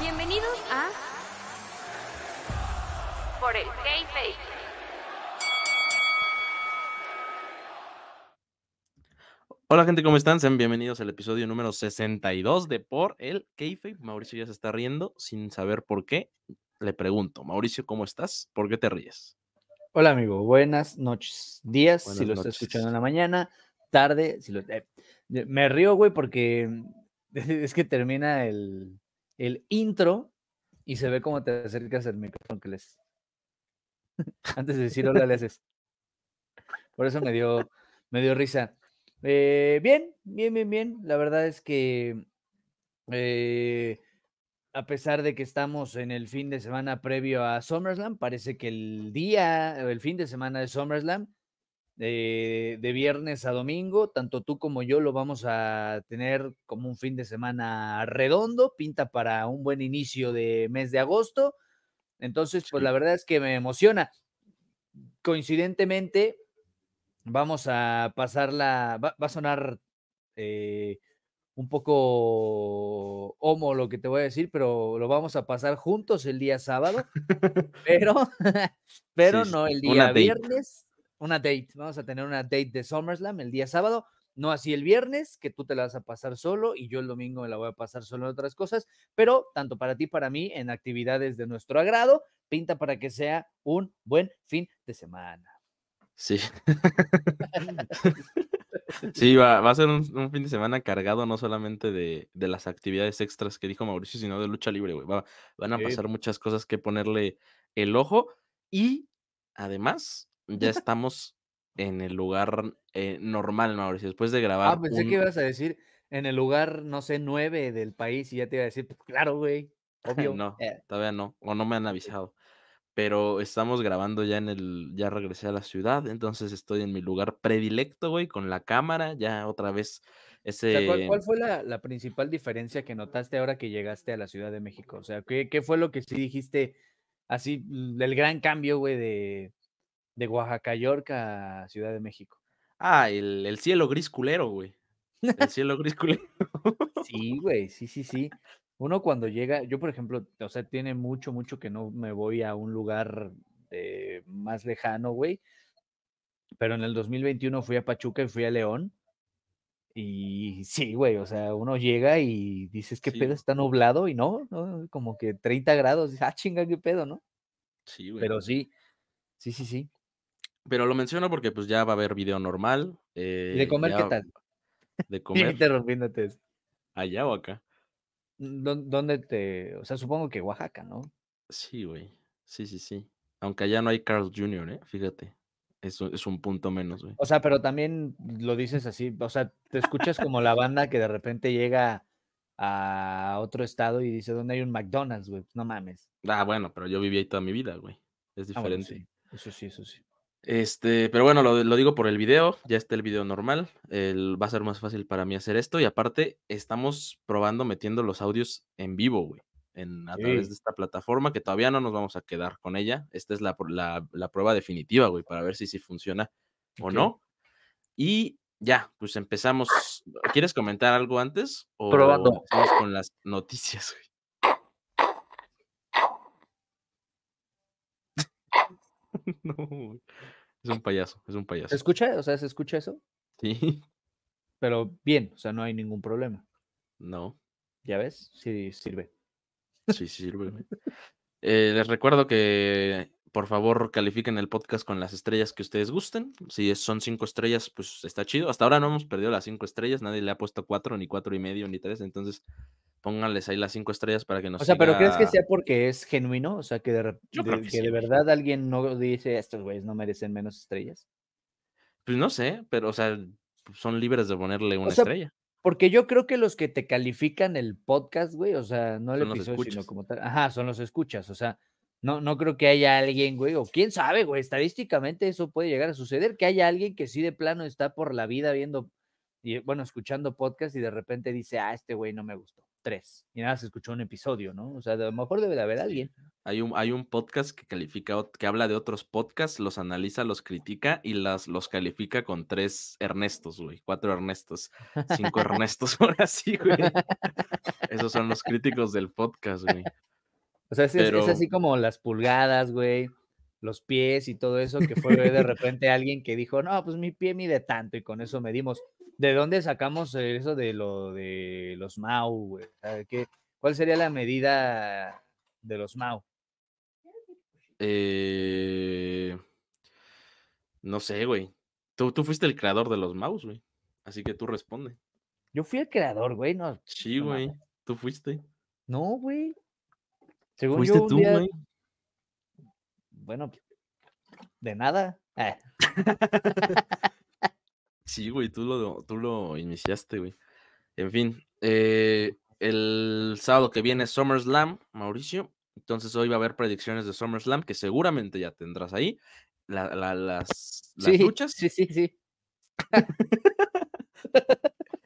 Bienvenidos a Por el K-Fake. Hola gente, ¿cómo están? Sean bienvenidos al episodio número 62 de Por el Keyfake. Mauricio ya se está riendo sin saber por qué. Le pregunto, Mauricio, ¿cómo estás? ¿Por qué te ríes? Hola amigo, buenas noches, días, si lo estás escuchando en la mañana, tarde, si lo... Eh, me río, güey, porque es que termina el, el intro y se ve cómo te acercas al micrófono que les. Antes de decir hola, le haces. Por eso me dio, me dio risa. Eh, bien, bien, bien, bien. La verdad es que eh, a pesar de que estamos en el fin de semana previo a SummerSlam, parece que el día, el fin de semana de SummerSlam de viernes a domingo. Tanto tú como yo lo vamos a tener como un fin de semana redondo, pinta para un buen inicio de mes de agosto. Entonces, pues la verdad es que me emociona. Coincidentemente, vamos a pasarla, va, va a sonar eh, un poco homo lo que te voy a decir, pero lo vamos a pasar juntos el día sábado, pero, pero no el día viernes, una date. Vamos a tener una date de SummerSlam el día sábado. No así el viernes, que tú te la vas a pasar solo y yo el domingo me la voy a pasar solo en otras cosas, pero tanto para ti, para mí, en actividades de nuestro agrado, pinta para que sea un buen fin de semana. Sí. sí, va, va, a ser un, fin de semana cargado no solamente de, de, las actividades extras que dijo Mauricio, sino de lucha libre, güey. van a pasar muchas cosas que ponerle el ojo y además ya estamos en el lugar normal, eh, normal, Mauricio, después de grabar. Ah, pensé que ibas a decir en el lugar, no sé, nueve del país y ya te iba a decir, pues, claro, güey, obvio. no, eh. todavía no, o no me han avisado. Pero estamos grabando ya en el, ya regresé a la ciudad, entonces estoy en mi lugar predilecto, güey, con la cámara, ya otra vez ese... ¿cuál, fue la, principal diferencia que notaste ahora que llegaste a la Ciudad de México? O sea, ¿qué, qué fue lo que sí dijiste así, el gran cambio, güey, de, de Oaxaca, York Ciudad de México. Ah, el, cielo gris culero, güey. El cielo gris culero. sí, güey, sí, sí, sí. Uno cuando llega, yo por ejemplo, o sea, tiene mucho, mucho que no me voy a un lugar más lejano, güey. Pero en el 2021 fui a Pachuca y fui a León. Y sí, güey, o sea, uno llega y dices, ¿qué pedo? Está nublado y no, no, como que 30 grados, ah, chinga, qué pedo, ¿no? Sí, güey. Pero sí, sí, sí, sí. Pero lo menciono porque pues ya va a haber video normal. de eh, comer qué tal? De comer. ¿Allá o acá? Mm, ¿Dónde te...? O sea, supongo que Oaxaca, ¿no? Sí, güey. Sí, sí, sí. Aunque allá no hay Carl Jr., ¿eh? Fíjate. Eso es un punto menos, güey. O sea, pero también lo dices así. O sea, te escuchas como la banda que de repente llega a otro estado y dice, ¿dónde hay un McDonald's, güey? No mames. Ah, bueno, pero yo viví ahí toda mi vida, güey. Es ah, diferente. Eso sí, eso sí. Este, pero bueno, lo, digo por el video, ya está el video normal, va a ser más fácil para mí hacer esto y aparte estamos probando metiendo los audios en vivo, güey, en, a través de esta plataforma que todavía no nos vamos a quedar con ella, esta es la, prueba definitiva, güey, para ver si, si funciona o no. Y ya, pues empezamos. ¿Quieres comentar algo antes? ¿O Probando. con las noticias, güey? no, Es un payaso, es un payaso. ¿Se escucha? O sea, ¿se escucha eso? Sí. Pero bien, o sea, no hay ningún problema. No. ¿Ya ves? Sí sirve. Sí, sí sirve. Eh, les recuerdo que por favor califiquen el podcast con las estrellas que ustedes gusten. Si son cinco estrellas, pues está chido. Hasta ahora no hemos perdido las cinco estrellas, nadie le ha puesto cuatro, ni cuatro y medio, ni tres. Entonces, pónganles ahí las cinco estrellas para que nos. O sea, pero ¿crees que sea porque es genuino? O sea, que de, verdad alguien no dice estos güeyes no merecen menos estrellas. Pues no sé, pero, o sea, son libres de ponerle una estrella. Porque yo creo que los que te califican el podcast, güey, o sea, no le son sino como tal. Ajá, son los escuchas, o sea, no, no creo que haya alguien, güey, o quién sabe, güey, estadísticamente eso puede llegar a suceder, que haya alguien que sí de plano está por la vida viendo, y, bueno, escuchando podcast y de repente dice, ah, este güey no me gustó tres. Y nada, se escuchó un episodio, ¿no? O sea, a lo mejor debe de haber alguien. Hay un, hay un podcast que califica, que habla de otros podcasts, los analiza, los critica y las, los califica con tres Ernestos, güey. Cuatro Ernestos, cinco Ernestos, ahora sí, güey. Esos son los críticos del podcast, güey. O sea, es así como las pulgadas, güey los pies y todo eso, que fue de repente alguien que dijo, no, pues mi pie mide tanto y con eso medimos. ¿de dónde sacamos eso de lo de los Mau, güey? ¿Qué, ¿Cuál sería la medida de los Mau? Eh, no sé, güey. Tú, fuiste el creador de los Mau, güey. Así que tú responde. Yo fui el creador, güey. sí, güey. tú fuiste. No, güey. Según fuiste tú, güey. Bueno, de nada. Ah. Sí, güey, tú lo, tú lo iniciaste, güey. En fin, eh, el sábado que viene es SummerSlam, Mauricio. Entonces hoy va a haber predicciones de SummerSlam que seguramente ya tendrás ahí. La, las, luchas. Sí, sí, sí.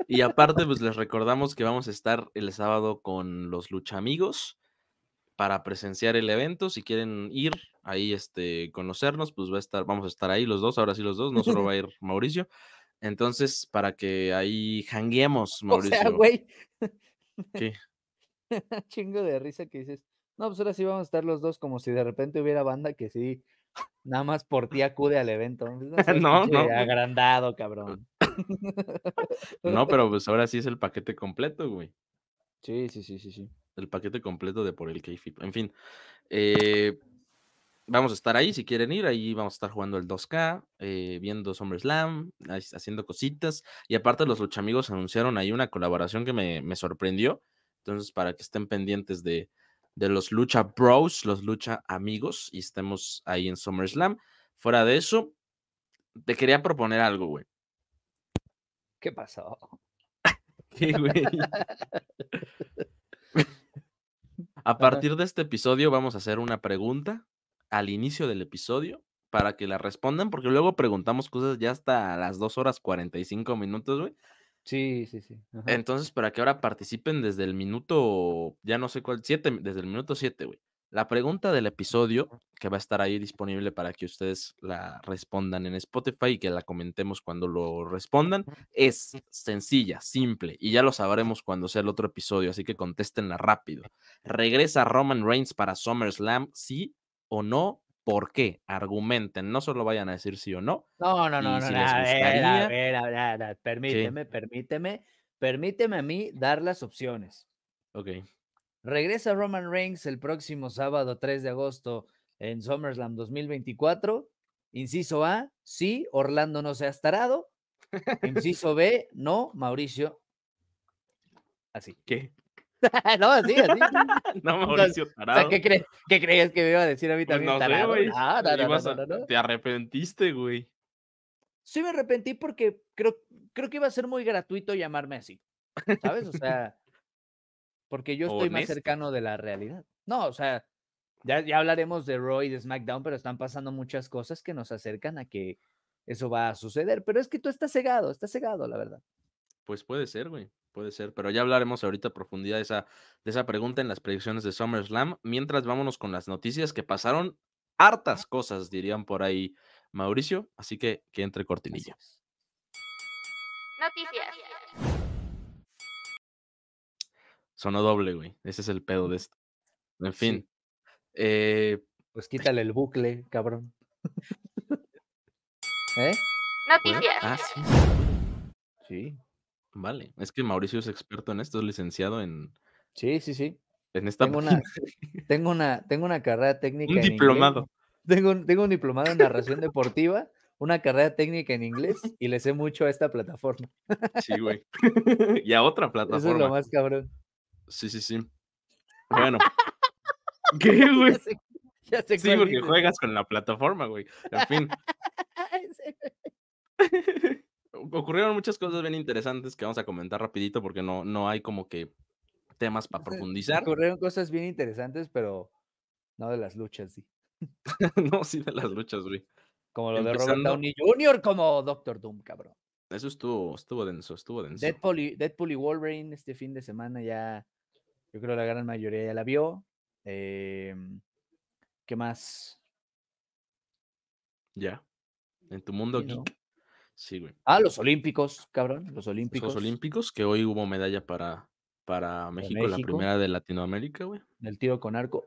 y aparte, pues les recordamos que vamos a estar el sábado con los luchamigos para presenciar el evento. Si quieren ir ahí, este, conocernos, pues va a estar, vamos a estar ahí los dos, ahora sí los dos, no solo va a ir Mauricio. Entonces, para que ahí jangueemos, Mauricio. O sea, güey. ¿Qué? Chingo de risa que dices. No, pues ahora sí vamos a estar los dos como si de repente hubiera banda que sí, nada más por ti acude al evento. No, pues no, Agrandado, ah. cabrón. no, pero pues ahora sí es el paquete completo, güey. Sí, sí, sí, sí, sí. El paquete completo de por el KFIP. En fin. Eh, vamos a estar ahí si quieren ir. Ahí vamos a estar jugando el 2K, eh, viendo SummerSlam, haciendo cositas. Y aparte, los Lucha Amigos anunciaron ahí una colaboración que me, sorprendió. Entonces, para que estén pendientes de, los lucha bros, los lucha amigos, y estemos ahí en SummerSlam. Fuera de eso, te quería proponer algo, güey. ¿Qué pasó? güey? A partir de este episodio vamos a hacer una pregunta al inicio del episodio para que la respondan, porque luego preguntamos cosas ya hasta las 2 horas 45 minutos, güey. Sí, sí, sí. Entonces, para que ahora participen desde el minuto, ya no sé cuál, 7, desde el minuto 7, güey. La pregunta del episodio, que va a estar ahí disponible para que ustedes la respondan en Spotify y que la comentemos cuando lo respondan, es sencilla, simple, y ya lo sabremos cuando sea el otro episodio, así que contéstenla rápido. ¿Regresa Roman Reigns para SummerSlam? Sí o no, ¿por qué? Argumenten, no solo vayan a decir sí o no. No, no, no, no. a, ver, permíteme, permíteme, permíteme a mí dar las opciones. Ok. Regresa Roman Reigns el próximo sábado 3 de agosto en SummerSlam 2024. Inciso A, sí, Orlando no se ha estarado, Inciso B, no, Mauricio. Así. que no, así, así. No, Mauricio, tarado. O ¿qué, creías crees que me iba a decir a mí también? te arrepentiste, güey. Sí me arrepentí porque creo, creo que iba a ser muy gratuito llamarme así, ¿sabes? O sea, porque yo estoy más cercano de la realidad. No, o sea, ya, ya hablaremos de Roy, de SmackDown, pero están pasando muchas cosas que nos acercan a que eso va a suceder. Pero es que tú estás cegado, estás cegado, la verdad. Pues puede ser, güey. Puede ser, pero ya hablaremos ahorita a profundidad de esa, esa pregunta en las predicciones de SummerSlam. Mientras vámonos con las noticias que pasaron hartas cosas, dirían por ahí Mauricio. Así que que entre cortinilla. Noticias. Sonó doble, güey. Ese es el pedo de esto. En fin. Eh, pues quítale el bucle, cabrón. ¿Eh? Pues, noticias. Ah, sí. Vale, es que Mauricio es experto en esto, es licenciado en... Sí, sí, sí. En esta tengo una, tengo una, carrera técnica. diplomado. Tengo, un, tengo un diplomado en narración deportiva, una carrera técnica en inglés y le sé mucho a esta plataforma. Sí, güey. y a otra plataforma. es lo más cabrón. Sí, sí, sí. Bueno. ¿Qué, güey? Ya se sí, porque juegas con la plataforma, güey. En fin ocurrieron muchas cosas bien interesantes que vamos a comentar rapidito porque no, no hay como que temas para profundizar. Ocurrieron cosas bien interesantes, pero no de las luchas, sí. no, sí de las luchas, güey. Como lo de Robert Downey Jr., como Doctor Doom, cabrón. Eso estuvo, estuvo denso, estuvo denso. Deadpool y, Deadpool y Wolverine este fin de semana ya, yo creo la gran mayoría ya la vio. Em, ¿Qué más? Ya. En tu mundo aquí Sí, güey. Ah, los Olímpicos, cabrón, los Olímpicos. Los Olímpicos, que hoy hubo medalla para, para México, la primera de Latinoamérica, güey. El tiro con arco.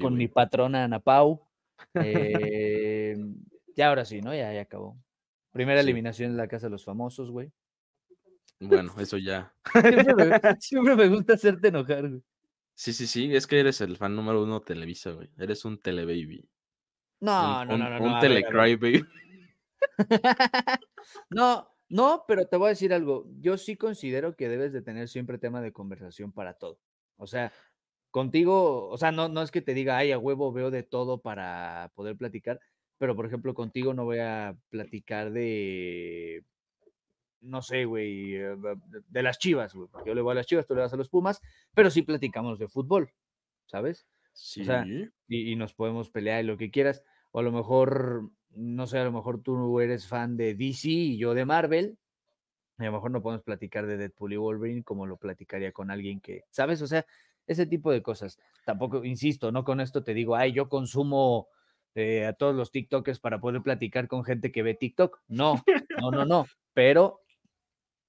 con mi patrona Ana Pau. Eh, ya ahora sí, ¿no? Ya, acabó. Primera eliminación en la Casa de los Famosos, güey. Bueno, eso ya. siempre, me, gusta hacerte enojar, güey. Sí, sí, sí, es que eres el fan número uno de Televisa, güey. Eres un telebaby. No, no, no, no. Un, no, un no, no, pero te voy a decir algo. Yo sí considero que debes de tener siempre tema de conversación para todo. O sea, contigo, o sea, no, no es que te diga, ay, a huevo veo de todo para poder platicar, pero por ejemplo, contigo no voy a platicar de, no sé, güey, eh, de las chivas, güey. Yo le voy a las chivas, tú le vas a los Pumas, pero sí platicamos de fútbol, ¿sabes? Sí. y, y nos podemos pelear y lo que quieras. O a lo mejor no sé, a lo mejor tú eres fan de DC y yo de Marvel. A lo mejor no podemos platicar de Deadpool y Wolverine como lo platicaría con alguien que, ¿sabes? O sea, ese tipo de cosas. Tampoco, insisto, no con esto te digo, ay, yo consumo eh, a todos los TikTokers para poder platicar con gente que ve TikTok. No, no, no, no. Pero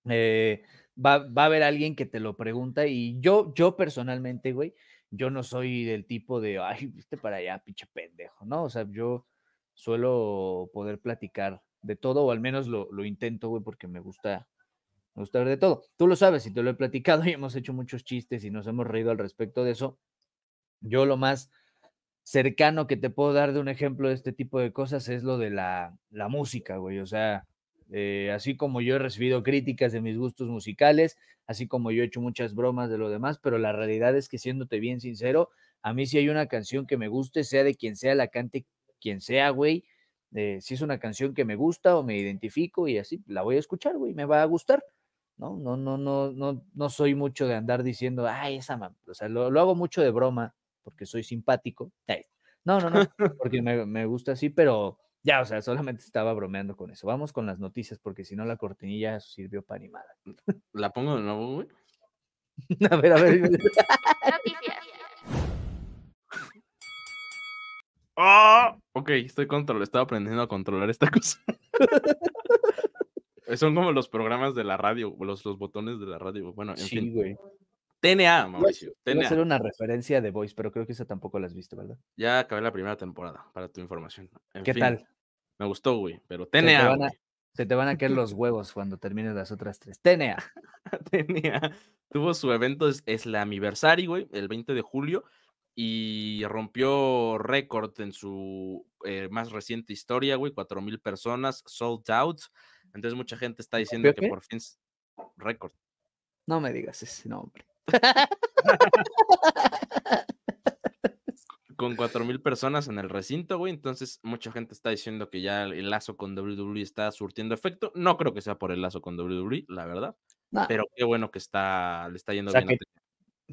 eh, va, va, a haber alguien que te lo pregunta y yo, yo personalmente, güey, yo no soy del tipo de, ay, viste para allá, pinche pendejo, ¿no? O sea, yo suelo poder platicar de todo, o al menos lo, intento, güey, porque me gusta, gustar ver de todo. Tú lo sabes y te lo he platicado y hemos hecho muchos chistes y nos hemos reído al respecto de eso. Yo lo más cercano que te puedo dar de un ejemplo de este tipo de cosas es lo de la, la música, güey. O sea, eh, así como yo he recibido críticas de mis gustos musicales, así como yo he hecho muchas bromas de lo demás, pero la realidad es que siéndote bien sincero, a mí si hay una canción que me guste, sea de quien sea la cante, quien sea, güey. Eh, si es una canción que me gusta o me identifico y así, la voy a escuchar, güey, me va a gustar. ¿no? No, no, no, no, no soy mucho de andar diciendo, ay, esa mamá, o sea, lo, hago mucho de broma porque soy simpático. Eh, no, no, no, porque me, me, gusta así, pero ya, o sea, solamente estaba bromeando con eso. Vamos con las noticias porque si no la cortinilla sirvió para animada. ¿La pongo de nuevo, güey? A ver, a ver. noticias. Ah. Ok, estoy control. estaba aprendiendo a controlar esta cosa. Eh, son como los programas de la radio, los, los botones de la radio. Bueno, en TNA, Mauricio. a hacer una referencia de Voice, pero creo que esa tampoco la has visto, ¿verdad? Ya acabé la primera temporada, para tu información. ¿Qué tal? Me gustó, güey, pero TNA. Se te, van a, se caer los huevos cuando termines las otras tres. TNA. TNA. Tuvo su evento, es, es la aniversario, güey, el 20 de julio y rompió récord en su eh, más reciente historia, güey, cuatro personas sold out. Entonces mucha gente está diciendo que por fin récord. No me digas ese nombre. con cuatro mil personas en el recinto, güey. Entonces, mucha gente está diciendo que ya el lazo con WWE está surtiendo efecto. No creo que sea por el lazo con WWE, la verdad. Pero qué bueno que está, le está yendo bien. Que,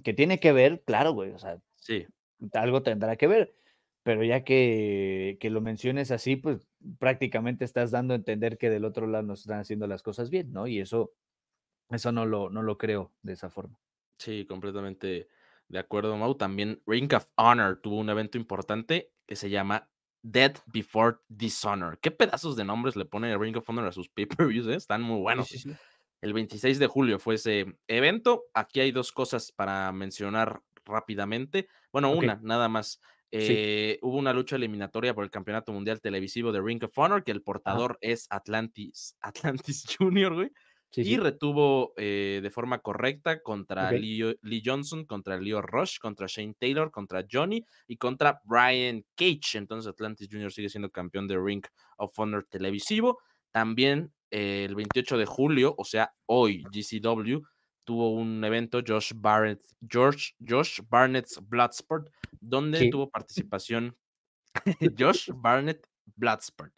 que, tiene que ver, claro, güey. O sea, Sí. Algo tendrá que ver, pero ya que, lo menciones así, pues prácticamente estás dando a entender que del otro lado nos están haciendo las cosas bien, ¿no? Y eso, eso no lo, no lo creo de esa forma. Sí, completamente de acuerdo, Mau. También Ring of Honor tuvo un evento importante que se llama Dead Before Dishonor. ¿Qué pedazos de nombres le pone Ring of Honor a sus pay-per-views? ¿eh? Están muy buenos. El 26 de julio fue ese evento. Aquí hay dos cosas para mencionar rápidamente. Bueno, una, nada más. Eh, hubo una lucha eliminatoria por el Campeonato Mundial Televisivo de Ring of Honor, que el portador es Atlantis, Atlantis Jr., güey. y retuvo eh, de forma correcta contra Lee, Johnson, contra Leo Rush, contra Shane Taylor, contra Johnny y contra Brian Cage. Entonces Atlantis Jr. sigue siendo campeón de Ring of Honor televisivo. También eh, el 28 de julio, o sea, hoy GCW tuvo un evento, Josh Barnett, George, Josh Barnett's Bloodsport, donde tuvo participación Josh Barnett Bloodsport,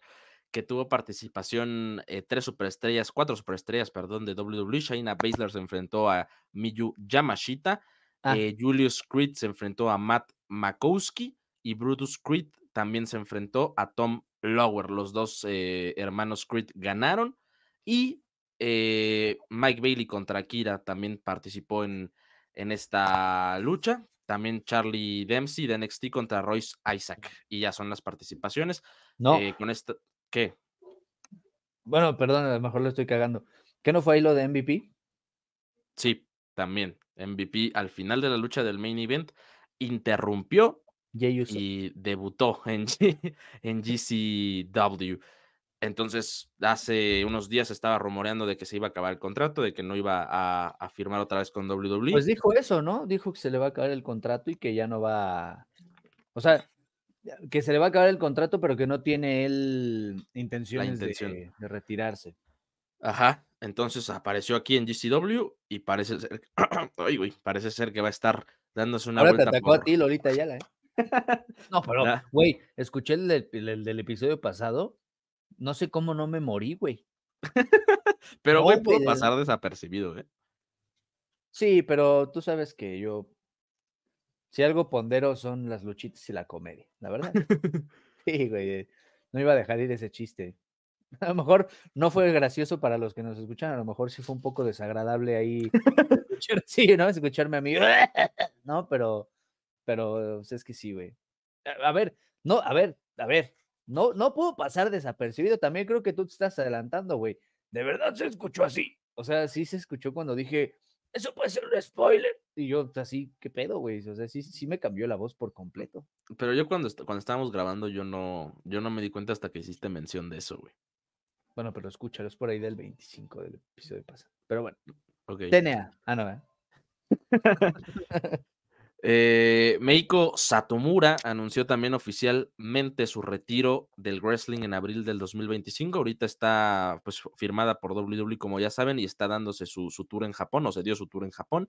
que tuvo participación eh, tres superestrellas, cuatro superestrellas, perdón, de WWE. Shaina Baszler se enfrentó a Miyu Yamashita, ah. eh, Julius Creed se enfrentó a Matt Makowski y Brutus Creed también se enfrentó a Tom Lower. Los dos eh, hermanos Creed ganaron y eh, Mike Bailey contra Kira también participó en, en esta lucha. También Charlie Dempsey de NXT contra Royce Isaac. Y ya son las participaciones. No. Eh, con esto ¿Qué? Bueno, perdón, a lo mejor lo estoy cagando. ¿Qué no fue ahí lo de MVP? Sí, también. MVP al final de la lucha del main event interrumpió y debutó en, en GCW. Entonces, hace unos días estaba rumoreando de que se iba a acabar el contrato, de que no iba a, firmar otra vez con WWE. Pues dijo eso, ¿no? Dijo que se le va a acabar el contrato y que ya no va. O sea, que se le va a acabar el contrato, pero que no tiene él intenciones intención. de, retirarse. Ajá. Entonces apareció aquí en GCW y parece ser. Ay, güey, parece ser que va a estar dándose una vuelta. Te atacó a ti, Lolita ¿eh? no, pero, ah. güey, escuché el, el del episodio pasado no sé cómo no me morí, güey. pero, güey, puede eh pasar desapercibido, ¿eh? Sí, pero tú sabes que yo. Si algo pondero son las luchitas y la comedia, la verdad. sí, güey. Eh, no iba a dejar ir ese chiste. A lo mejor no fue gracioso para los que nos escuchan, a lo mejor sí fue un poco desagradable ahí. sí, ¿no? Escucharme a mí. no, pero. Pero es que sí, güey. a ver, no, a ver, a ver. No, no pudo pasar desapercibido. También creo que tú te estás adelantando, güey. De verdad se escuchó así. O sea, sí se escuchó cuando dije, eso puede ser un spoiler. Y yo, así, ¿qué pedo, güey? O sea, sí, sí me cambió la voz por completo. Pero yo cuando, cuando estábamos grabando, yo no, yo no me di cuenta hasta que hiciste mención de eso, güey. Bueno, pero escúchalo, es por ahí del 25 del episodio pasado. Pero bueno. Okay. TNA. Ah, no, ¿eh? Eh, Meiko Satomura anunció también oficialmente su retiro del wrestling en abril del 2025. Ahorita está pues, firmada por WWE, como ya saben, y está dándose su, tour en Japón, o se dio su tour en Japón,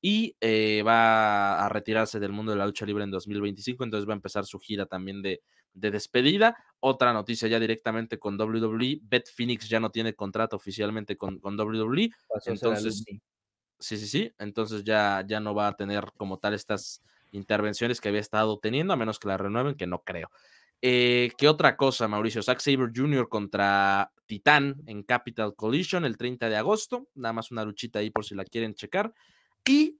y eh, va a retirarse del mundo de la lucha libre en 2025. Entonces va a empezar su gira también de, despedida. Otra noticia ya directamente con WWE: Beth Phoenix ya no tiene contrato oficialmente con, con WWE. Entonces. Sí, sí, sí. Entonces ya, ya no va a tener como tal estas intervenciones que había estado teniendo, a menos que la renueven, que no creo. Eh, ¿Qué otra cosa, Mauricio? Zack Saber Jr. contra Titán en Capital Collision el 30 de agosto. Nada más una luchita ahí por si la quieren checar. Y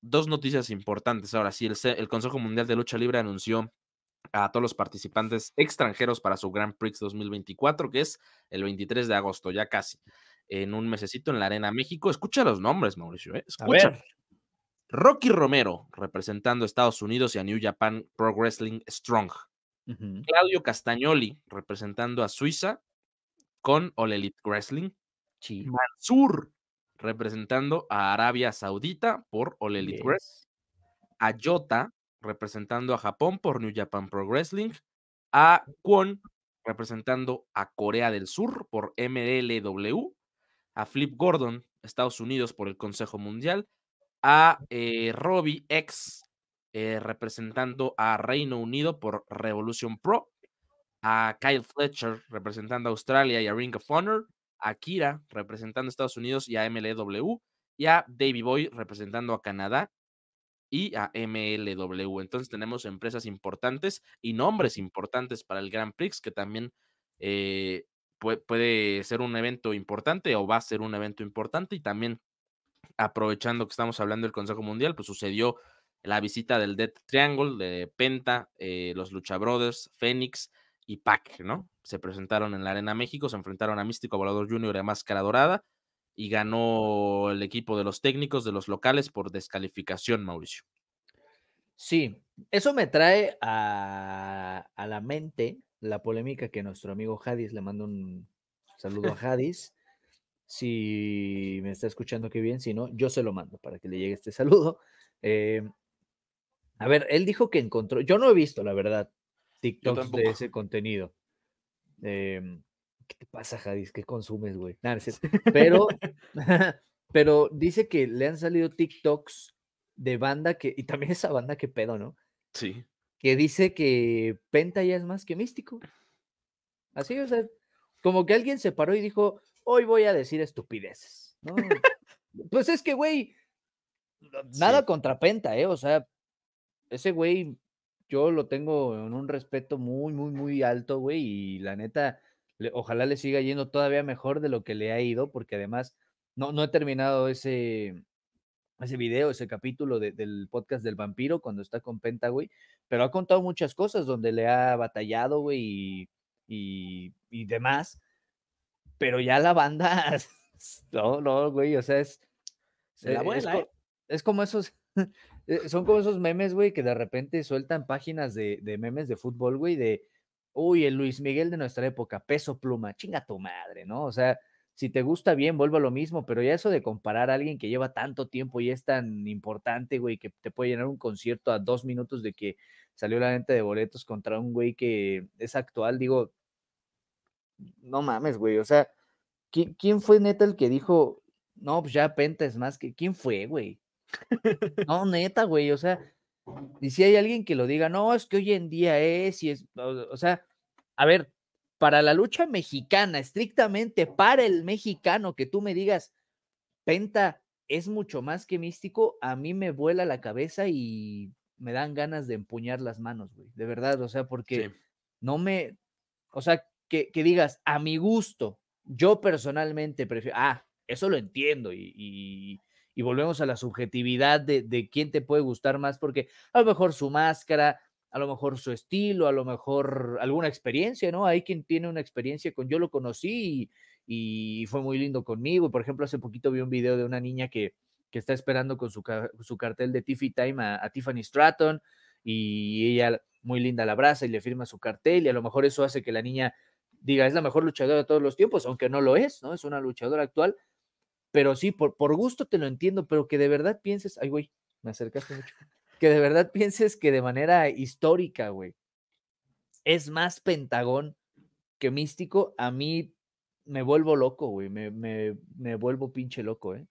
dos noticias importantes. Ahora sí, el, el Consejo Mundial de Lucha Libre anunció a todos los participantes extranjeros para su Grand Prix 2024, que es el 23 de agosto, ya casi en un mesecito en la Arena México. Escucha los nombres, Mauricio. ¿eh? Escucha. Rocky Romero, representando a Estados Unidos y a New Japan Pro Wrestling Strong. Claudio Castagnoli, representando a Suiza con All Elite Wrestling. Mansur, representando a Arabia Saudita por All Elite Wrestling Wrestling. Ayota, representando a Japón por New Japan Pro Wrestling. A Kwon, representando a Corea del Sur por MLW a Flip Gordon, Estados Unidos, por el Consejo Mundial, a eh, Robbie X, eh, representando a Reino Unido por Revolution Pro, a Kyle Fletcher, representando a Australia y a Ring of Honor, a Kira, representando a Estados Unidos y a MLW, y a Davey Boy, representando a Canadá y a MLW. Entonces tenemos empresas importantes y nombres importantes para el Grand Prix que también eh, puede, ser un evento importante o va a ser un evento importante y también aprovechando que estamos hablando del Consejo Mundial, pues sucedió la visita del Death Triangle, de Penta, eh, los Lucha Brothers, Fénix y Pac, ¿no? Se presentaron en la Arena México, se enfrentaron a Místico Volador Jr. a Máscara Dorada y ganó el equipo de los técnicos de los locales por descalificación, Mauricio. Sí, eso me trae a, a la mente la polémica que nuestro amigo Hadis, le manda un saludo a Hadis. Si me está escuchando, qué bien. Si no, yo se lo mando para que le llegue este saludo. Eh, a ver, él dijo que encontró. Yo no he visto, la verdad, TikToks de ese contenido. Em, ¿Qué te pasa, Hadis? ¿Qué consumes, güey? pero, pero dice que le han salido TikToks de banda que. Y también esa banda, que pedo, ¿no? Sí que dice que Penta ya es más que místico. Así, o sea, como que alguien se paró y dijo, hoy voy a decir estupideces. ¿no? pues es que, güey, nada contra Penta, ¿eh? O sea, ese güey yo lo tengo en un respeto muy, muy, muy alto, güey, y la neta, ojalá le siga yendo todavía mejor de lo que le ha ido, porque además no, no he terminado ese, ese video, ese capítulo del podcast del vampiro cuando está con Penta, güey. Pero ha contado muchas cosas donde le ha batallado, güey, y, y, y, demás. Pero ya la banda, no, no, güey, o sea, es. ¿eh? es, como esos. Eh, son como esos memes, güey, que de repente sueltan páginas de, de memes de fútbol, güey, de. Uy, el Luis Miguel de nuestra época, peso pluma, chinga tu madre, ¿no? O sea, si te gusta bien, vuelvo a lo mismo, pero ya eso de comparar a alguien que lleva tanto tiempo y es tan importante, güey, que te puede llenar un concierto a dos minutos de que salió la venta de boletos contra un güey que es actual, digo, no mames, güey, o sea, ¿quién, fue neta el que dijo, no, pues ya Penta es más que, ¿quién fue, güey? no, neta, güey, o sea, y si hay alguien que lo diga, no, es que hoy en día es y es, o sea, a ver, para la lucha mexicana, estrictamente para el mexicano, que tú me digas, Penta es mucho más que místico, a mí me vuela la cabeza y me dan ganas de empuñar las manos, güey, de verdad, o sea, porque no me, o sea, que, digas, a mi gusto, yo personalmente prefiero, ah, eso lo entiendo y, volvemos a la subjetividad de, de, quién te puede gustar más, porque a lo mejor su máscara, a lo mejor su estilo, a lo mejor alguna experiencia, ¿no? Hay quien tiene una experiencia con yo lo conocí y, fue muy lindo conmigo. Por ejemplo, hace poquito vi un video de una niña que, está esperando con su, cartel de Tiffy Time a, Tiffany Stratton y ella muy linda la abraza y le firma su cartel y a lo mejor eso hace que la niña diga es la mejor luchadora de todos los tiempos, aunque no lo es, ¿no? Es una luchadora actual, pero sí, por, por gusto te lo entiendo, pero que de verdad pienses, ay güey, me acercaste mucho que de verdad pienses que de manera histórica, güey, es más Pentagón que Místico, a mí me vuelvo loco, güey, me, me, vuelvo pinche loco, ¿eh?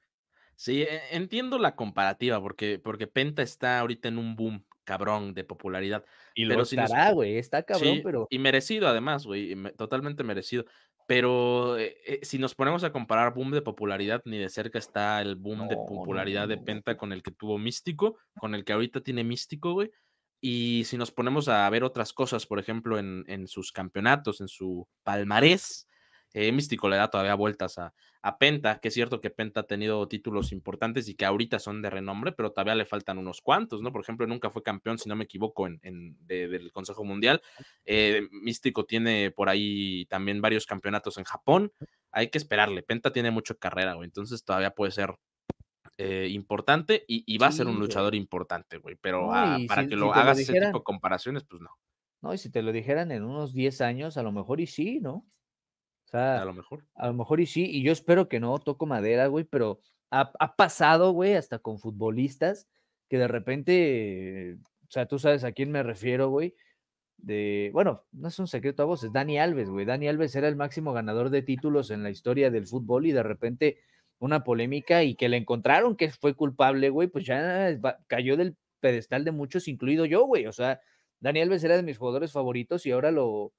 Sí, e, entiendo la comparativa, porque, porque Penta está ahorita en un boom cabrón de popularidad. Y lo estará, güey, está cabrón, pero... Y merecido además, güey, totalmente merecido. Pero eh, eh, si nos ponemos a comparar boom de popularidad, ni de cerca está el boom de popularidad de Penta con el que tuvo Místico, con el que ahorita tiene Místico, güey. Y si nos ponemos a ver otras cosas, por ejemplo, en, en sus campeonatos, en su palmarés, eh, místico le da todavía vueltas a, Penta, que es cierto que Penta ha tenido títulos importantes y que ahorita son de renombre, pero todavía le faltan unos cuantos, ¿no? Por ejemplo, nunca fue campeón, si no me equivoco, en, en del Consejo Mundial. Eh, místico tiene por ahí también varios campeonatos en Japón. Hay que esperarle. Penta tiene mucha carrera, güey. Entonces todavía puede ser eh, importante y, va a ser un luchador importante, güey. Pero ah, para que lo hagas ese tipo de comparaciones, pues no. No, y si te lo dijeran en unos 10 años, a lo mejor y sí, ¿no? a lo mejor. A lo mejor y sí, y yo espero que no, toco madera, güey, pero ha, ha pasado, güey, hasta con futbolistas que de repente, o sea, tú sabes a quién me refiero, güey, de, bueno, no es un secreto a es Dani Alves, güey, Dani Alves era el máximo ganador de títulos en la historia del fútbol y de repente una polémica y que le encontraron que fue culpable, güey, pues ya cayó del pedestal de muchos, incluido yo, güey, o sea, Dani Alves era de mis jugadores favoritos y ahora lo,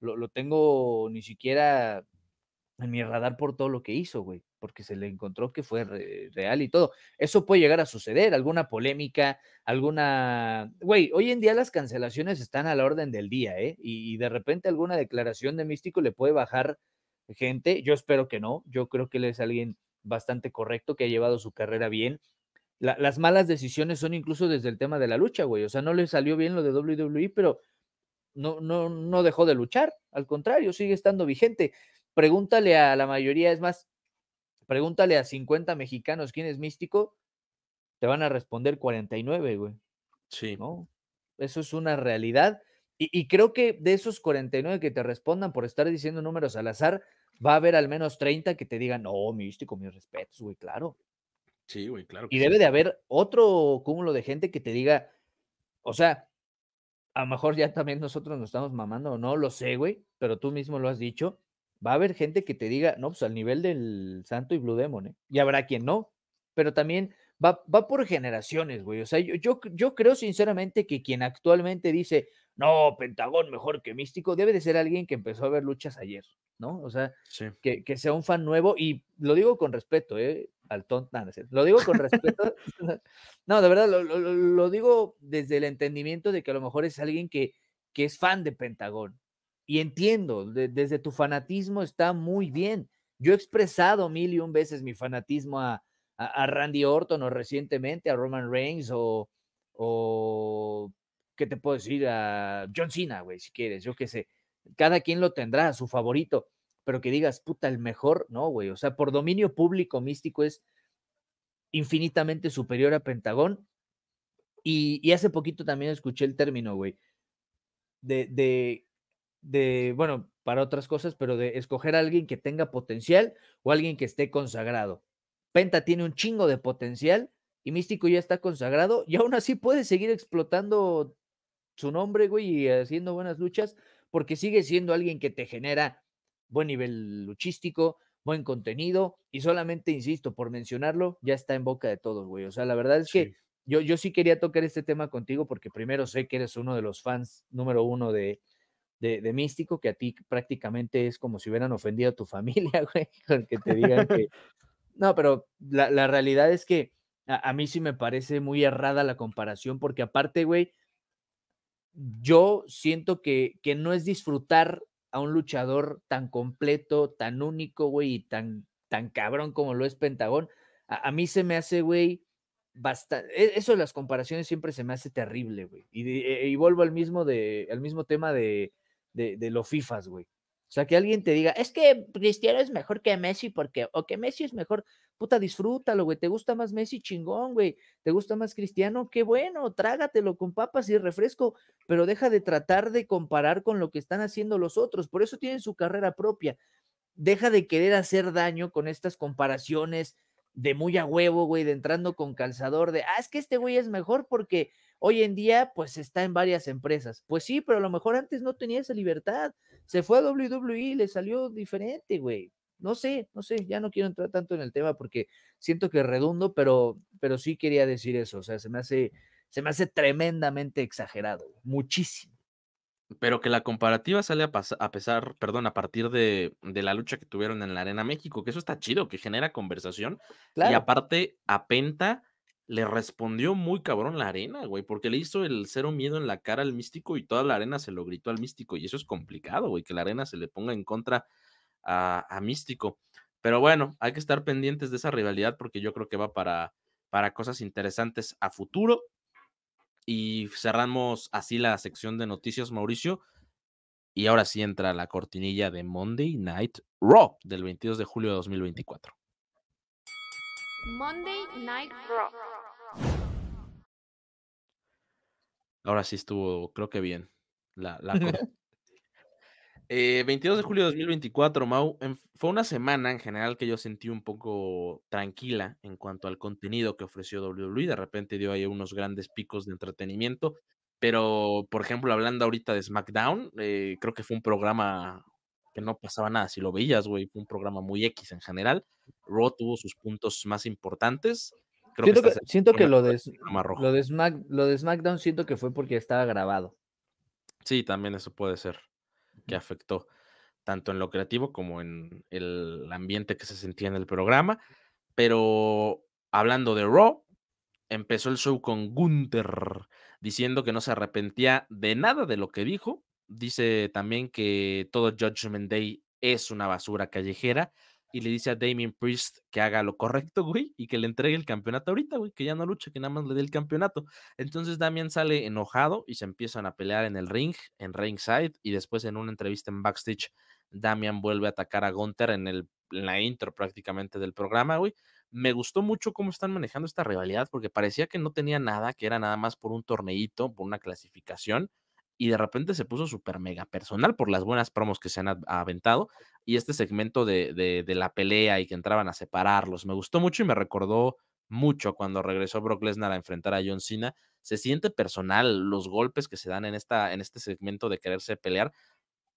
lo, lo tengo ni siquiera en mi radar por todo lo que hizo, güey, porque se le encontró que fue real y todo. Eso puede llegar a suceder, alguna polémica, alguna... Güey, hoy en día las cancelaciones están a la orden del día, ¿eh? Y, de repente alguna declaración de místico le puede bajar gente. Yo espero que no, yo creo que él es alguien bastante correcto, que ha llevado su carrera bien. las malas decisiones son incluso desde el tema de la lucha, güey. O sea, no le salió bien lo de WWE, pero no, no, no dejó de luchar, al contrario, sigue estando vigente. Pregúntale a la mayoría, es más, pregúntale a 50 mexicanos quién es místico, te van a responder 49, güey. Sí. ¿No? Eso es una realidad. Y, creo que de esos 49 que te respondan por estar diciendo números al azar, va a haber al menos 30 que te digan, no, místico, mis respetos, güey, claro. Sí, güey, claro. y debe de haber otro cúmulo de gente que te diga, o sea, a lo mejor ya también nosotros nos estamos mamando, no lo sé, güey, pero tú mismo lo has dicho. Va a haber gente que te diga, no, pues al nivel del Santo y Blue Demon, ¿eh? Y habrá quien no, pero también va, por generaciones, güey. O sea, yo, yo, yo creo sinceramente que quien actualmente dice, no, Pentagón mejor que Místico, debe de ser alguien que empezó a ver luchas ayer, ¿no? O sea, que, que, sea un fan nuevo y lo digo con respeto, ¿eh? al Lo digo con respeto. no, de verdad, lo, digo desde el entendimiento de que a lo mejor es alguien que, es fan de Pentagón. Y entiendo, desde tu fanatismo está muy bien. Yo he expresado mil y un veces mi fanatismo a, Randy Orton o recientemente a Roman Reigns o, o, ¿qué te puedo decir? A John Cena, güey, si quieres, yo qué sé. Cada quien lo tendrá, su favorito pero que digas, puta, el mejor, no, güey. O sea, por dominio público místico es infinitamente superior a Pentagón. Y, hace poquito también escuché el término, güey, de, de, de, bueno, para otras cosas, pero de escoger a alguien que tenga potencial o alguien que esté consagrado. Penta tiene un chingo de potencial y Místico ya está consagrado y aún así puede seguir explotando su nombre, güey, y haciendo buenas luchas porque sigue siendo alguien que te genera buen nivel luchístico, buen contenido y solamente, insisto, por mencionarlo, ya está en boca de todos, güey. O sea, la verdad es que Yo, yo, sí quería tocar este tema contigo porque primero sé que eres uno de los fans número uno de, de, Místico, que a ti prácticamente es como si hubieran ofendido a tu familia, güey, con que te digan que... No, pero la, realidad es que a, mí sí me parece muy errada la comparación porque aparte, güey, yo siento que, que no es disfrutar a un luchador tan completo, tan único, güey, y tan, tan cabrón como lo es Pentagón. A, mí se me hace, güey, bastante. Eso de las comparaciones siempre se me hace terrible, güey. Y, vuelvo al mismo, de, mismo tema de, de, de los FIFAs, güey. O sea, que alguien te diga, es que Cristiano es mejor que Messi porque, o que Messi es mejor puta, disfrútalo, güey. ¿Te gusta más Messi? Chingón, güey. ¿Te gusta más Cristiano? Qué bueno, trágatelo con papas y refresco, pero deja de tratar de comparar con lo que están haciendo los otros. Por eso tienen su carrera propia. Deja de querer hacer daño con estas comparaciones de muy a huevo, güey, de entrando con calzador, de, ah, es que este güey es mejor porque hoy en día, pues está en varias empresas. Pues sí, pero a lo mejor antes no tenía esa libertad. Se fue a WWE, y le salió diferente, güey no sé, no sé, ya no quiero entrar tanto en el tema porque siento que redundo, pero, pero sí quería decir eso, o sea, se me hace, se me hace tremendamente exagerado, muchísimo. Pero que la comparativa sale a, pesar, perdón, a partir de, la lucha que tuvieron en la Arena México, que eso está chido, que genera conversación. Y aparte, a Penta le respondió muy cabrón la arena, güey, porque le hizo el cero miedo en la cara al místico y toda la arena se lo gritó al místico. Y eso es complicado, güey, que la arena se le ponga en contra a, Místico. Pero bueno, hay que estar pendientes de esa rivalidad porque yo creo que va para, para cosas interesantes a futuro. Y cerramos así la sección de noticias, Mauricio. Y ahora sí entra la cortinilla de Monday Night Raw del 22 de julio de 2024. Monday Night Raw. Ahora sí estuvo, creo que bien, la, la, Eh, 22 de julio de 2024, Mau, fue una semana en general que yo sentí un poco tranquila en cuanto al contenido que ofreció WWE. De repente dio ahí unos grandes picos de entretenimiento, pero por ejemplo, hablando ahorita de SmackDown, eh, creo que fue un programa que no pasaba nada. Si lo veías, güey, fue un programa muy X en general. Raw tuvo sus puntos más importantes. siento que, lo, de, lo de SmackDown siento que fue porque estaba grabado. Sí, también eso puede ser que afectó tanto en lo creativo como en el ambiente que se sentía en el programa. Pero hablando de Raw, empezó el show con Gunther diciendo que no se arrepentía de nada de lo que dijo. Dice también que todo Judgment Day es una basura callejera, y le dice a Damien Priest que haga lo correcto, güey, y que le entregue el campeonato ahorita, güey, que ya no lucha, que nada más le dé el campeonato. Entonces Damien sale enojado y se empiezan a pelear en el ring, en ringside, y después en una entrevista en backstage, Damian vuelve a atacar a Gunther en, el, en la intro prácticamente del programa, güey. Me gustó mucho cómo están manejando esta rivalidad porque parecía que no tenía nada, que era nada más por un torneito, por una clasificación y de repente se puso súper mega personal por las buenas promos que se han aventado y este segmento de, la pelea y que entraban a separarlos. Me gustó mucho y me recordó mucho cuando regresó Brock Lesnar a enfrentar a John Cena. Se siente personal los golpes que se dan en, esta, en este segmento de quererse pelear.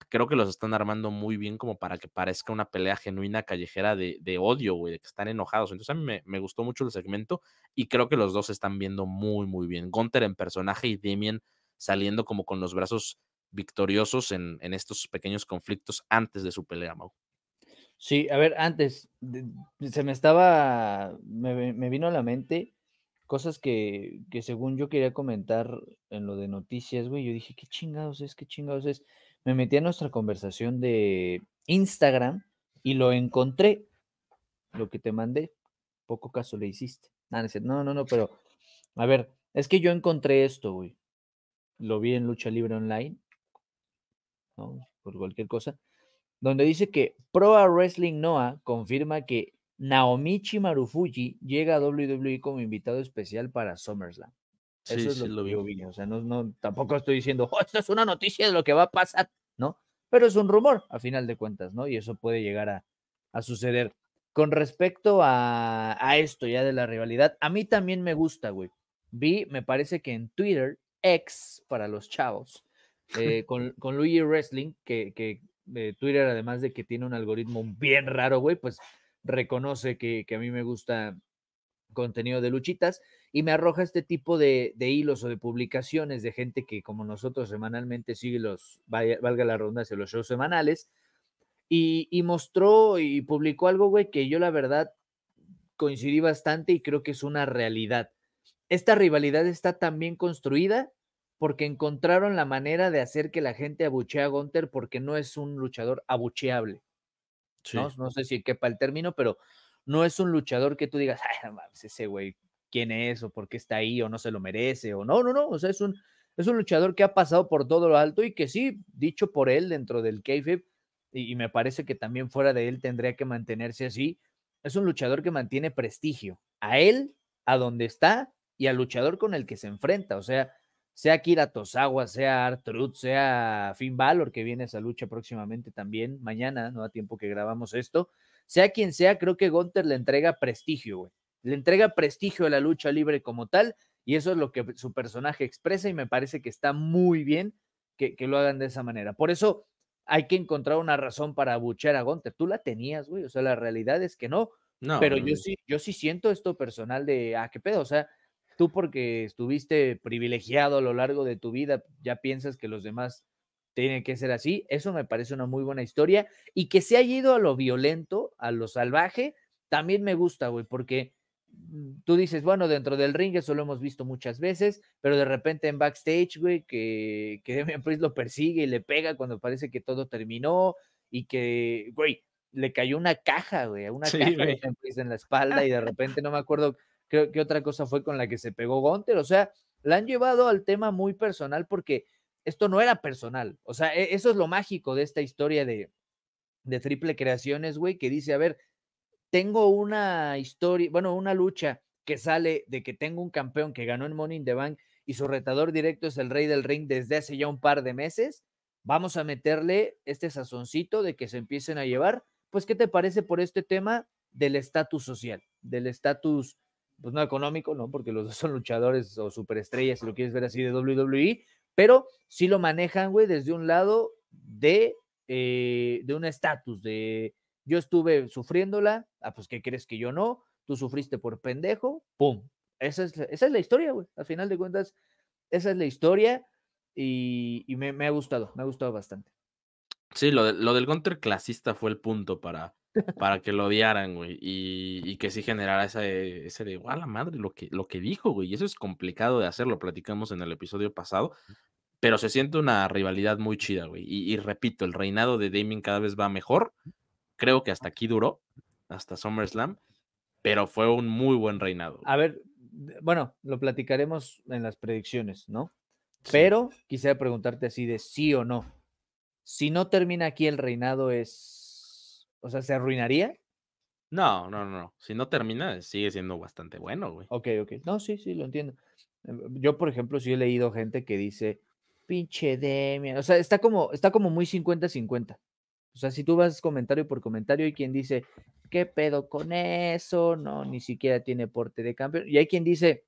Creo que los están armando muy bien como para que parezca una pelea genuina callejera de, odio, güey, de que están enojados. Entonces a mí me, gustó mucho el segmento y creo que los dos están viendo muy, muy bien. Gunter en personaje y Damien saliendo como con los brazos victoriosos en, estos pequeños conflictos antes de su pelea, Mau. Sí, a ver, antes, se me estaba, me, vino a la mente cosas que, según yo quería comentar en lo de noticias, güey, yo dije, qué chingados es, qué chingados es. Me metí a nuestra conversación de Instagram y lo encontré, lo que te mandé, poco caso le hiciste. Ah, no, no, no, pero, a ver, es que yo encontré esto, güey lo vi en Lucha Libre Online, por cualquier cosa, donde dice que Pro Wrestling Noah confirma que Naomichi Marufuji llega a WWE como invitado especial para SummerSlam. Eso es lo que yo vi. O sea, no, tampoco estoy diciendo, oh, esto es una noticia de lo que va a pasar, ¿no? Pero es un rumor, a final de cuentas, ¿no? Y eso puede llegar a, suceder. Con respecto a, a, esto ya de la rivalidad, a mí también me gusta, güey. Vi, me parece que en Twitter ex para los chavos, eh, con, con, Luigi Wrestling, que, que eh, Twitter, además de que tiene un algoritmo bien raro, güey, pues reconoce que, a mí me gusta contenido de luchitas y me arroja este tipo de, hilos o de publicaciones de gente que como nosotros semanalmente sigue los, valga la ronda, hacia los shows semanales, y, y, mostró y publicó algo, güey, que yo la verdad coincidí bastante y creo que es una realidad. Esta rivalidad está tan bien construida porque encontraron la manera de hacer que la gente abuchee a Gunter porque no es un luchador abucheable. ¿no? sé si quepa el término, pero no es un luchador que tú digas, ay, mames, ese güey, ¿quién es? ¿O por qué está ahí? ¿O no se lo merece? ¿O no? No, no, o sea, es un, es un luchador que ha pasado por todo lo alto y que sí, dicho por él dentro del KFIP, y me parece que también fuera de él tendría que mantenerse así, es un luchador que mantiene prestigio a él, a donde está y al luchador con el que se enfrenta. O sea, sea Kira Tosawa, sea Artruth, sea Finn Balor, que viene a esa lucha próximamente también, mañana, no da tiempo que grabamos esto. Sea quien sea, creo que Gunter le entrega prestigio, güey. Le entrega prestigio a la lucha libre como tal, y eso es lo que su personaje expresa, y me parece que está muy bien que, lo hagan de esa manera. Por eso hay que encontrar una razón para abuchear a Gunter. Tú la tenías, güey. O sea, la realidad es que no. No. Pero yo sí, yo sí siento esto personal de, ah, qué pedo. O sea, tú porque estuviste privilegiado a lo largo de tu vida, ya piensas que los demás tienen que ser así. Eso me parece una muy buena historia. Y que se haya ido a lo violento, a lo salvaje, también me gusta, güey, porque mm, tú dices, bueno, dentro del ring eso lo hemos visto muchas veces, pero de repente en backstage, güey, que, que Demian lo persigue y le pega cuando parece que todo terminó y que, güey, le cayó una caja, güey, una caja en la espalda y de repente no me acuerdo creo que otra cosa fue con la que se pegó Gonter, o sea, la han llevado al tema muy personal porque esto no era personal, o sea, e, eso es lo mágico de esta historia de, de triple creaciones, güey, que dice, a ver, tengo una historia, bueno, una lucha que sale de que tengo un campeón que ganó en Money in the Bank y su retador directo es el rey del ring desde hace ya un par de meses, vamos a meterle este sazoncito de que se empiecen a llevar, pues, ¿qué te parece por este tema del estatus social, del estatus pues no económico, ¿no? Porque los dos son luchadores o superestrellas, si lo quieres ver así, de WWE, pero sí lo manejan, güey, desde un lado eh, de, un estatus, de yo estuve sufriéndola, ah, pues ¿qué crees que yo no? Tú sufriste por pendejo, ¡pum! Esa es, esa es la historia, güey. Al final de cuentas, esa es la historia y, me, ha gustado, me ha gustado bastante. Sí, lo, lo del Gunter clasista fue el punto para, para que lo odiaran, güey, y, que sí generara ese, ese de, la madre! Lo que, lo que dijo, güey, y eso es complicado de hacer, lo platicamos en el episodio pasado, pero se siente una rivalidad muy chida, güey, y, repito, el reinado de Damien cada vez va mejor, creo que hasta aquí duró, hasta SummerSlam, pero fue un muy buen reinado. A ver, bueno, lo platicaremos en las predicciones, ¿no? Pero quisiera preguntarte así de sí o no. Si no termina aquí el reinado, es o sea, ¿se arruinaría? No, no, no. Si no termina, eh, sigue siendo bastante bueno, güey. Ok, ok. No, sí, sí, lo entiendo. Eh, yo, por ejemplo, sí he leído gente que dice, pinche demia. O sea, está como, está como muy 50-50. O sea, si tú vas comentario por comentario, hay quien dice, ¿qué pedo con eso? No, ni siquiera tiene porte de campeón. Y hay quien dice,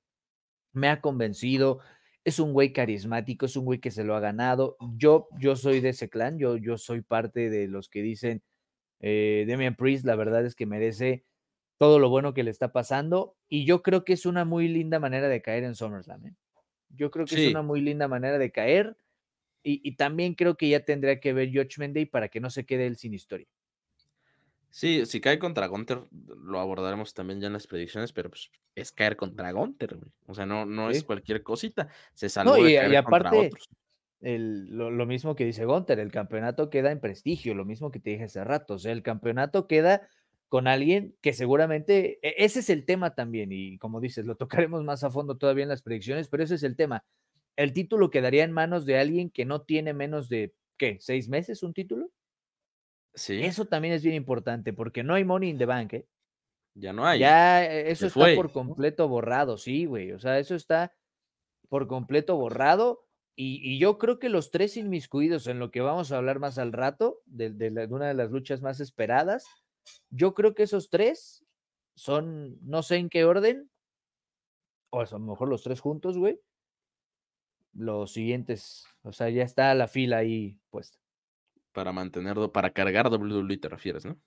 me ha convencido, es un güey carismático, es un güey que se lo ha ganado. Yo, yo soy de ese clan, yo, yo soy parte de los que dicen, eh, Demian Priest, la verdad es que merece todo lo bueno que le está pasando y yo creo que es una muy linda manera de caer en SummerSlam. ¿eh? Yo creo que es una muy linda manera de caer y, también creo que ya tendría que ver George Mendy para que no se quede él sin historia. Sí, si cae contra Gunter, lo abordaremos también ya en las predicciones, pero pues es caer contra Gunter, O sea, no, no es cualquier cosita. Se salvó y, aparte, lo, mismo que dice Gunter, el campeonato queda en prestigio, lo mismo que te dije hace rato, o sea, el campeonato queda con alguien que seguramente, e, ese es el tema también, y como dices, lo tocaremos más a fondo todavía en las predicciones, pero ese es el tema. El título quedaría en manos de alguien que no tiene menos de, ¿qué? ¿Seis meses un título? Sí. Eso también es bien importante, porque no hay money in the bank, ¿eh? Ya no hay. Ya e, eso está por completo borrado, sí, güey. O sea, eso está por completo pues borrado y, yo creo que los tres inmiscuidos en lo que vamos a hablar más al rato, de, una de las luchas más esperadas, yo creo que esos tres son, no sé en qué orden, o a lo mejor los tres juntos, güey. Los siguientes, o sea, ya está la fila ahí puesta. Para mantenerlo, para cargar WWE te refieres, ¿no?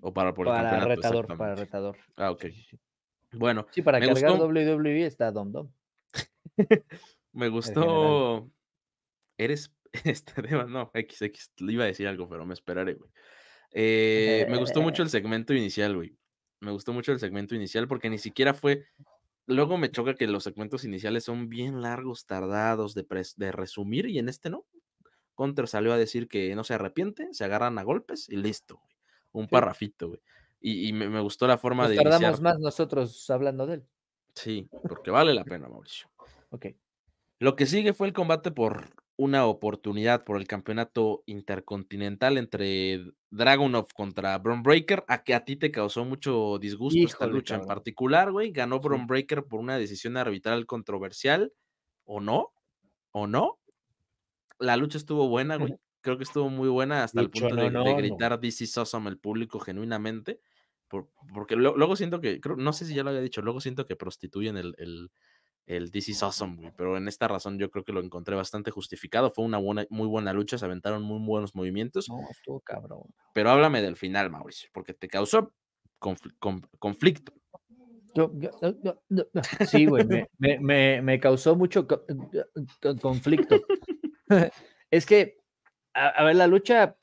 O para por el para retador, para retador. Ah, ok. Bueno. Sí, para cargar WWE está Dom Dom. Me gustó. Eres este tema no, XX, le iba a decir algo, pero me esperaré, güey. Eh, me gustó mucho el segmento inicial, güey. Me gustó mucho el segmento inicial porque ni siquiera fue. Luego me choca que los segmentos iniciales son bien largos, tardados de, resumir, y en este no. Contra salió a decir que no se arrepiente, se agarran a golpes y listo, güey. Un parrafito, güey. Y, me, gustó la forma Nos de. Tardamos más nosotros hablando de él. Sí, porque vale la pena, Mauricio. Ok. Lo que sigue fue el combate por una oportunidad por el campeonato intercontinental entre Dragunov contra Bron Breaker, a que a ti te causó mucho disgusto esta lucha en particular, güey. Ganó Bron Breaker por una decisión arbitral controversial, ¿o no? ¿O no? La lucha estuvo buena, güey. Creo que estuvo muy buena hasta el punto de, gritar no. This is awesome el público genuinamente. porque luego siento que, no sé si ya lo había dicho, luego siento que prostituyen el, el el This is Awesome, güey. Pero en esta razón yo creo que lo encontré bastante justificado. Fue una buena, muy buena lucha, se aventaron muy buenos movimientos. No, estuvo cabrón. Pero háblame del final, Mauricio, porque te causó conflicto. sí, güey, me, causó mucho conflicto. es que, a, ver, la lucha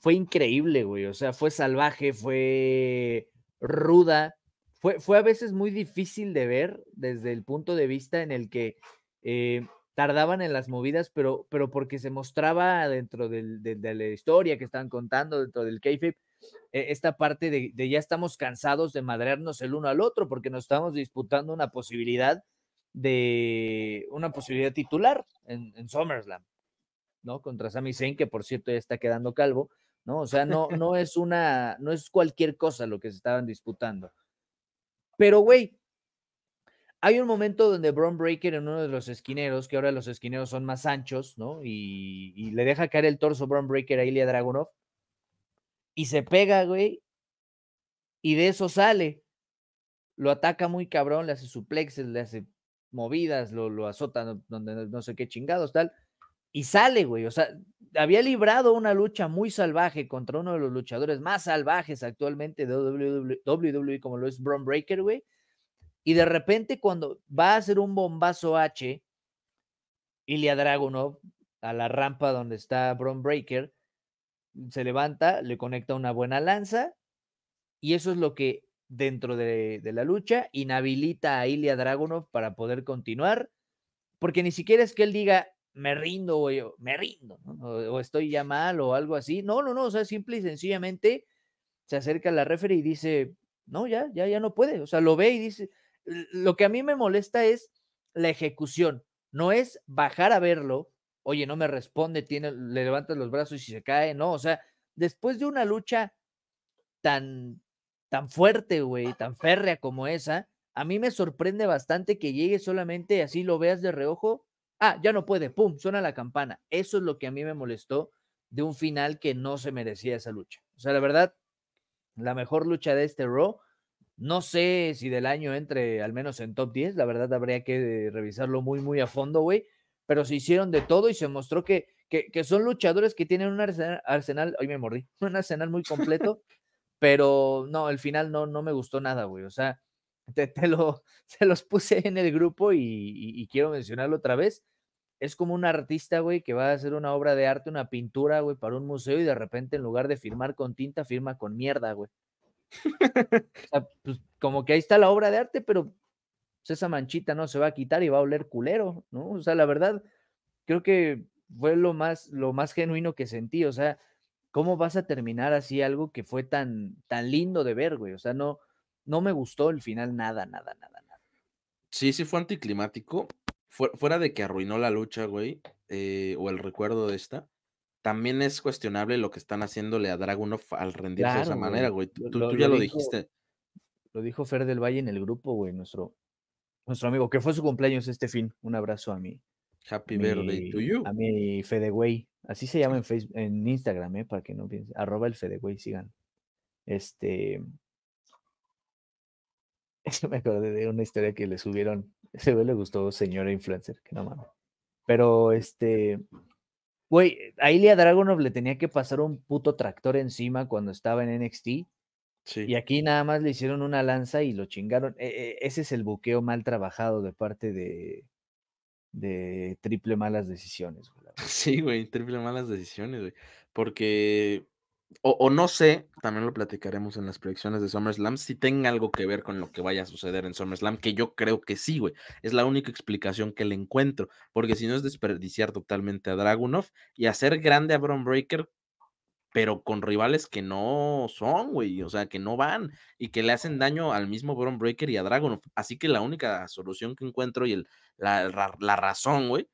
fue increíble, güey. O sea, fue salvaje, fue ruda, fue, a veces muy difícil de ver desde el punto de vista en el que eh, tardaban en las movidas, pero, pero porque se mostraba dentro del, de, la historia que estaban contando, dentro del KFIP, e, esta parte de, ya estamos cansados de madrearnos el uno al otro porque nos estamos disputando una posibilidad de una posibilidad titular en, SummerSlam, ¿no? Contra Sami Zayn, que por cierto ya está quedando calvo, ¿no? O sea, no, no es una, no es cualquier cosa lo que se estaban disputando. Pero, güey, hay un momento donde Bron Breaker en uno de los esquineros, que ahora los esquineros son más anchos, ¿no? Y, le deja caer el torso Bron Breaker a Ilya Dragunov. Y se pega, güey. Y de eso sale. Lo ataca muy cabrón, le hace suplexes, le hace movidas, lo, lo azota, donde no sé qué chingados, tal y sale, güey. O sea, había librado una lucha muy salvaje contra uno de los luchadores más salvajes actualmente de WWE, como lo es Bron Breaker, güey. Y de repente cuando va a hacer un bombazo H, Ilya Dragunov, a la rampa donde está Bron Breaker, se levanta, le conecta una buena lanza, y eso es lo que dentro de, de la lucha inhabilita a Ilya Dragunov para poder continuar, porque ni siquiera es que él diga, me rindo, o me rindo, o, estoy ya mal o algo así. No, no, no, o sea, simple y sencillamente se acerca la referee y dice, no, ya, ya, ya no puede. O sea, lo ve y dice, lo que a mí me molesta es la ejecución, no es bajar a verlo, oye, no me responde, tiene, le levantas los brazos y se cae, no, o sea, después de una lucha tan, tan fuerte, güey, tan férrea como esa, a mí me sorprende bastante que llegue solamente así, lo veas de reojo Ah, ya no puede, pum, suena la campana. Eso es lo que a mí me molestó de un final que no se merecía esa lucha. O sea, la verdad, la mejor lucha de este Raw. No sé si del año entre al menos en top 10, la verdad habría que revisarlo muy, muy a fondo, güey. Pero se hicieron de todo y se mostró que, que, son luchadores que tienen un arsenal, hoy me mordí, un arsenal muy completo, pero no, el final no, no me gustó nada, güey. O sea, te, lo, se los puse en el grupo y, quiero mencionarlo otra vez. Es como un artista, güey, que va a hacer una obra de arte, una pintura, güey, para un museo y de repente en lugar de firmar con tinta, firma con mierda, güey. o sea, pues, como que ahí está la obra de arte, pero pues, esa manchita no se va a quitar y va a oler culero, ¿no? O sea, la verdad, creo que fue lo más, lo más genuino que sentí. O sea, ¿cómo vas a terminar así algo que fue tan, tan lindo de ver, güey? O sea, no, no me gustó el final nada, nada, nada, nada. Sí, sí fue anticlimático. Fuera de que arruinó la lucha, güey, eh, o el recuerdo de esta, también es cuestionable lo que están haciéndole a Dragunov al rendirse de esa manera, güey. Tú, ya lo, dijiste. lo dijo Fer del Valle en el grupo, güey, nuestro, nuestro amigo, que fue su cumpleaños este fin. Un abrazo a mí. Happy birthday to you. A mi Güey. Así se llama en Facebook, en Instagram, ¿eh? Para que no piensen. Arroba el Fedeway, sigan. Este, me acordé de una historia que le subieron. Ese güey le gustó señora influencer, que no mames. Pero este. Güey, a Ilya Dragunov le tenía que pasar un puto tractor encima cuando estaba en NXT. Sí. Y aquí nada más le hicieron una lanza y lo chingaron. E, e, ese es el buqueo mal trabajado de parte de, de triple malas decisiones. Güey. Sí, güey, triple malas decisiones, güey. Porque o, no sé, también lo platicaremos en las proyecciones de SummerSlam, si tenga algo que ver con lo que vaya a suceder en SummerSlam, que yo creo que sí, güey. Es la única explicación que le encuentro, porque si no es desperdiciar totalmente a Dragunov y hacer grande a Bron Breaker, pero con rivales que no son, güey, o sea, que no van y que le hacen daño al mismo Bron Breaker y a Dragunov. Así que la única solución que encuentro y el, la, razón, güey,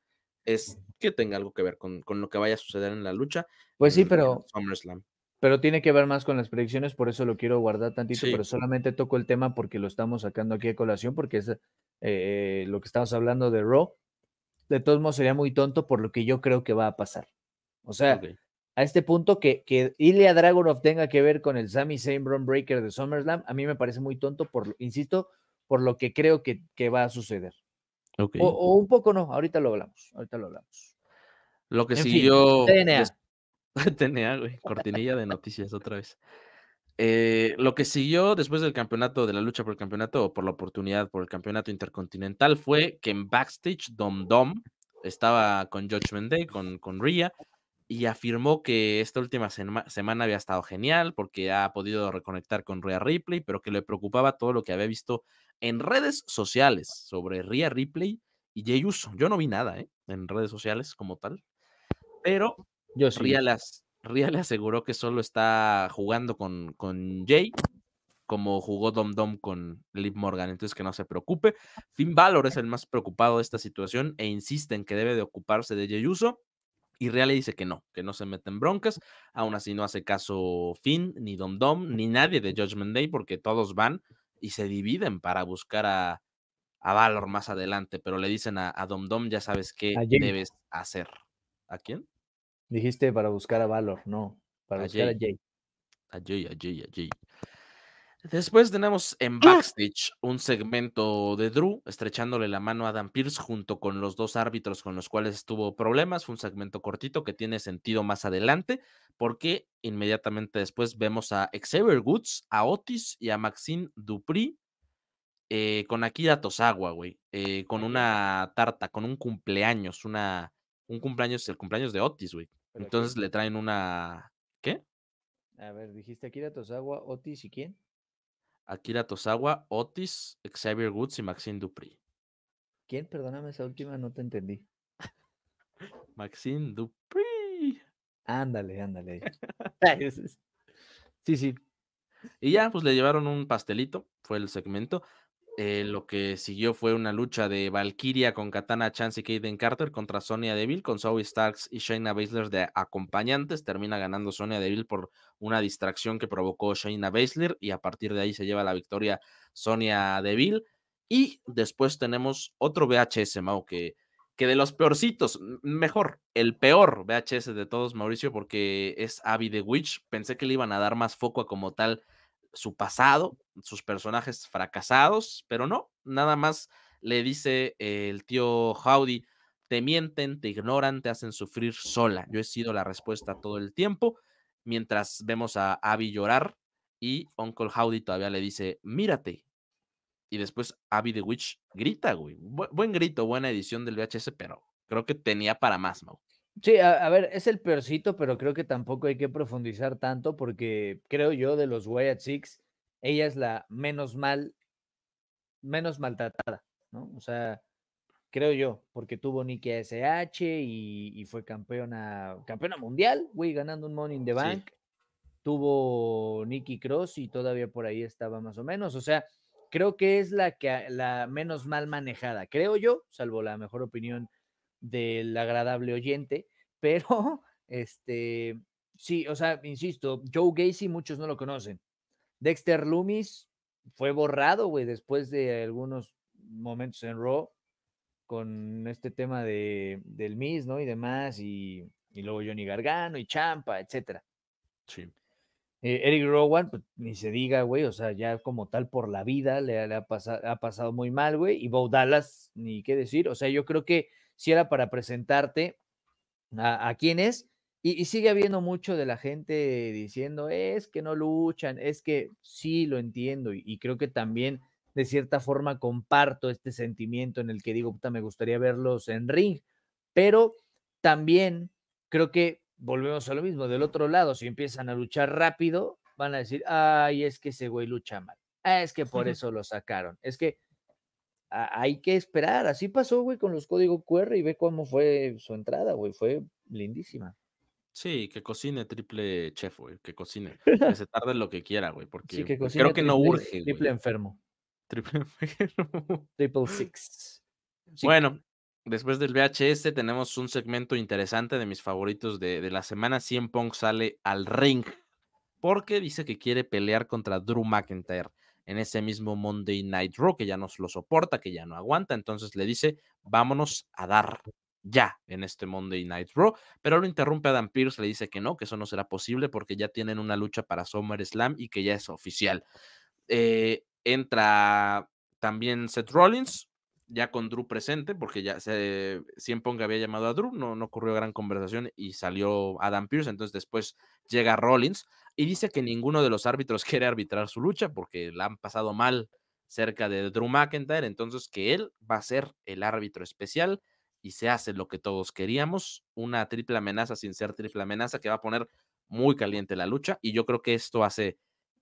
es que tenga algo que ver con, con, lo que vaya a suceder en la lucha. Pues sí, pero. SummerSlam pero tiene que ver más con las predicciones, por eso lo quiero guardar tantito, pero solamente toco el tema porque lo estamos sacando aquí a colación, porque es eh, lo que estamos hablando de Raw. De todos modos, sería muy tonto por lo que yo creo que va a pasar. O sea, a este punto que, que Ilya Dragunov tenga que ver con el Sami Zayn Breaker de SummerSlam, a mí me parece muy tonto, por, insisto, por lo que creo que, va a suceder. O, un poco no, ahorita lo hablamos, ahorita lo hablamos. Lo que sí yo... tenía, cortinilla de noticias otra vez. Eh, lo que siguió después del campeonato, de la lucha por el campeonato o por la oportunidad por el campeonato intercontinental fue que en backstage Dom Dom estaba con George Day, con, con Rhea, y afirmó que esta última semana había estado genial porque ha podido reconectar con Rhea Ripley, pero que le preocupaba todo lo que había visto en redes sociales sobre Rhea Ripley y Jey Uso. Yo no vi nada ¿eh? en redes sociales como tal, pero yo le aseguró que solo está jugando con, con Jay, como jugó Dom Dom con Liv Morgan, entonces que no se preocupe. Finn Balor es el más preocupado de esta situación e insiste en que debe de ocuparse de Jayuso Uso. Y Real le dice que no, que no se meten broncas. Aún así no hace caso Finn, ni Dom Dom, ni nadie de Judgment Day, porque todos van y se dividen para buscar a, a Valor más adelante. Pero le dicen a, a Dom Dom, ya sabes qué debes hacer. ¿A quién? Dijiste para buscar a Valor, no, para buscar a Jay. A Jay, a Jay, a Jay. Después tenemos en ¡Ah! backstage un segmento de Drew estrechándole la mano a Dan Pierce junto con los dos árbitros con los cuales estuvo problemas. Fue un segmento cortito que tiene sentido más adelante porque inmediatamente después vemos a Xavier Woods, a Otis y a Maxine Dupri eh, con Akira Tosawa, güey, eh, con una tarta, con un cumpleaños, una, un cumpleaños, el cumpleaños de Otis, güey. Entonces le traen una. ¿Qué? A ver, dijiste Akira Tosawa, Otis y quién? Akira Tosawa, Otis, Xavier Woods y Maxine Dupri. ¿Quién? Perdóname, esa última no te entendí. Maxine Dupri. Ándale, ándale. sí, sí. Y ya, pues le llevaron un pastelito, fue el segmento. Eh, lo que siguió fue una lucha de Valkyria con Katana Chance y Kaden Carter contra Sonia Deville, con Zoe Starks y Shayna Baszler de acompañantes. Termina ganando Sonia Deville por una distracción que provocó Shayna Baszler y a partir de ahí se lleva la victoria Sonia Deville. Y después tenemos otro VHS, Mau, que, que de los peorcitos, mejor, el peor VHS de todos, Mauricio, porque es Abby the Witch. Pensé que le iban a dar más foco a como tal su pasado, sus personajes fracasados, pero no, nada más le dice el tío Howdy, te mienten, te ignoran, te hacen sufrir sola. Yo he sido la respuesta todo el tiempo, mientras vemos a Abby llorar y Uncle Howdy todavía le dice, mírate. Y después Abby the Witch grita, güey. buen grito, buena edición del VHS, pero creo que tenía para más, Mau. Sí, a, ver, es el peorcito, pero creo que tampoco hay que profundizar tanto porque creo yo de los Wyatt Six, ella es la menos mal, menos maltratada, ¿no? O sea, creo yo, porque tuvo Nikki SH y, fue campeona, campeona mundial, güey, ganando un Money in the Bank. Tuvo Nikki Cross y todavía por ahí estaba más o menos. O sea, creo que es la que la menos mal manejada, creo yo, salvo la mejor opinión del agradable oyente, pero este, sí, o sea, insisto, Joe Gacy muchos no lo conocen. Dexter Loomis fue borrado, güey, después de algunos momentos en Raw con este tema de, del Miss, ¿no? Y demás, y, y luego Johnny Gargano y Champa, etcétera. Sí. Eh, Eric Rowan, pues, ni se diga, güey, o sea, ya como tal por la vida le, ha, ha, pasado muy mal, güey, y Bo Dallas, ni qué decir, o sea, yo creo que si era para presentarte a, quién es. Y, sigue habiendo mucho de la gente diciendo, es que no luchan, es que sí lo entiendo y, creo que también de cierta forma comparto este sentimiento en el que digo, puta, me gustaría verlos en ring, pero también creo que volvemos a lo mismo, del otro lado, si empiezan a luchar rápido, van a decir, ay, es que ese güey lucha mal, es que por eso lo sacaron, es que hay que esperar. Así pasó, güey, con los códigos QR y ve cómo fue su entrada, güey. Fue lindísima. Sí, que cocine triple chef, güey. Que cocine. Que se tarde lo que quiera, güey. Porque que pues, creo que no urge. Triple enfermo. Triple enfermo. Triple six. Bueno, después del VHS tenemos un segmento interesante de mis favoritos de, la semana. 100 Pong sale al ring porque dice que quiere pelear contra Drew McIntyre en ese mismo Monday Night Raw, que ya nos lo soporta, que ya no aguanta. Entonces le dice, vámonos a dar ya en este Monday Night Raw, pero lo interrumpe Adam Pierce, le dice que no, que eso no será posible porque ya tienen una lucha para SummerSlam y que ya es oficial. Eh, entra también Seth Rollins, ya con Drew presente, porque ya se, siempre Pong había llamado a Drew, no, no ocurrió gran conversación y salió Adam Pierce, entonces después llega Rollins y dice que ninguno de los árbitros quiere arbitrar su lucha porque la han pasado mal cerca de Drew McIntyre, entonces que él va a ser el árbitro especial y se hace lo que todos queríamos, una triple amenaza sin ser triple amenaza que va a poner muy caliente la lucha y yo creo que esto hace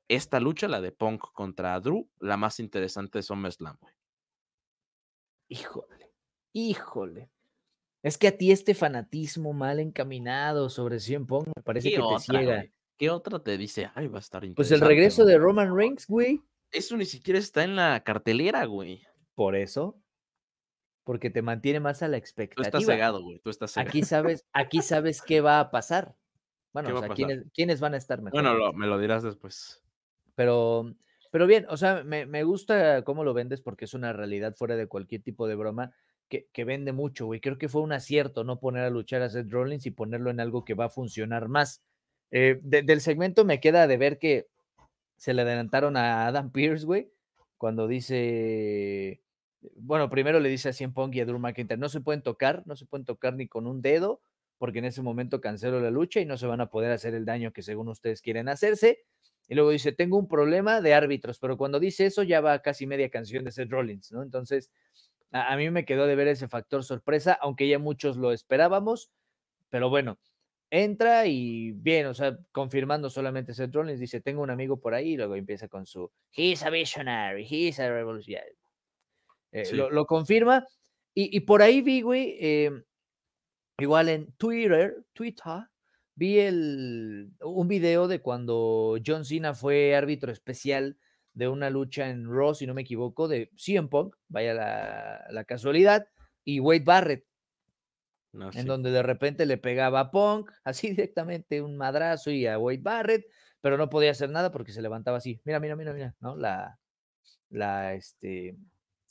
esta lucha, la de Punk contra Drew, la más interesante de SummerSlam. Híjole, híjole. Es que a ti este fanatismo mal encaminado sobre Cien Pong me parece que te ciega. ¿Qué otra te dice? Ay, va a estar Pues el regreso de Roman Reigns, güey. Eso ni siquiera está en la cartelera, güey. Por eso. Porque te mantiene más a la expectativa. Tú estás cegado, güey. Tú estás cegado. Aquí sabes, aquí sabes qué va a pasar. Bueno, o sea, quiénes, van a estar mejor. Bueno, me lo dirás después. Pero pero bien, o sea, me, gusta cómo lo vendes porque es una realidad fuera de cualquier tipo de broma que, vende mucho, güey. Creo que fue un acierto no poner a luchar a Seth Rollins y ponerlo en algo que va a funcionar más. Eh, del segmento me queda de ver que se le adelantaron a Adam Pierce, güey, cuando dice, bueno, primero le dice a Cien Pong y a Drew McIntyre, no se pueden tocar, no se pueden tocar ni con un dedo, porque en ese momento cancelo la lucha y no se van a poder hacer el daño que según ustedes quieren hacerse. Y luego dice, tengo un problema de árbitros, pero cuando dice eso ya va casi media canción de Seth Rollins, ¿no? Entonces, a, mí me quedó de ver ese factor sorpresa, aunque ya muchos lo esperábamos, pero bueno, entra y bien, o sea, confirmando solamente Seth Rollins, dice, tengo un amigo por ahí, y luego empieza con su, he's a visionary, he's a revolutionary. Eh, lo, confirma. Y, por ahí vi, eh, igual en Twitter, Twitter, vi el, un video de cuando John Cena fue árbitro especial de una lucha en Raw, si no me equivoco, de CM Punk, vaya la, casualidad, y Wade Barrett. en donde de repente le pegaba a Punk, así directamente un madrazo y a Wade Barrett, pero no podía hacer nada porque se levantaba así. Mira, mira, mira, mira, ¿no? La, la, este,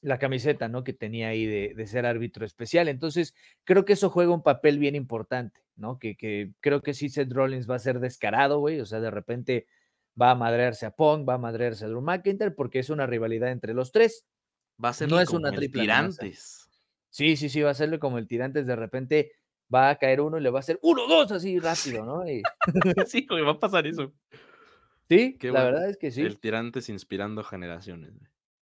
la camiseta, ¿no? Que tenía ahí de ser árbitro especial. Entonces, creo que eso juega un papel bien importante. ¿no? Que, creo que sí Seth Rollins va a ser descarado, güey, o sea, de repente va a madrearse a Pong, va a madrearse a Drew McIntyre, porque es una rivalidad entre los tres. Va a ser como una el tirantes. Sí, sí, sí, va a ser como el tirantes, de repente va a caer uno y le va a hacer uno, dos, así rápido, ¿no? sí, güey, va a pasar eso. Sí, la verdad es que sí. El tirantes inspirando generaciones.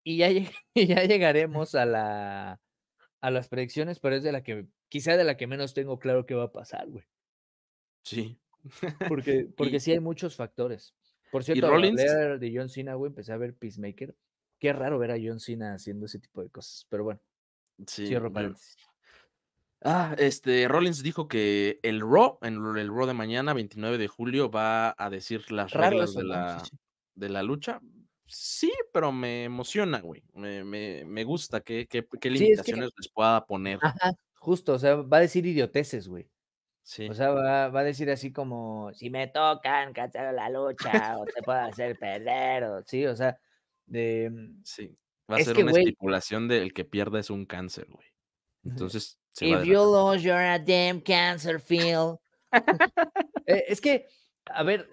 Y ya, llegaremos a la a las predicciones, pero es de la que quizá de la que menos tengo claro qué va a pasar, güey. Sí. Porque, porque sí hay muchos factores. Por cierto, leer de John Cena, güey, empecé a ver Peacemaker. Qué raro ver a John Cena haciendo ese tipo de cosas, pero bueno. Sí, cierro Ah, este, Rollins dijo que el Raw, en el Raw de mañana, 29 de julio, va a decir las reglas de la, de la lucha. Sí, pero me emociona, güey. Me, me, gusta qué, limitaciones les pueda poner. Ajá justo, o sea, va a decir idioteces, güey. Sí. O sea, va, a decir así como, si me tocan, cancelo la lucha, o te puedo hacer perder, o, sí, o sea, de... Mm, sí, va a ser una estipulación del que pierda es un cáncer, güey. Entonces, If you lose, you're a damn cancer, Phil. Eh, es que, a ver,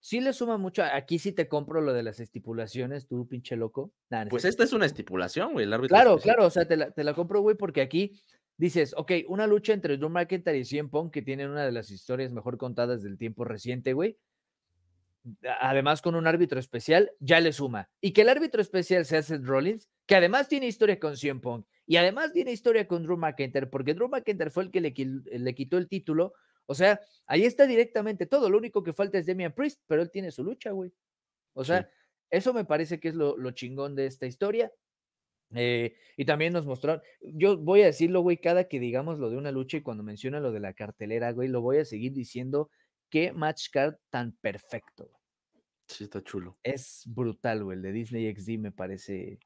sí le suma mucho. Aquí sí te compro lo de las estipulaciones, tú pinche loco. pues esta es una estipulación, güey. claro, claro, o sea, te te la compro, güey, porque aquí Dices, ok, una lucha entre Drew McIntyre y CM Pong, que tienen una de las historias mejor contadas del tiempo reciente, güey. Además, con un árbitro especial, ya le suma. Y que el árbitro especial sea Seth Rollins, que además tiene historia con CM Pong, Y además tiene historia con Drew McIntyre, porque Drew McIntyre fue el que le, le quitó el título. O sea, ahí está directamente todo. Lo único que falta es Demian Priest, pero él tiene su lucha, güey. O sea, eso me parece que es lo chingón de esta historia. Eh, y también nos mostraron, yo voy a decirlo, güey, cada que digamos lo de una lucha y cuando menciona lo de la cartelera, güey, lo voy a seguir diciendo, qué match card tan perfecto. Sí, está chulo. Es brutal, güey, el de Disney XD me parece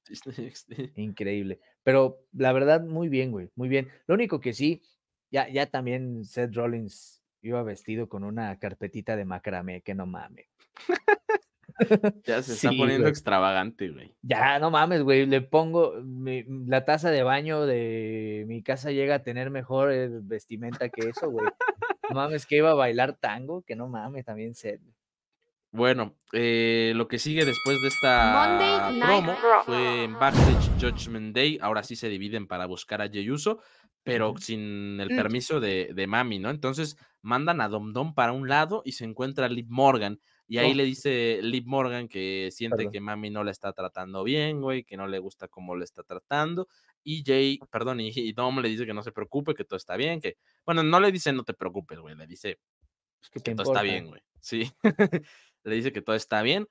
increíble. Pero la verdad, muy bien, güey, muy bien. Lo único que sí, ya, ya también Seth Rollins iba vestido con una carpetita de macramé, que no mames. Ya se está poniendo extravagante, güey. Ya, no mames, güey. Le pongo la taza de baño de mi casa llega a tener mejor eh, vestimenta que eso, güey. No mames, que iba a bailar tango, que no mames, también se. Bueno, eh, lo que sigue después de esta promo fue en Backstage Judgment Day. Ahora sí se dividen para buscar a Yeyuso pero sin el mm. permiso de, de, Mami, ¿no? Entonces mandan a Dom Dom para un lado y se encuentra a Liv Morgan y ahí oh. le dice Liv Morgan que siente que Mami no la está tratando bien, güey, que no le gusta cómo le está tratando. Y Jay, perdón, y, Dom le dice que no se preocupe, que todo está bien, que, bueno, no le dice no te preocupes, güey, le dice pues, que, todo está bien, güey. Sí, le dice que todo está bien.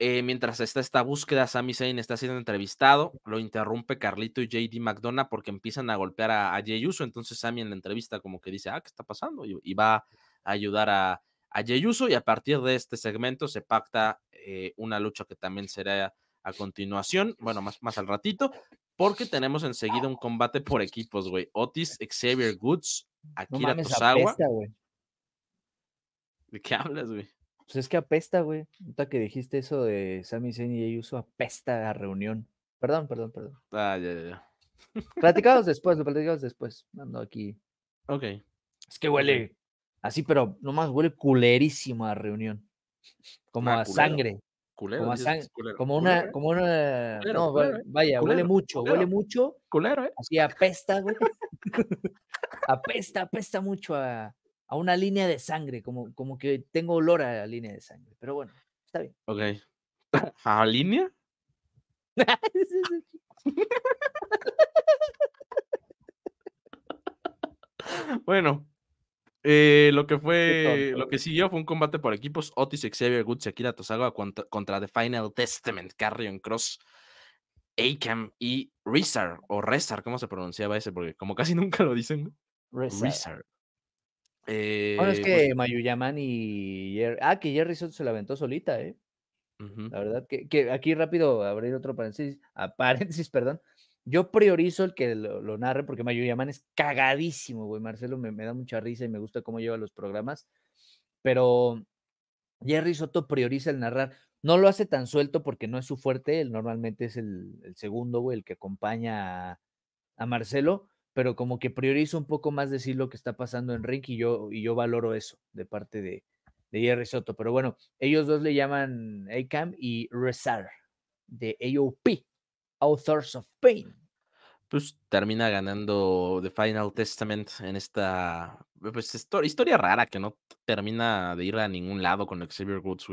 Eh, mientras está esta búsqueda, Sammy Zayn está siendo entrevistado, lo interrumpe Carlito y JD McDonough porque empiezan a golpear a, Jay Uso, entonces Sammy en la entrevista como que dice, ah, ¿qué está pasando? y va a ayudar a a Yeyuso y a partir de este segmento se pacta eh, una lucha que también será a continuación, bueno, más, más al ratito, porque tenemos enseguida un combate por equipos, güey. Otis, Xavier Goods, Akira no ¿De qué hablas, güey? Pues es que apesta, güey. nota que dijiste eso de Sammy Zayn y Yeyuso, apesta la reunión. Perdón, perdón, perdón. Ah, ya, ya, ya. Platicamos después, lo platicamos después. Ando aquí. Ok. Es que huele Así, pero nomás huele culerísimo a reunión. Como ah, a sangre. Eh. como, una, como una, no, eh, vaya, huele mucho, huele mucho. Culero, eh. Así apesta, güey. apesta, apesta mucho a, una línea de sangre, como, como que tengo olor a la línea de sangre, pero bueno, está bien. Ok. ¿A línea? bueno, eh, lo que fue, lo que siguió fue un combate por equipos. Otis, Xavier Woods y Akira contra, The Final Testament, Carrion Cross, Akam y Rezar, o Rezar, ¿cómo se pronunciaba ese? Porque como casi nunca lo dicen. Rezar. Eh, bueno, es eh, pues que pues, y Jerry... Ah, que Jerry se la aventó solita, ¿eh? La verdad que, que, aquí rápido abrir otro paréntesis, a paréntesis, perdón. Yo priorizo el que lo, narre porque Mayo Yaman es cagadísimo, güey. Marcelo me, da mucha risa y me gusta cómo lleva los programas. Pero Jerry Soto prioriza el narrar. No lo hace tan suelto porque no es su fuerte. Él normalmente es el, segundo, güey, el que acompaña a, Marcelo. Pero como que prioriza un poco más decir lo que está pasando en Rick y yo, y yo valoro eso de parte de, de Jerry Soto. Pero bueno, ellos dos le llaman ACAM y Resar de AOP Authors of Pain. Pues termina ganando The Final Testament en esta eh, pues, historia, rara que no termina de ir a ningún lado con Xavier Woods.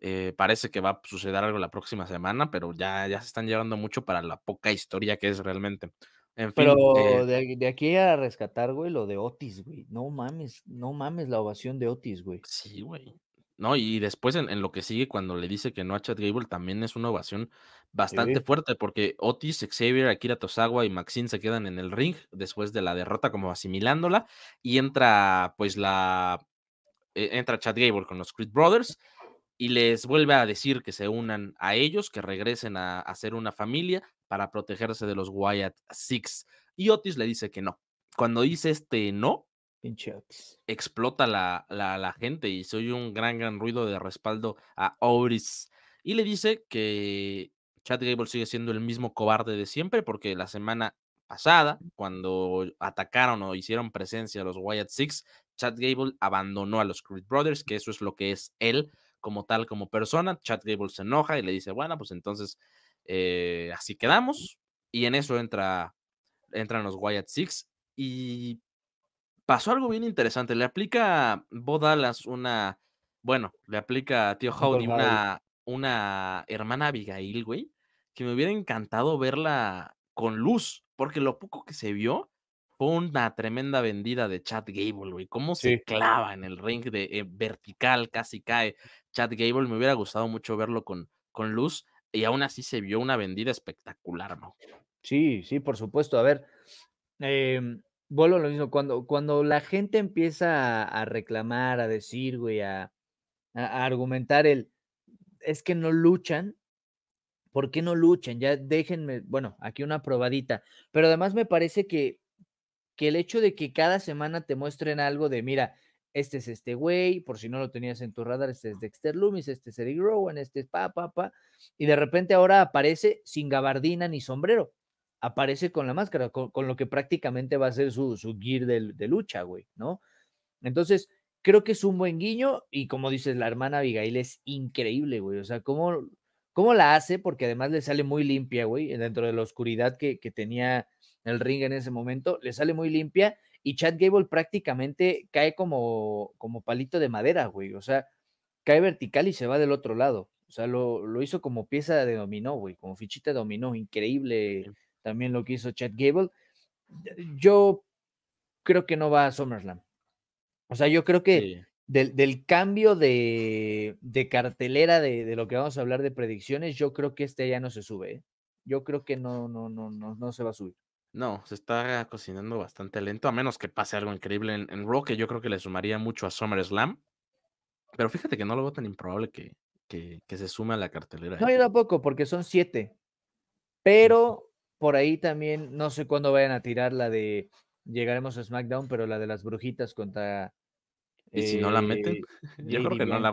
Eh, parece que va a suceder algo la próxima semana, pero ya, ya se están llevando mucho para la poca historia que es realmente. Eh pero de, de, aquí a rescatar, güey, lo de Otis, güey. No mames, no mames la ovación de Otis, güey. Sí, güey y después en, lo que sigue, cuando le dice que no a Chad Gable, también es una ovación bastante fuerte, porque Otis, Xavier, Akira Tosawa y Maxine se quedan en el ring después de la derrota, como asimilándola, y entra, pues, la. E, entra Chad Gable con los Creed Brothers y les vuelve a decir que se unan a ellos, que regresen a, a ser una familia para protegerse de los Wyatt Six. Y Otis le dice que no. Cuando dice este no, explota la, gente y se oye un gran, gran ruido de respaldo a Oris. Y le dice que Chad Gable sigue siendo el mismo cobarde de siempre porque la semana pasada, cuando atacaron o hicieron presencia a los Wyatt Six, Chad Gable abandonó a los Creed Brothers, que eso es lo que es él como tal, como persona. Chad Gable se enoja y le dice, bueno, pues entonces eh, así quedamos. Y en eso entra, entran los Wyatt Six y pasó algo bien interesante. Le aplica Bo Dallas una. Bueno, le aplica a Tío Howdy una, una hermana Abigail, güey, que me hubiera encantado verla con luz, porque lo poco que se vio fue una tremenda vendida de Chad Gable, güey. Cómo se clava en el ring de eh, vertical, casi cae. Chad Gable, me hubiera gustado mucho verlo con, con luz, y aún así se vio una vendida espectacular, ¿no? Sí, sí, por supuesto. A ver, eh, vuelvo lo mismo, cuando, cuando la gente empieza a, reclamar, a decir, güey, a, argumentar el, es que no luchan, ¿por qué no luchan? Ya déjenme, bueno, aquí una probadita, pero además me parece que, que el hecho de que cada semana te muestren algo de, mira, este es este güey, por si no lo tenías en tu radar, este es Dexter Loomis, este es Eric Rowan, este es pa, pa, pa, y de repente ahora aparece sin gabardina ni sombrero aparece con la máscara, con, lo que prácticamente va a ser su, su gear de, lucha, güey, ¿no? Entonces, creo que es un buen guiño y como dices, la hermana Abigail es increíble, güey, o sea, cómo, la hace, porque además le sale muy limpia, güey, eh, dentro de la oscuridad que, tenía el ring en ese momento, le sale muy limpia y Chad Gable prácticamente cae como, como palito de madera, güey, o sea, cae vertical y se va del otro lado. O sea, lo, lo hizo como pieza de dominó, güey, como fichita de dominó, increíble también lo que hizo Chad Gable. Yo creo que no va a SummerSlam. O sea, yo creo que del, cambio de, cartelera de, lo que vamos a hablar de predicciones, yo creo que este ya no se sube. ¿eh? Yo creo que no, no, no, no, no se va a subir. No, se está cocinando bastante lento, a menos que pase algo increíble en, en Raw, que yo creo que le sumaría mucho a SummerSlam. Pero fíjate que no lo veo tan improbable que, que se sume a la cartelera. No, ¿eh? yo tampoco, porque son siete. Pero por ahí también, no sé cuándo vayan a tirar la de llegaremos a SmackDown, pero la de las brujitas contra. y si no la meten, eh, yo creo que no la.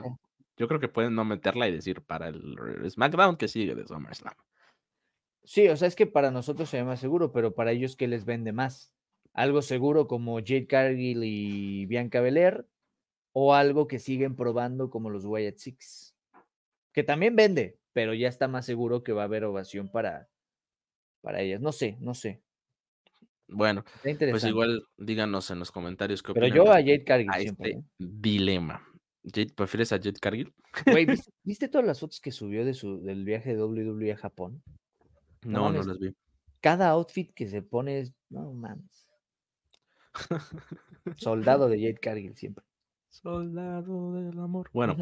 Yo creo que pueden no meterla y decir para el SmackDown que sigue de SummerSlam. Sí, o sea, es que para nosotros se ve más seguro, pero para ellos, ¿qué les vende más? Algo seguro como Jade Cargill y Bianca Belair, o algo que siguen probando como los Wyatt Six, que también vende, pero ya está más seguro que va a haber ovación para, para ellas. No sé, no sé. Bueno, pues igual díganos en los comentarios qué Pero yo a Jade Cargill siempre, este ¿eh? dilema. ¿prefieres a Jade Cargill? Güey, ¿viste, todas las fotos que subió de su, del viaje de WWE a Japón? No, no, las vi. Cada outfit que se pone es, no mames. Soldado de Jade Cargill siempre. Soldado del amor. Bueno,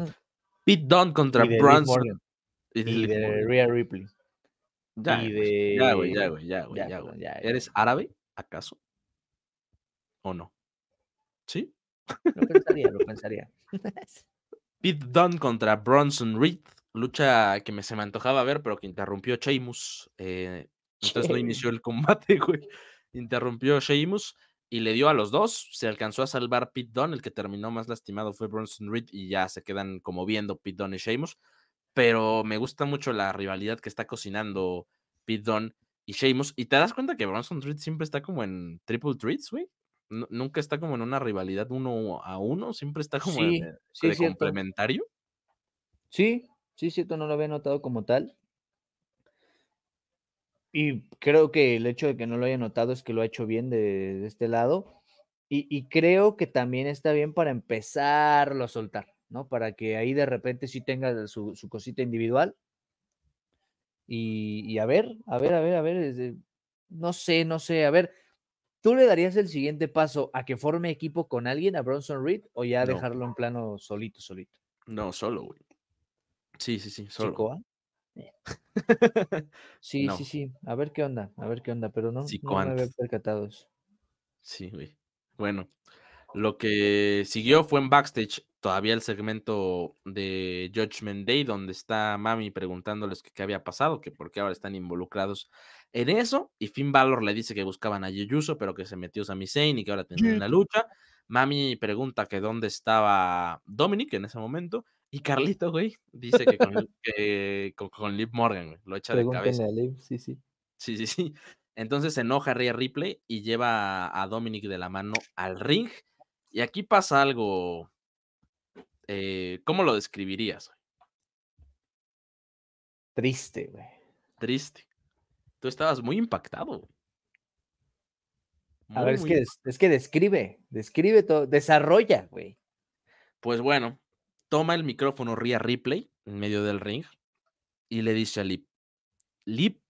Pete Dunne contra y Bronson. y de Rhea Ripley. Ya, ya, güey, ya, güey, ya, güey, ya, güey. ¿Eres árabe, acaso? ¿O no? ¿Sí? Lo pensaría, lo pensaría. Pit Dunn contra Bronson Reed, lucha que me, se me antojaba ver, pero que interrumpió Sheamus. Eh, entonces no inició el combate, güey. Interrumpió Sheamus y le dio a los dos. Se alcanzó a salvar Pit Dunne, el que terminó más lastimado fue Bronson Reed y ya se quedan como viendo Pit Dunne y Sheamus pero me gusta mucho la rivalidad que está cocinando Pete Dunne y Sheamus. Y te das cuenta que Bronson Reed siempre está como en triple treats, güey. nunca está como en una rivalidad uno a uno, siempre está como de, sí, complementario. Sí, sí, cierto, no lo había notado como tal. Y creo que el hecho de que no lo haya notado es que lo ha hecho bien de, este lado. y, creo que también está bien para empezarlo a soltar. ¿no? Para que ahí de repente sí tenga su, cosita individual. Y, a ver, a ver, a ver, a ver, este, no sé, no sé, a ver, ¿tú le darías el siguiente paso a que forme equipo con alguien, a Bronson Reed, o ya dejarlo en plano solito, solito? No, solo, güey. Sí, sí, sí, solo. Eh. sí, sí, sí. A ver qué onda, a ver qué onda, pero no, no me había percatado eso. Sí, güey. Bueno, lo que siguió fue en backstage, todavía el segmento de Judgment Day, donde está Mami preguntándoles qué había pasado, que por qué ahora están involucrados en eso. Y Finn Balor le dice que buscaban a Yuyuso, pero que se metió Sami Zayn y que ahora tendrían la lucha. Mami pregunta que dónde estaba Dominic en ese momento. Y Carlito, güey, dice que con, Liv Morgan, lo echa de cabeza. sí, sí. Sí, Entonces se enoja Rhea Ripley y lleva a Dominic de la mano al ring. Y aquí pasa algo. Eh, ¿Cómo lo describirías? Triste, güey. Triste. Tú estabas muy impactado. A ver, es que, es que describe, describe todo, desarrolla, güey. Pues bueno, toma el micrófono Ria Ripley en medio del ring y le dice a Lip, Lip,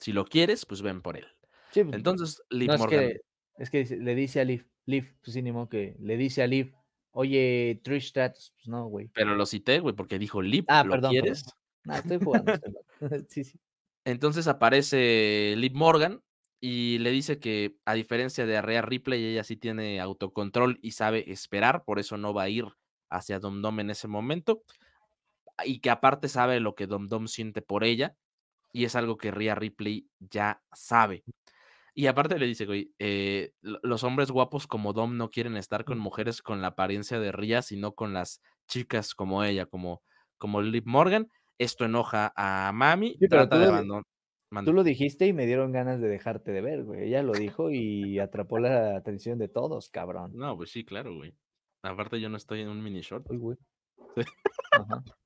si lo quieres, pues ven por él. Pues, Entonces, Lip Morgan. es que, le dice a Lip, Liv, pues sí, ni modo, que le dice a Liv, oye, Trish Stratus, pues no, güey. Pero lo cité, güey, porque dijo Liv, ah, ¿lo perdón, Ah, Perdón. estoy jugando. sí, sí. Entonces aparece Liv Morgan y le dice que a diferencia de Rhea Ripley, ella sí tiene autocontrol y sabe esperar, por eso no va a ir hacia Dom Dom en ese momento y que aparte sabe lo que Dom Dom siente por ella y es algo que Rhea Ripley ya sabe. Y aparte le dice, güey, eh, los hombres guapos como Dom no quieren estar con mujeres con la apariencia de Ria, sino con las chicas como ella, como, como Lip Morgan. Esto enoja a Mami, sí, trata de abandonar. Tú lo dijiste y me dieron ganas de dejarte de ver, güey. Ella lo dijo y atrapó la atención de todos, cabrón. No, pues sí, claro, güey. Aparte, yo no estoy en un mini short. güey.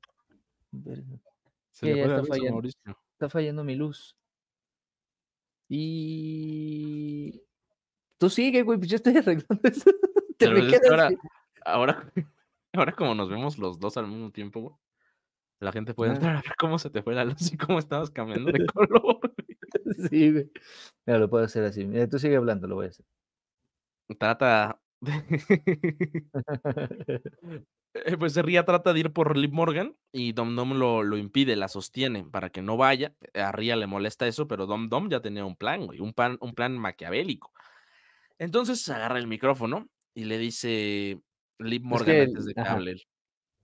Se le está, fallando. está fallando mi luz. Y. Tú sigue, güey, pues yo estoy arreglando eso. ¿Te me ahora, ahora, ahora, como nos vemos los dos al mismo tiempo, güey, la gente puede entrar a ver cómo se te fue la luz y cómo estabas cambiando de color. Sí, güey. Mira, lo puedo hacer así. Mira, tú sigue hablando, lo voy a hacer. Trata Eh, pues Ria trata de ir por Lip Morgan y Dom Dom lo, lo, impide, la sostiene para que no vaya. A Ria le molesta eso, pero Dom Dom ya tenía un plan, güey, un, plan, un plan maquiavélico. Entonces agarra el micrófono y le dice Lip Morgan antes de que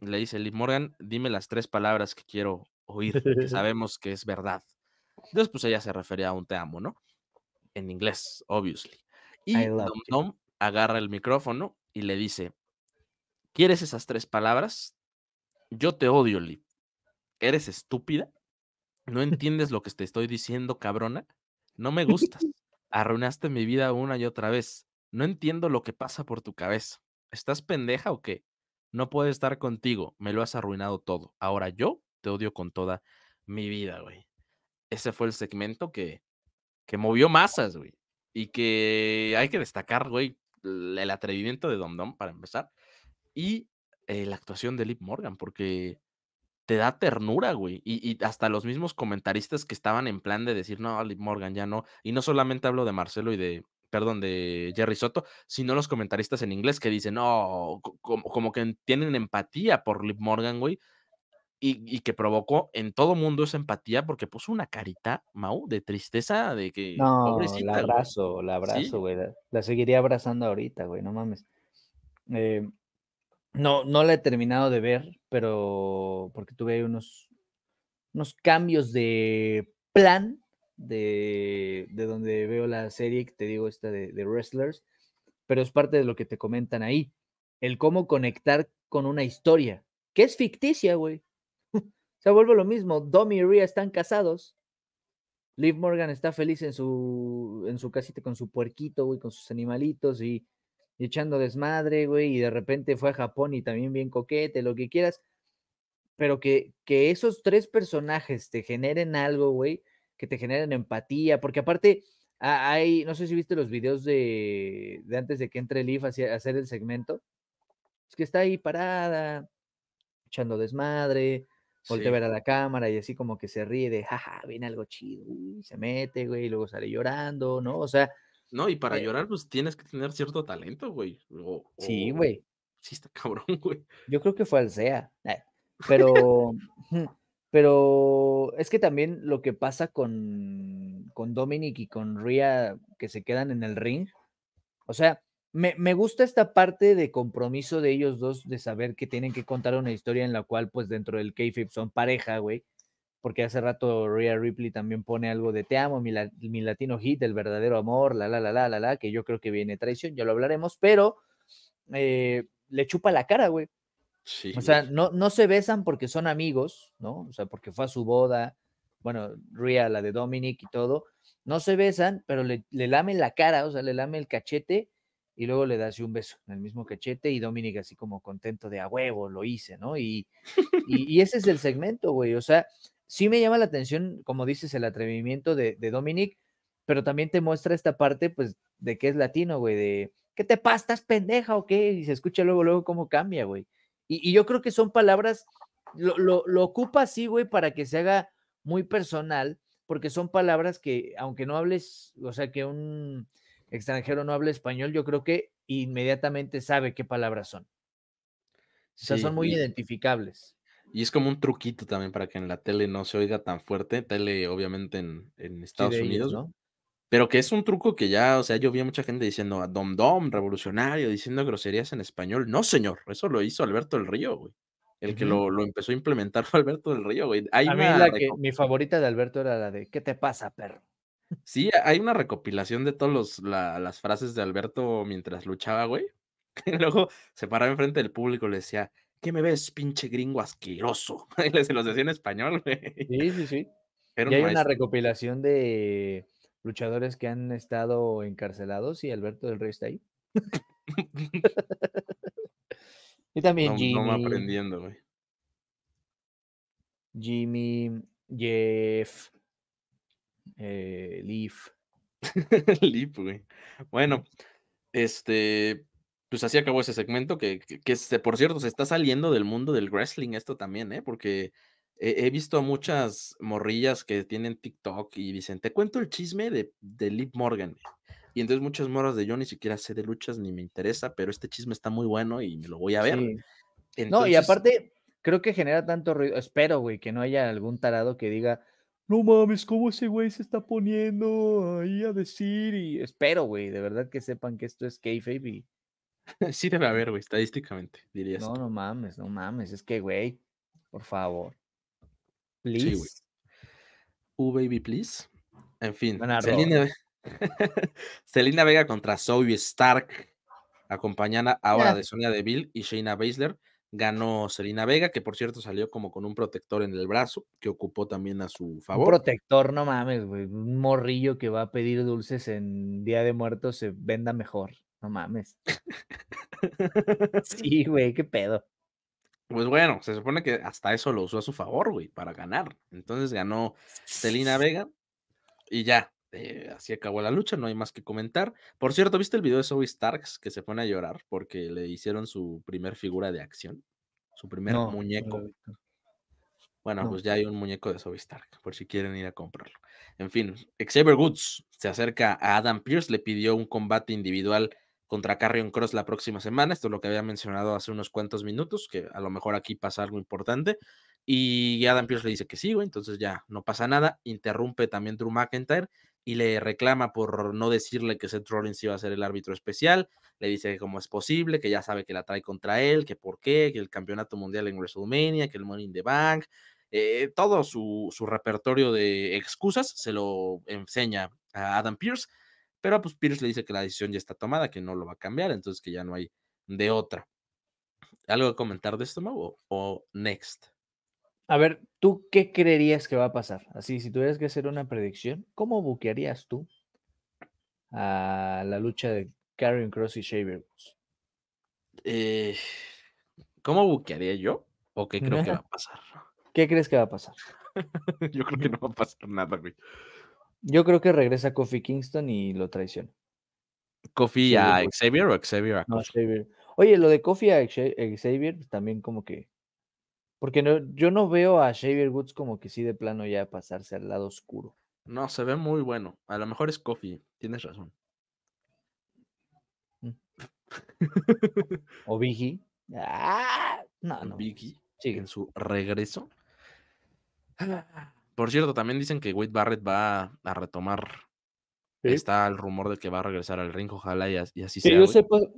Le dice Lip Morgan, dime las tres palabras que quiero oír, sabemos que es verdad. Entonces, pues ella se refería a un te amo, ¿no? En inglés, obviously. Y Dom Dom agarra el micrófono y le dice, ¿quieres esas tres palabras? Yo te odio, Lee. ¿Eres estúpida? ¿No entiendes lo que te estoy diciendo, cabrona? No me gustas. Arruinaste mi vida una y otra vez. No entiendo lo que pasa por tu cabeza. ¿Estás pendeja o qué? No puedo estar contigo. Me lo has arruinado todo. Ahora yo te odio con toda mi vida, güey. Ese fue el segmento que, que movió masas, güey. Y que hay que destacar, güey, el atrevimiento de Dom Dom, para empezar, y eh, la actuación de Lip Morgan, porque te da ternura, güey. Y, hasta los mismos comentaristas que estaban en plan de decir, no, Lip Morgan ya no. Y no solamente hablo de Marcelo y de, perdón, de Jerry Soto, sino los comentaristas en inglés que dicen, no, como, como que tienen empatía por Lip Morgan, güey, y, que provocó en todo mundo esa empatía porque puso una carita, Mau, de tristeza, de que... No, la abrazo, la abrazo, güey. La, seguiría abrazando ahorita, güey, no mames. Eh, no, no la he terminado de ver, pero porque tuve unos, unos cambios de plan de, donde veo la serie que te digo, esta de Wrestlers, pero es parte de lo que te comentan ahí. El cómo conectar con una historia, que es ficticia, güey o sea, vuelvo lo mismo. Domi y Ria están casados. Liv Morgan está feliz en su, en su casita con su puerquito, güey, con sus animalitos y, y echando desmadre, güey. Y de repente fue a Japón y también bien coquete, lo que quieras. Pero que, que esos tres personajes te generen algo, güey, que te generen empatía, porque aparte hay, no sé si viste los videos de, de antes de que entre Liv a hacer el segmento. Es que está ahí parada, echando desmadre, Volte a ver a la cámara y así como que se ríe de, jaja, viene algo chido, se mete, güey, y luego sale llorando, ¿no? O sea... No, y para eh llorar, pues tienes que tener cierto talento, güey. sí, güey. Sí, está cabrón, güey. Yo creo que fue al SEA. Eh, pero, pero es que también lo que pasa con, con Dominic y con Ria que se quedan en el ring, o sea, me, gusta esta parte de compromiso de ellos dos, de saber que tienen que contar una historia en la cual, pues dentro del k fib son pareja, güey. Porque hace rato Rhea Ripley también pone algo de te amo, mi, latino hit, el verdadero amor, la, la, la, la, la, la, que yo creo que viene traición, ya lo hablaremos, pero eh, le chupa la cara, güey. o sea, no, no se besan porque son amigos, ¿no? O sea, porque fue a su boda, bueno, Rhea, la de Dominic y todo. No se besan, pero le, lamen la cara, o sea, le lame el cachete y luego le das un beso en el mismo cachete y Dominic así como contento de a huevo, lo hice, ¿no? Y, y, ese es el segmento, güey. O sea, sí me llama la atención, como dices, el atrevimiento de, Dominic, pero también te muestra esta parte, pues, de que es latino, güey, de ¿qué te ¿Estás pendeja o qué? Y se escucha luego, luego cómo cambia, güey. Y, yo creo que son palabras, lo, lo ocupa así, güey, para que se haga muy personal, porque son palabras que, aunque no hables, o sea, que un extranjero no habla español, yo creo que inmediatamente sabe qué palabras son. O sea, son muy identificables. Y es como un truquito también para que en la tele no se oiga tan fuerte, tele obviamente en, Estados Unidos, ¿no? Pero que es un truco que ya, o sea, yo vi a mucha gente diciendo a ah, Dom Dom, revolucionario, diciendo groserías en español. No, señor, eso lo hizo Alberto del Río, güey. El que lo, empezó a implementar fue Alberto del Río, güey. a mí la que, mi favorita de Alberto era la de ¿Qué te pasa, perro? Sí, hay una recopilación de todas las frases de Alberto mientras luchaba, güey. luego se paraba enfrente del público y le decía, ¿qué me ves, pinche gringo asqueroso? Y se los decía en español, güey. Sí, sí, sí. y hay una recopilación de luchadores que han estado encarcelados y Alberto del Rey está ahí. y también Jimmy. No aprendiendo, güey. Jimmy, Jeff, eh, Leaf. Leaf, güey. Bueno, este, pues así acabó ese segmento que, que, se, por cierto, se está saliendo del mundo del wrestling esto también, ¿eh? Porque he, visto muchas morrillas que tienen TikTok y dicen, te cuento el chisme de, de Morgan. Y entonces muchas morras de yo ni siquiera sé de luchas ni me interesa, pero este chisme está muy bueno y me lo voy a ver. No, y aparte, creo que genera tanto ruido. Espero, güey, que no haya algún tarado que diga, no mames, ¿cómo ese güey se está poniendo ahí a decir? Y espero, güey, de verdad que sepan que esto es kayfabe. baby. sí debe haber, güey, estadísticamente, dirías. No, no mames, no mames, es que, güey, por favor. Please. Sí, U baby, please. En fin, Celina. Vega contra Zoe Stark, acompañada ahora de Sonia Deville y Shayna Baszler ganó Selina Vega, que por cierto salió como con un protector en el brazo, que ocupó también a su favor. Un protector, no mames, güey. Un morrillo que va a pedir dulces en Día de Muertos se venda mejor. No mames. sí, güey, qué pedo. Pues bueno, se supone que hasta eso lo usó a su favor, güey, para ganar. Entonces ganó Selina Vega y ya, eh, así acabó la lucha, no hay más que comentar. Por cierto, ¿viste el video de Zoe Starks que se pone a llorar porque le hicieron su primer figura de acción? Su primer muñeco. bueno, pues ya hay un muñeco de Zoe Stark, por si quieren ir a comprarlo. En fin, Xavier Woods se acerca a Adam Pierce, le pidió un combate individual contra Carrion Cross la próxima semana. Esto es lo que había mencionado hace unos cuantos minutos, que a lo mejor aquí pasa algo importante. Y Adam Pierce le dice que sí, güey, entonces ya no pasa nada. Interrumpe también Drew McIntyre y le reclama por no decirle que Seth Rollins iba a ser el árbitro especial. Le dice que cómo es posible, que ya sabe que la trae contra él, que por qué, que el campeonato mundial en WrestleMania, que el Money in the Bank. Eh, todo su, repertorio de excusas se lo enseña a Adam Pierce, pero pues Pierce le dice que la decisión ya está tomada, que no lo va a cambiar, entonces que ya no hay de otra. ¿Algo a comentar de esto, Mau? o next. A ver, ¿tú qué creerías que va a pasar? Así, si tuvieras que hacer una predicción, ¿cómo buquearías tú a la lucha de Karen Cross y Xavier eh, ¿Cómo buquearía yo? ¿O qué creo que va a pasar? ¿Qué crees que va a pasar? yo creo que no va a pasar nada, güey. Yo creo que regresa Kofi Kingston y lo traiciona. ¿Kofi a Xavier o Xavier a Xavier. Oye, lo de Kofi a Xavier también como que porque yo no veo a Xavier Woods como que sí de plano ya pasarse al lado oscuro. No, se ve muy bueno. A lo mejor es Kofi. tienes razón. Mm. o Vicky. Ah, no, no. Vicky en su regreso. Ah, por cierto, también dicen que Wade Barrett va a retomar. Está el rumor de que va a regresar al ring, ojalá y, así sea.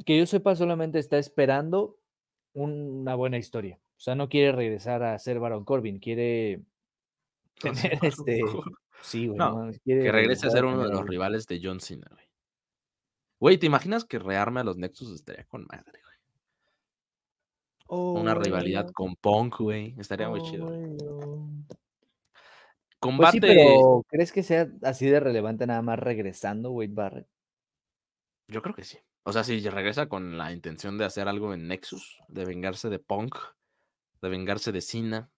que yo sepa, solamente está esperando una buena historia. O sea, no quiere regresar a ser Baron Corbin, quiere tener este. Sí, güey. que regrese a ser uno de los rivales de John Cena, güey. Güey, ¿te imaginas que rearme a los Nexus estaría con madre, güey? Una oh, rivalidad con Punk, güey. Estaría muy oh, chido. Pues Combate. pero ¿crees que sea así de relevante nada más regresando Wade Barrett? Yo creo que sí. O sea, si regresa con la intención de hacer algo en Nexus, de vengarse de Punk, de vengarse de Cena.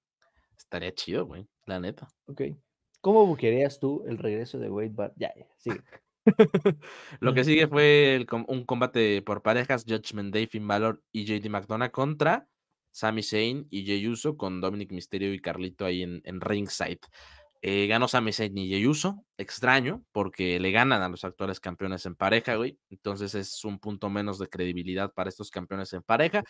Estaría chido, güey, la neta. Ok. ¿Cómo querías tú el regreso de Wade Lo que sigue fue un combate por parejas: Judgment Day, Finn Balor y JD McDonough contra Sami Zayn y Jey Uso con Dominic Misterio y Carlito ahí en, ringside. Eh, ganó Sami Zayn y Jey Uso. Extraño, porque le ganan a los actuales campeones en pareja, güey. Entonces es un punto menos de credibilidad para estos campeones en pareja.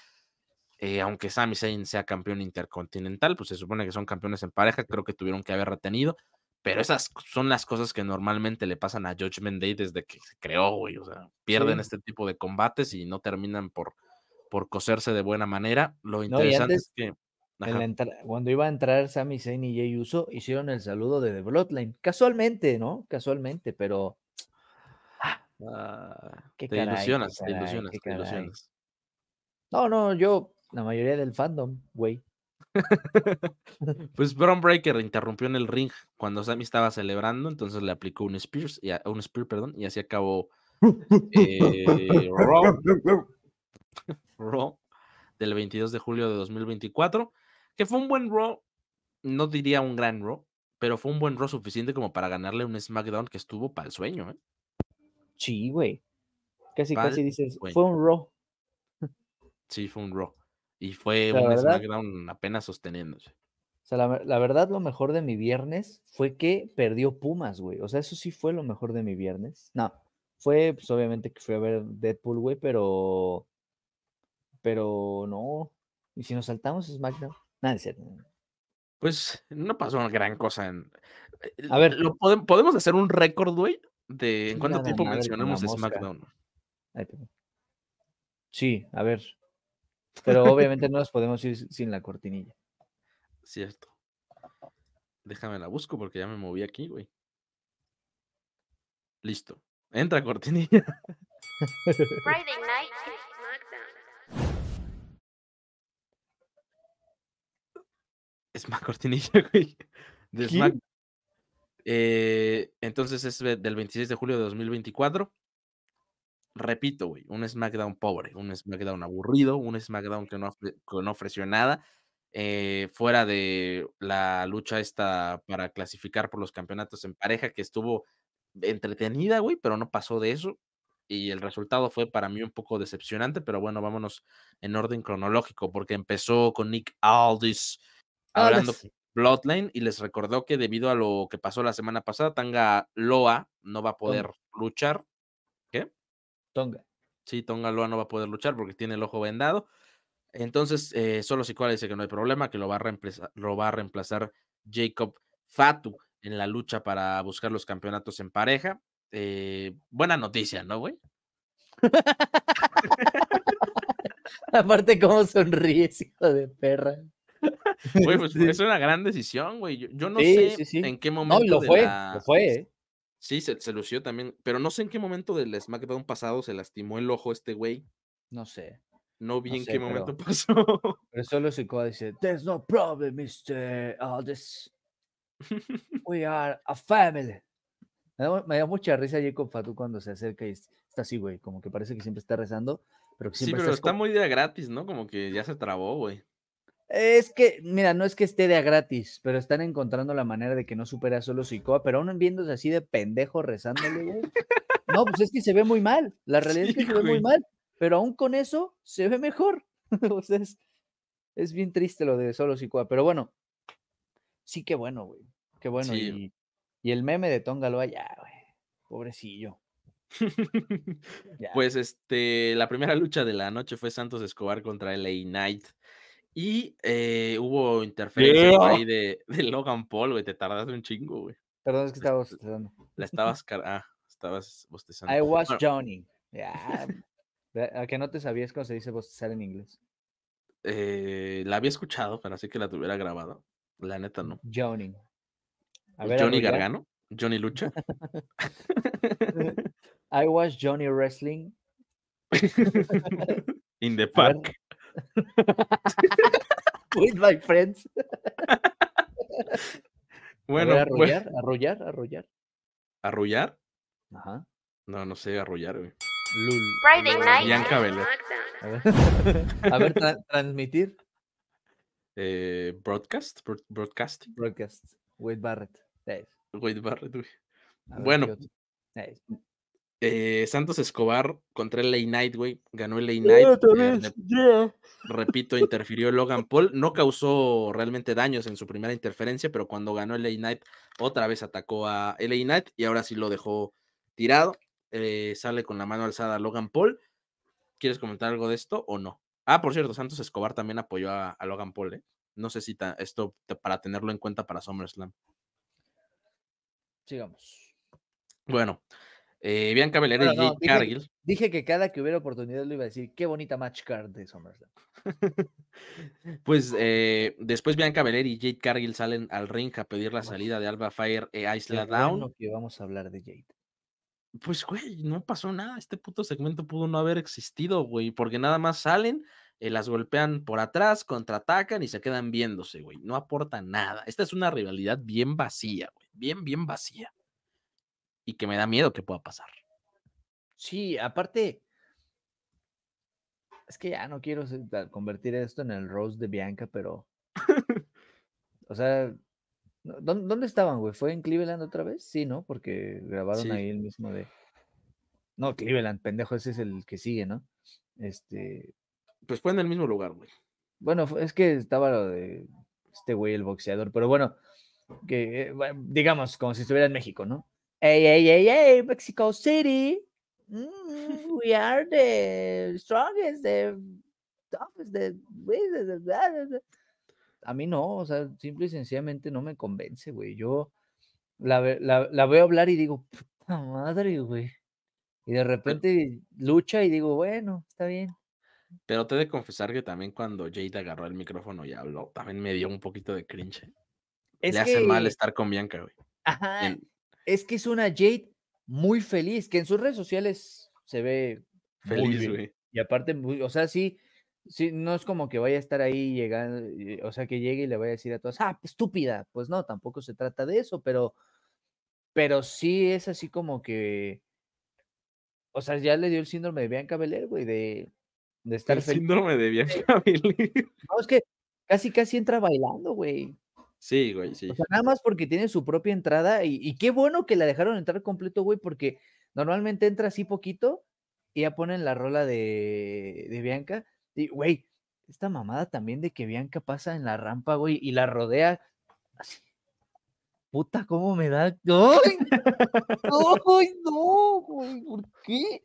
Eh, aunque Sami Zayn sea campeón intercontinental, pues se supone que son campeones en pareja, creo que tuvieron que haber retenido, pero esas son las cosas que normalmente le pasan a Judgment Day desde que se creó, güey, o sea, pierden este tipo de combates y no terminan por, por coserse de buena manera. Lo interesante es que... cuando iba a entrar Sami Zayn y Jay Uso, hicieron el saludo de The Bloodline, casualmente, ¿no? Casualmente, pero... Ah, ah qué te, ilusionas, te ilusionas, te ilusionas. No, no, yo la mayoría del fandom, güey. pues Bron Breaker interrumpió en el ring cuando Sammy estaba celebrando, entonces le aplicó un Spears y un Spear, perdón, y así acabó eh, Raw, del 22 de julio de 2024, que fue un buen Raw, no diría un gran Raw, pero fue un buen Raw suficiente como para ganarle un SmackDown que estuvo para el sueño, ¿eh? Sí, güey. Casi, casi dices, fue un Raw. Sí, fue un Raw. Y fue un SmackDown apenas sosteniéndose. O sea, la, verdad, lo mejor de mi viernes fue que perdió Pumas, güey. O sea, eso sí fue lo mejor de mi viernes. No, fue, pues obviamente que fui a ver Deadpool, güey, pero. Pero no. ¿Y si nos saltamos SmackDown? Nada, de Pues no pasó una gran cosa. En... A eh, ver. ¿Lo podemos, hacer un récord, güey? De en cuánto tiempo mencionamos SmackDown. sí, a ver, pero obviamente no nos podemos ir sin la cortinilla. Cierto. Déjame la busco porque ya me moví aquí, güey. Listo. Entra cortinilla. es más cortinilla, güey. Eh, entonces es del 26 de julio de 2024 repito, güey, un SmackDown pobre, un SmackDown aburrido, un SmackDown que no, no ofreció nada, eh, fuera de la lucha esta para clasificar por los campeonatos en pareja que estuvo entretenida, güey, pero no pasó de eso. Y el resultado fue para mí un poco decepcionante, pero bueno, vámonos en orden cronológico, porque empezó con Nick Aldis hablando con Bloodline y les recordó que debido a lo que pasó la semana pasada, Tanga Loa no va a oh. poder luchar Tonga. Sí, Tonga Loa no va a poder luchar porque tiene el ojo vendado. Entonces, eh, solo cuál dice que no hay problema, que lo va, a reemplazar, lo va a reemplazar Jacob Fatu en la lucha para buscar los campeonatos en pareja. Eh, buena noticia, ¿no, güey? Aparte, cómo sonríes, hijo de perra. Güey, pues es una gran decisión, güey. Yo, no sé en qué momento. No, lo fue, lo fue. ¿eh? Sí, se, lució también. Pero no sé en qué momento del SmackDown pasado se lastimó el ojo este güey. No sé. No vi en qué momento pasó. Pero solo se y dice, There's no problem, Mr. Aldis. We are a family. Me da, mucha risa Jacob Fatu cuando se acerca y está así, güey. Como que parece que siempre está rezando. Pero que sí, pero está, muy de gratis, ¿no? Como que ya se trabó, güey. Es que, mira, no es que esté de a gratis, pero están encontrando la manera de que no supere a solo Sikoa, pero aún viéndose así de pendejo rezándole, güey. No, pues es que se ve muy mal. La realidad es que se ve muy mal, pero aún con eso se ve mejor. o sea, es, bien triste lo de solo Sikoa, pero bueno, sí que bueno, güey. Qué bueno. Y, el meme de Tóngalo allá, güey. Pobrecillo. pues este, la primera lucha de la noche fue Santos Escobar contra LA Knight. Y eh, hubo interferencia ahí de, Logan Paul, güey. Te tardaste un chingo, güey. Perdón, es que estaba bostezando. La estabas, ah, estabas bostezando. I was Johnny. Yeah. ¿A que no te sabías cómo se dice bostezar en inglés? Eh, la había escuchado, pero así que la tuviera grabada. La neta no. Johnny. Johnny Gargano. Johnny Lucha. I was Johnny Wrestling. In the park. With my friends. Bueno, arrollar, pues arrollar, arrollar, arrullar, Ajá. No, no sé, arrollar, güey. Lul. Friday night. A ver, transmitir. Eh, broadcast, broadcasting. Broadcast. Wade Barrett. Wade Barrett, güey. Bueno, eh, Santos Escobar contra LA Knight, güey. Ganó LA Knight. Eh, repito, interfirió Logan Paul. No causó realmente daños en su primera interferencia, pero cuando ganó LA Knight, otra vez atacó a LA Knight y ahora sí lo dejó tirado. Eh, sale con la mano alzada Logan Paul. ¿Quieres comentar algo de esto o no? Ah, por cierto, Santos Escobar también apoyó a, Logan Paul, No sé si esto para tenerlo en cuenta para SummerSlam. Sigamos. Bueno, eh, Bianca Belair y Jade Cargill. Dije que cada que hubiera oportunidad lo iba a decir. Qué bonita match card de SummerSlam. pues eh, después Bianca Belair y Jade Cargill salen al ring a pedir la salida de Alba Fire e Isla Down. que vamos a hablar de Jade. Pues, güey, no pasó nada. Este puto segmento pudo no haber existido, güey, porque nada más salen, eh, las golpean por atrás, contraatacan y se quedan viéndose, güey. No aporta nada. Esta es una rivalidad bien vacía, güey. Bien, bien vacía que me da miedo que pueda pasar. Sí, aparte, es que ya no quiero convertir esto en el Rose de Bianca, pero... o sea, ¿dónde, estaban, güey? ¿Fue en Cleveland otra vez? Sí, ¿no? Porque grabaron ahí el mismo de... No, Cleveland, pendejo, ese es el que sigue, ¿no? Este... Pues fue en el mismo lugar, güey. Bueno, es que estaba lo de este güey, el boxeador, pero bueno, que eh, digamos, como si estuviera en México, ¿no? hey, hey, hey, hey, Mexico City, mm, we are the strongest, the toughest, the... A mí no, o sea, simple y sencillamente no me convence, güey. Yo la, la, la veo hablar y digo, puta madre, güey. Y de repente lucha y digo, bueno, está bien. Pero te he de confesar que también cuando Jade agarró el micrófono y habló, también me dio un poquito de cringe. Es Le hace mal estar con Bianca, güey. Ajá. Es que es una Jade muy feliz, que en sus redes sociales se ve feliz, güey. Y aparte, o sea, sí, sí, no es como que vaya a estar ahí llegando, eh, o sea, que llegue y le vaya a decir a todas, ah, estúpida. Pues no, tampoco se trata de eso, pero, pero sí es así como que, o sea, ya le dio el síndrome de Bianca Belair, güey, de, de estar el Síndrome de Bianca Belair. que casi, casi entra bailando, güey. Sí, güey, sí. O sea, nada más porque tiene su propia entrada y, qué bueno que la dejaron entrar completo, güey, porque normalmente entra así poquito y ya ponen la rola de, Bianca. Y, güey, esta mamada también de que Bianca pasa en la rampa, güey, y la rodea así. Puta, cómo me da. ¡Ay! ¡Ay, no! Güey! ¿Por qué?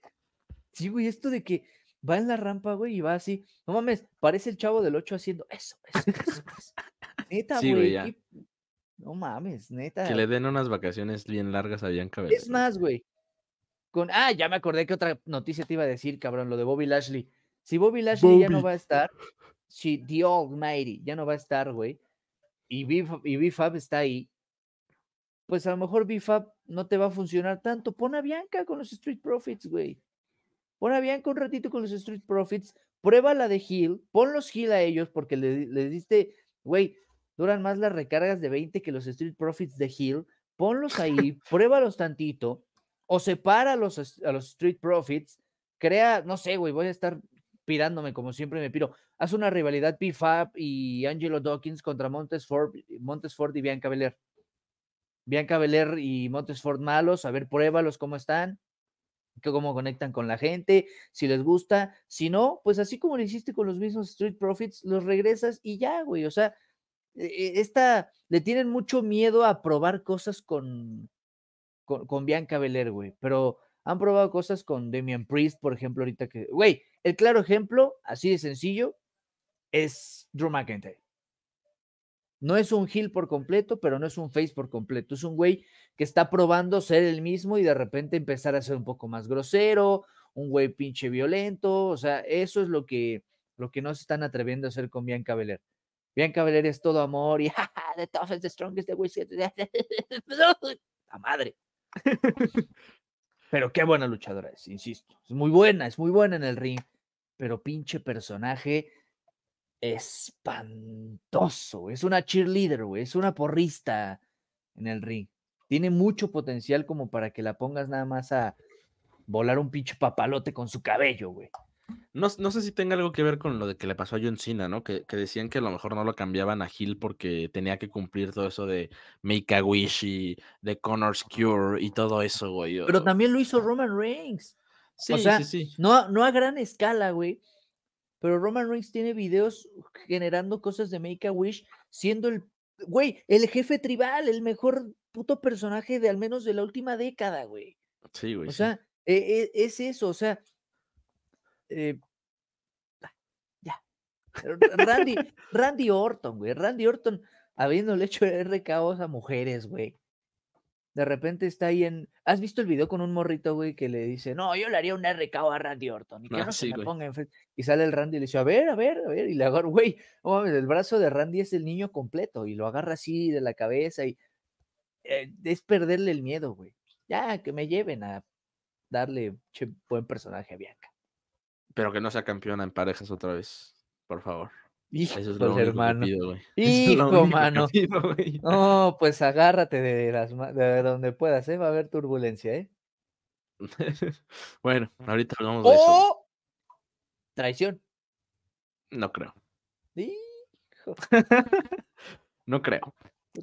Sí, güey, esto de que va en la rampa, güey, y va así. No mames, parece el chavo del 8 haciendo eso, eso, eso. eso. Neta, güey. No mames, neta. Que le den unas vacaciones bien largas a Bianca Es más, güey. Con... Ah, ya me acordé que otra noticia te iba a decir, cabrón, lo de Bobby Lashley. Si Bobby Lashley ya no va a estar, si The Almighty ya no va a estar, güey, y BFAB está ahí, pues a lo mejor BFAB no te va a funcionar tanto. Pon a Bianca con los Street Profits, güey. Pon a Bianca un ratito con los Street Profits, prueba la de Hill, pon los Hill a ellos porque le, le diste, güey, duran más las recargas de 20 que los Street Profits de Hill. Ponlos ahí, pruébalos tantito, o separa a los, a los Street Profits, crea, no sé, güey, voy a estar pirándome como siempre me piro. Haz una rivalidad PFAP y Angelo Dawkins contra Montes Ford y Bianca Belair. Bianca Belair y Ford malos, a ver, pruébalos cómo están, cómo conectan con la gente, si les gusta, si no, pues así como lo hiciste con los mismos Street Profits, los regresas y ya, güey, o sea, e, e, esta, le tienen mucho miedo a probar cosas con, con, Bianca Belair, güey, pero han probado cosas con Damian Priest, por ejemplo, ahorita que, güey, el claro ejemplo, así de sencillo, es Drew McIntyre. No es un heel por completo, pero no es un face por completo. Es un güey que está probando ser el mismo y de repente empezar a ser un poco más grosero, un güey pinche violento. O sea, eso es lo que, lo que no se están atreviendo a hacer con Bianca Belair. Bien Belair es todo amor y jaja, the the strongest, the La madre. Pero qué buena luchadora es, insisto. Es muy buena, es muy buena en el ring. Pero pinche personaje espantoso. Es una cheerleader, güey. Es una porrista en el ring. Tiene mucho potencial como para que la pongas nada más a volar un pinche papalote con su cabello, güey. No, sé si tenga algo que ver con lo de que le pasó a John Cena, ¿no? Que, decían que a lo mejor no lo cambiaban a Gil porque tenía que cumplir todo eso de Make a Wish y de Connor's Cure y todo eso, güey. Pero también lo hizo Roman Reigns. Sí, o sea, sí, No, no a gran escala, güey. Pero Roman Reigns tiene videos generando cosas de Make a Wish, siendo el, güey, el jefe tribal, el mejor puto personaje de al menos de la última década, güey. Sí, güey. O sea, e, e, es eso, o sea eh, ah, ya. Randy, Randy Orton, güey. Randy Orton habiéndole hecho RKOs a mujeres, güey. De repente está ahí en. ¿Has visto el video con un morrito, güey, que le dice, no, yo le haría un RKO a Randy Orton y que ah, no se ponga Y sale el Randy y le dice, a ver, a ver, a ver. Y le agarra, güey, el brazo de Randy es el niño completo y lo agarra así de la cabeza y. Eh, es perderle el miedo, güey. Ya, que me lleven a darle buen personaje a Bianca. Pero que no sea campeona en parejas otra vez, por favor. Hijo, es hermano. Hijo, mano. No, pues agárrate de, las, donde puedas, ¿eh? Va a haber turbulencia, ¿eh? bueno, mm. ahorita hablamos de oh, eso. Traición. No creo. Hijo. no creo.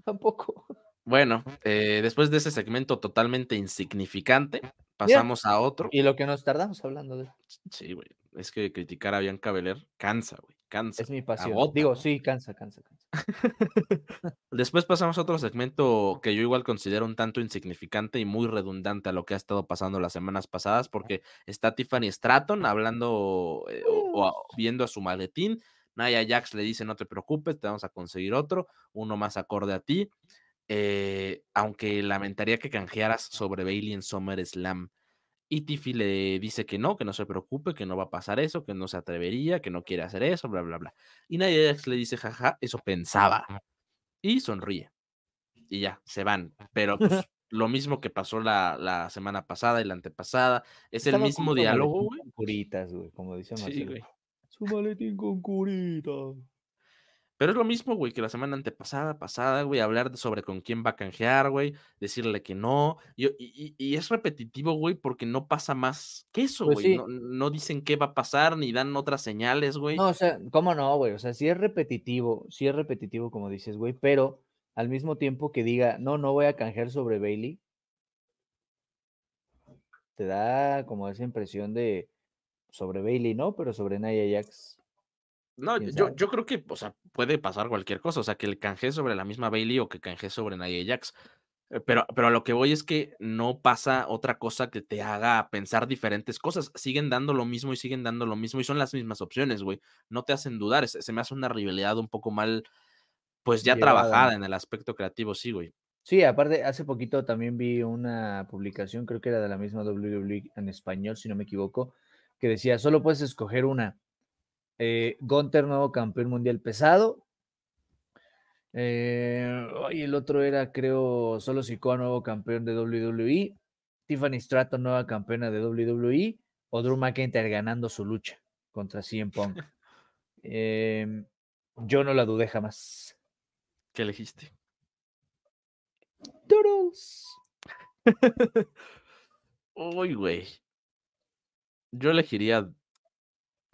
tampoco. Bueno, eh, después de ese segmento totalmente insignificante, pasamos a otro. Y lo que nos tardamos hablando de. Sí, güey es que criticar a Bianca Belair cansa, güey, cansa. Es mi pasión. Digo, sí, cansa, cansa, cansa. Después pasamos a otro segmento que yo igual considero un tanto insignificante y muy redundante a lo que ha estado pasando las semanas pasadas, porque está Tiffany Stratton hablando eh, o, uh. viendo a su maletín. Naya Jax le dice, no te preocupes, te vamos a conseguir otro, uno más acorde a ti. Eh, aunque lamentaría que canjearas sobre Bailey en Slam, y Tiffy le dice que no, que no se preocupe, que no va a pasar eso, que no se atrevería, que no quiere hacer eso, bla, bla, bla. Y nadie le dice, jaja, eso pensaba. Y sonríe. Y ya, se van. Pero pues, lo mismo que pasó la, semana pasada y la antepasada. Es el mismo diálogo, güey. Curitas, güey, como dice Marcelo. Su maletín con curitas. Pero es lo mismo, güey, que la semana antepasada, pasada, güey, hablar sobre con quién va a canjear, güey, decirle que no. Y, es repetitivo, güey, porque no pasa más que eso, pues güey. no, dicen qué va a pasar, ni dan otras señales, güey. No, o sea, ¿cómo no, güey? O sea, sí es repetitivo, sí es repetitivo, como dices, güey, pero al mismo tiempo que diga, no, no voy a canjear sobre Bailey, te da como esa impresión de sobre Bailey, ¿no? Pero sobre Naya Jax. No, yo, yo creo que, o sea, puede pasar cualquier cosa, o sea, que el canje sobre la misma Bailey o que canje sobre Nadia Jax. Eh, pero, pero a lo que voy es que no pasa otra cosa que te haga pensar diferentes cosas. Siguen dando lo mismo y siguen dando lo mismo y son las mismas opciones, güey. No te hacen dudar. Se, me hace una rivalidad un poco mal, pues ya trabajada en el aspecto creativo, sí, güey. Sí, aparte, hace poquito también vi una publicación, creo que era de la misma WWE en español, si no me equivoco, que decía, solo puedes escoger una. Eh, Gunter, nuevo campeón mundial pesado. Eh, y el otro era, creo, Solo Sikoa, nuevo campeón de WWE. Tiffany Stratton, nueva campeona de WWE. O Drew McIntyre ganando su lucha contra CM Punk. Em, yo no la dudé jamás. ¿Qué elegiste? Doodles. Uy, güey. Yo elegiría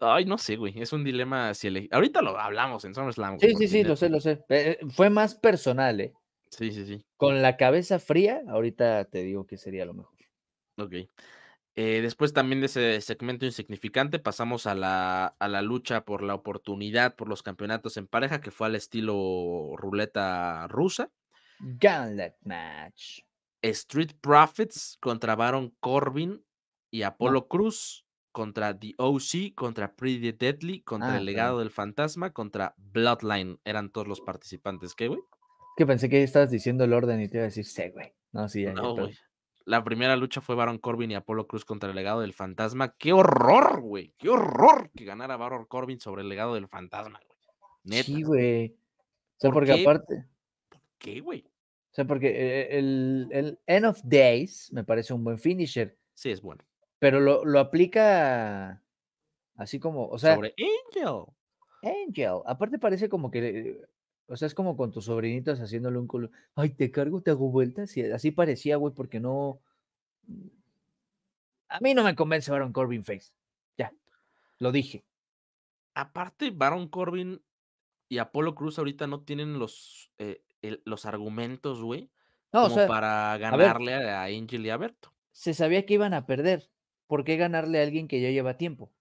Ay, no sé, güey. Es un dilema. Si elegí. Ahorita lo hablamos en SummerSlam. sí, sí, sí, lo sé, lo sé. Eh, fue más personal, ¿eh? Sí, sí, sí. Con la cabeza fría, ahorita te digo que sería lo mejor. Ok. Eh, después también de ese segmento insignificante pasamos a la, a la, lucha por la oportunidad por los campeonatos en pareja que fue al estilo ruleta rusa. Gauntlet match. Street Profits contra Baron Corbin y Apolo Cruz contra The OC, contra Pretty Deadly, contra ah, El Legado del Fantasma, contra Bloodline. Eran todos los participantes. ¿Qué, güey? Que pensé que estabas diciendo el orden y te iba a decir, sí, güey. No, sí, ya. No, güey. La primera lucha fue Baron Corbin y Apolo Cruz contra el legado del fantasma. ¡Qué horror, güey! ¡Qué horror que ganara Baron Corbin sobre el legado del fantasma, güey! Sí, güey. O sea, ¿Por porque qué? aparte. ¿Por qué, güey? O sea, porque eh, el, el, End of Days me parece un buen finisher. Sí, es bueno pero lo, aplica así como, o sea... Sobre Angel. Angel. Aparte parece como que, o sea, es como con tus sobrinitos haciéndole un culo. Ay, te cargo, te hago vueltas. así parecía, güey, porque no... A mí no me convence Baron Corbin Face. Ya, lo dije. Aparte, Baron Corbin y Apolo Cruz ahorita no tienen los, eh, los argumentos, güey, no, para ganarle a, a, Angel y a Berto. Se sabía que iban a perder. ¿por qué ganarle a alguien que ya lleva tiempo?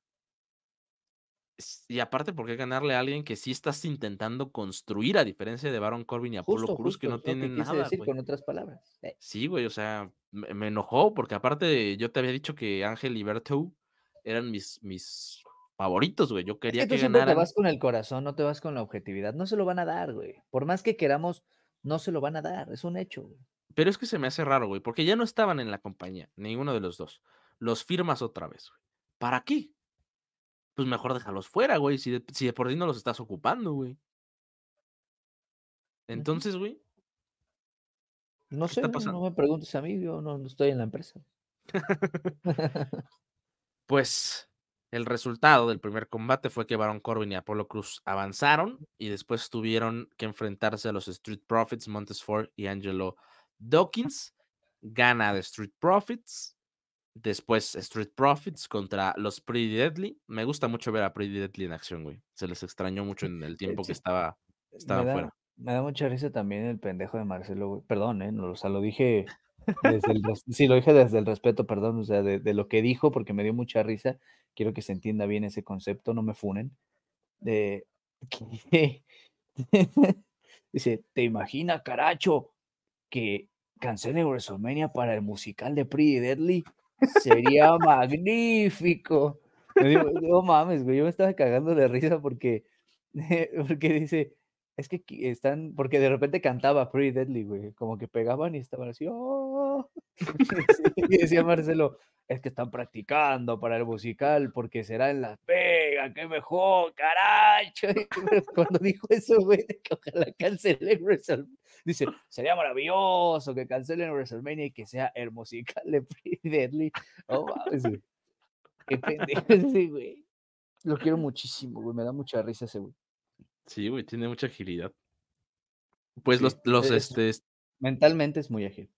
Y aparte, ¿por qué ganarle a alguien que sí estás intentando construir, a diferencia de Baron Corbin y Apolo Cruz, que no tienen que nada? Decir con otras palabras. Eh. Sí, güey, o sea, me, enojó, porque aparte yo te había dicho que Ángel y Berto eran mis, mis favoritos, güey. Yo quería que, tú que te vas con el corazón, no te vas con la objetividad. No se lo van a dar, güey. Por más que queramos, no se lo van a dar. Es un hecho, güey. Pero es que se me hace raro, güey, porque ya no estaban en la compañía, ninguno de los dos los firmas otra vez, ¿Para qué? Pues mejor déjalos fuera, güey, si de, por sí no los estás ocupando, güey. Entonces, güey. No sé, no, me preguntes a mí, yo no, estoy en la empresa. pues el resultado del primer combate fue que Baron Corbin y Apolo Cruz avanzaron y después tuvieron que enfrentarse a los Street Profits, Montes Ford y Angelo Dawkins. Gana de Street Profits Después Street Profits contra los Pretty Deadly. Me gusta mucho ver a Pretty Deadly en acción, güey. Se les extrañó mucho en el eh, tiempo que estaba, estaba me da, Me da mucha risa también el pendejo de Marcelo, Perdón, ¿eh? No, o sea, lo dije desde el, lo dije desde el respeto, perdón, o sea, de, lo que dijo, porque me dio mucha risa. Quiero que se entienda bien ese concepto, no me funen. De, dice, ¿te imagina, caracho, que de WrestleMania para el musical de Pretty Deadly? sería magnífico. mames, güey, yo me estaba cagando de risa porque, porque dice, es que están, porque de repente cantaba Pretty Deadly, güey, como que pegaban y estaban así, oh". y decía Marcelo, es que están practicando para el musical porque será en Las que mejor, caracho. Cuando dijo eso, güey, que ojalá cancelen WrestleMania. Dice, sería maravilloso que cancelen WrestleMania y que sea el musical de Pretty Deadly. Qué güey. Lo quiero muchísimo, güey. Me da mucha risa ese, güey. Sí, güey, tiene mucha agilidad. Pues los, los, este... Mentalmente es muy ágil.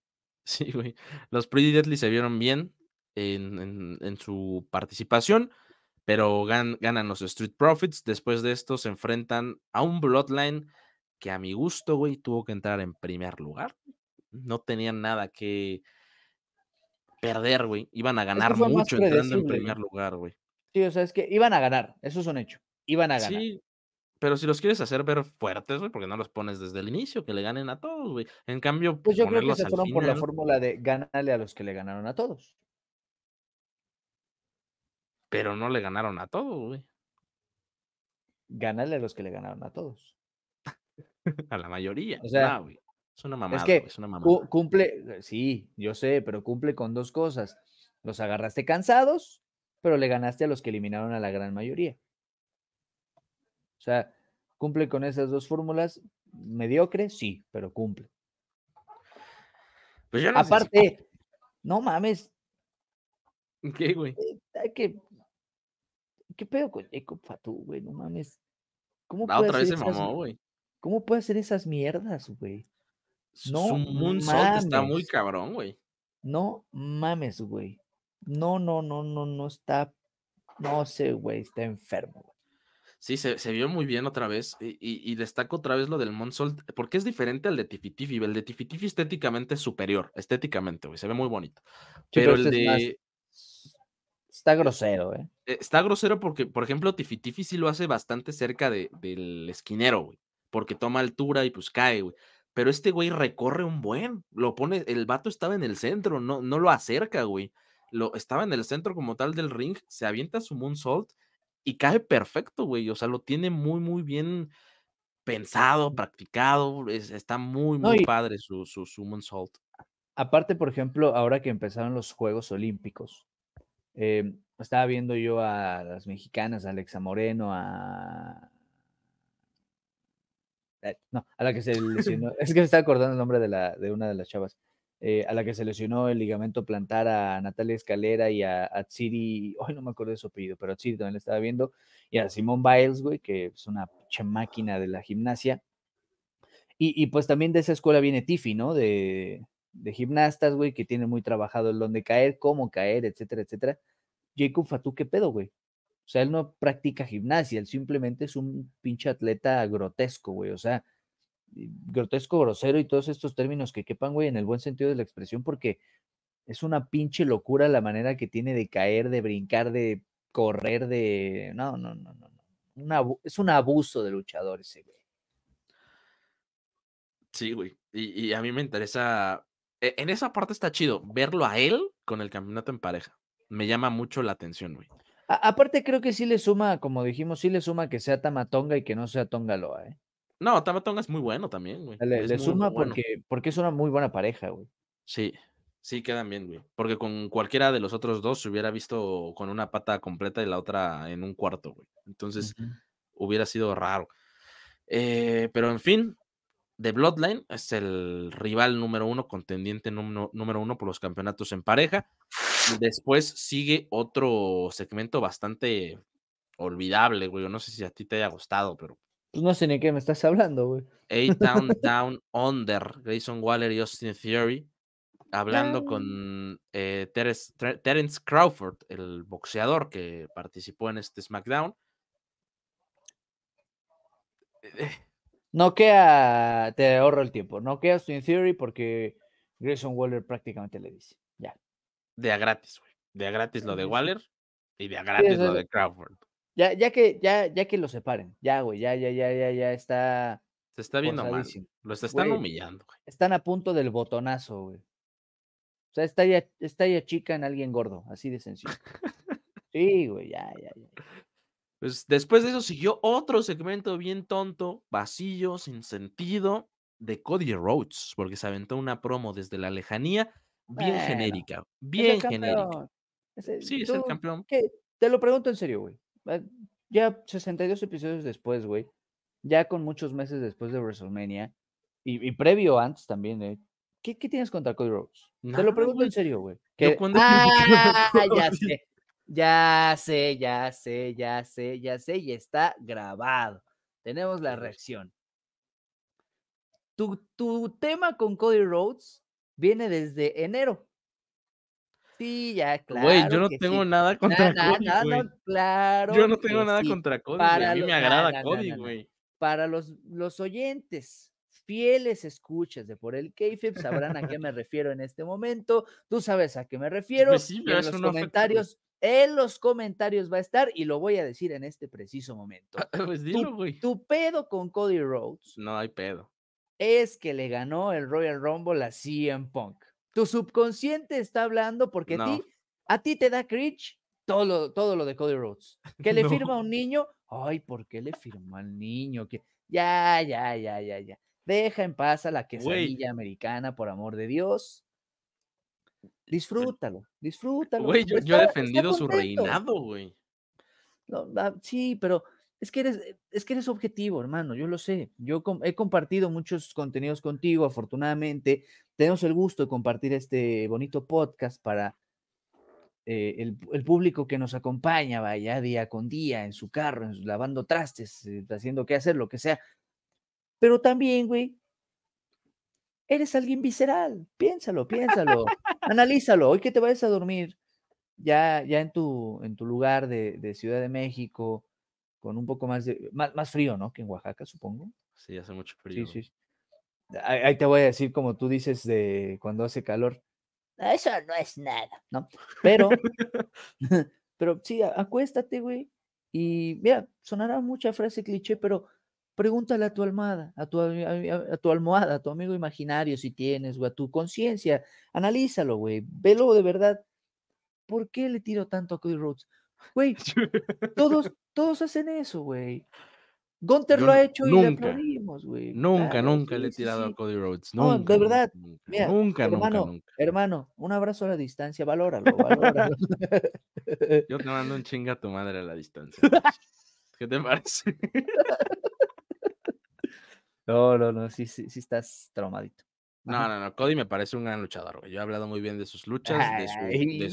Sí, güey. Los Pretty Deadly se vieron bien en, en, en su participación pero ganan los Street Profits. Después de esto se enfrentan a un Bloodline que a mi gusto, güey, tuvo que entrar en primer lugar. No tenían nada que perder, güey. Iban a ganar mucho entrando en primer lugar, güey. Sí, o sea, es que iban a ganar, eso es un hecho. Iban a ganar. Sí, pero si los quieres hacer ver fuertes, güey, porque no los pones desde el inicio, que le ganen a todos, güey. En cambio, pues yo creo que se fueron por la fórmula de ganarle a los que le ganaron a todos. Pero no le ganaron a todos, güey. Ganarle a los que le ganaron a todos. a la mayoría. O sea, güey. Es una mamada. Es que cumple, eh, sí, yo sé, pero cumple con dos cosas. Los agarraste cansados, pero le ganaste a los que eliminaron a la gran mayoría. O sea, cumple con esas dos fórmulas. Mediocre, sí, pero cumple. Pues no Aparte, no mames. ¿Qué, güey? Eh, hay que ¿Qué pedo con Jacob Fatu, güey? No mames. ¿Cómo La puede otra hacer vez esas... mamó, güey. ¿Cómo puede hacer esas mierdas, güey? No Su moonsault está muy cabrón, güey. No mames, güey. No, no, no, no, no está. No sé, güey, está enfermo, güey. Sí, se, vio muy bien otra vez. Y, destaco otra vez lo del Monsolt, porque es diferente al de Tifitifi. El de Tifitifi estéticamente es superior, estéticamente, güey. Se ve muy bonito. pero, el este de. Está grosero, ¿eh? ¿eh? Está grosero porque, por ejemplo, Tifitifi sí lo hace bastante cerca del esquinero, güey. Porque toma altura y pues cae, güey. Pero este güey recorre un buen. Lo pone, el vato estaba en el centro, no, no lo acerca, güey. Lo, estaba en el centro como tal del ring, se avienta su moonsault y cae perfecto, güey. O sea, lo tiene muy, muy bien pensado, practicado. está muy, muy padre su, su, su moonsault. Aparte, por ejemplo, ahora que empezaron los Juegos Olímpicos, eh, estaba viendo yo a las mexicanas, a Alexa Moreno, a. Eh, no, a la que se lesionó. es que me estaba acordando el nombre de, de una de las chavas. Eh, a la que se lesionó el ligamento plantar a Natalia Escalera y a, a hoy no me acuerdo de su apellido, pero a también le estaba viendo, y a Simón Biles, güey, que es una pinche máquina de la gimnasia. Y, y, pues también de esa escuela viene Tiffy, ¿no? De, de gimnastas, güey, que tiene muy trabajado el dónde caer, cómo caer, etcétera, etcétera. Jacob Fatu, ¿qué pedo, güey? O sea, él no practica gimnasia, él simplemente es un pinche atleta grotesco, güey. O sea, grotesco, grosero y todos estos términos que quepan, güey, en el buen sentido de la expresión, porque es una pinche locura la manera que tiene de caer, de brincar, de correr, de. No, no, no, no. es un abuso de luchadores, ese, güey. Sí, güey. y, a mí me interesa e, en esa parte está chido verlo a él con el campeonato en pareja. Me llama mucho la atención, güey. aparte, creo que sí le suma, como dijimos, sí le suma que sea Tamatonga y que no sea Loa, ¿eh? No, Tamatonga es muy bueno también, güey. Le, suma porque, porque es una muy buena pareja, güey. Sí, sí, quedan bien, güey. Porque con cualquiera de los otros dos se hubiera visto con una pata completa y la otra en un cuarto, güey. Entonces, hubiera sido raro. Eh, pero en fin, de Bloodline es el rival número uno, contendiente número, uno por los campeonatos en pareja. Después sigue otro segmento bastante olvidable, güey. No sé si a ti te haya gustado, pero. Pues no sé ni qué me estás hablando, güey. Eight Down Down Under, Grayson Waller y Austin Theory, hablando ah. con eh, Terence, Terence Crawford, el boxeador que participó en este SmackDown. Eh, eh, no queda te ahorro el tiempo, no a in Theory porque Grayson Waller prácticamente le dice, ya. De a gratis, güey. De a gratis lo de Waller y de a gratis lo de Crawford. Ya, ya que, ya, ya que lo separen, ya, güey, ya, ya, ya, ya, ya está. Se está viendo más. Los están humillando, güey. Están a punto del botonazo, güey. O sea, está ya, está ya chica en alguien gordo, así de sencillo. Sí, güey, ya, ya, ya. Pues, después de eso siguió otro segmento bien tonto, vacío, sin sentido, de Cody Rhodes, porque se aventó una promo desde la lejanía, bien genérica, bien genérica. sí, es el campeón. Te lo pregunto en serio, güey. Eh, ya 62 episodios después, güey. Ya con muchos meses después de WrestleMania. Y, previo antes también, eh, ¿Qué, tienes contra Cody Rhodes? Te lo pregunto en serio, güey. Ah, ya sé. Ya sé, ya sé, ya sé, ya sé, y está grabado. Tenemos la reacción. Tu, tu tema con Cody Rhodes viene desde enero. Sí, ya, claro. Güey, yo no tengo nada contra Cody. claro. Yo no tengo nada contra Cody. A mí me agrada Cody, güey. Para los, los oyentes, fieles escuchas de por el KFIP sabrán a qué me refiero en este momento. Tú sabes a qué me pues refiero. Sí, en los comentarios. En los comentarios va a estar y lo voy a decir en este preciso momento. pues dilo, güey. Tu, pedo con Cody Rhodes. No hay pedo. Es que le ganó el Royal Rumble a CM Punk. Tu subconsciente está hablando porque a, ti, a ti te da cringe todo lo, todo lo de Cody Rhodes. Que le firma a un niño. Ay, ¿por qué le firmó al niño? Que ya, ya, ya, ya, ya. Deja en paz a la quesadilla americana, por amor de Dios. Disfrútalo, disfrútalo. Güey, pues, pues, yo, he defendido su reinado, güey. sí, pero es que, eres, eh, es que eres objetivo, hermano, yo lo sé. Yo he compartido muchos contenidos contigo, afortunadamente. Tenemos el gusto de compartir este bonito podcast para eh, el, público que nos acompaña, vaya día con día, en su carro, lavando trastes, eh, haciendo qué hacer, lo que sea. Pero también, güey, Eres alguien visceral, piénsalo, piénsalo, analízalo. Hoy que te vayas a dormir, ya, ya en, tu, en tu lugar de, Ciudad de México, con un poco más de, más, frío, ¿no? Que en Oaxaca, supongo. Sí, hace mucho frío. Sí, sí. Ahí, ahí, te voy a decir, como tú dices, de cuando hace calor, eso no es nada, ¿no? Pero, pero sí, acuéstate, güey. Y mira, sonará mucha frase cliché, pero pregúntale a tu almohada, a tu, a, tu almohada, a tu amigo imaginario si tienes, o a tu conciencia, analízalo, güey, velo de verdad. ¿Por qué le tiro tanto a Cody Rhodes? Güey, todos, todos hacen eso, güey. Gunter lo ha hecho y le aplaudimos, güey. Nunca, nunca le he tirado a Cody Rhodes. Nunca, no, de verdad. Nunca, nunca, hermano, Hermano, un abrazo a la distancia, valóralo, valóralo. Yo te mando un chinga a tu madre a la distancia. ¿Qué te parece? No, no, no, sí, sí, sí estás traumadito. No, no, no, Cody me parece un gran luchador, güey. Yo he hablado muy bien de sus luchas, de su, de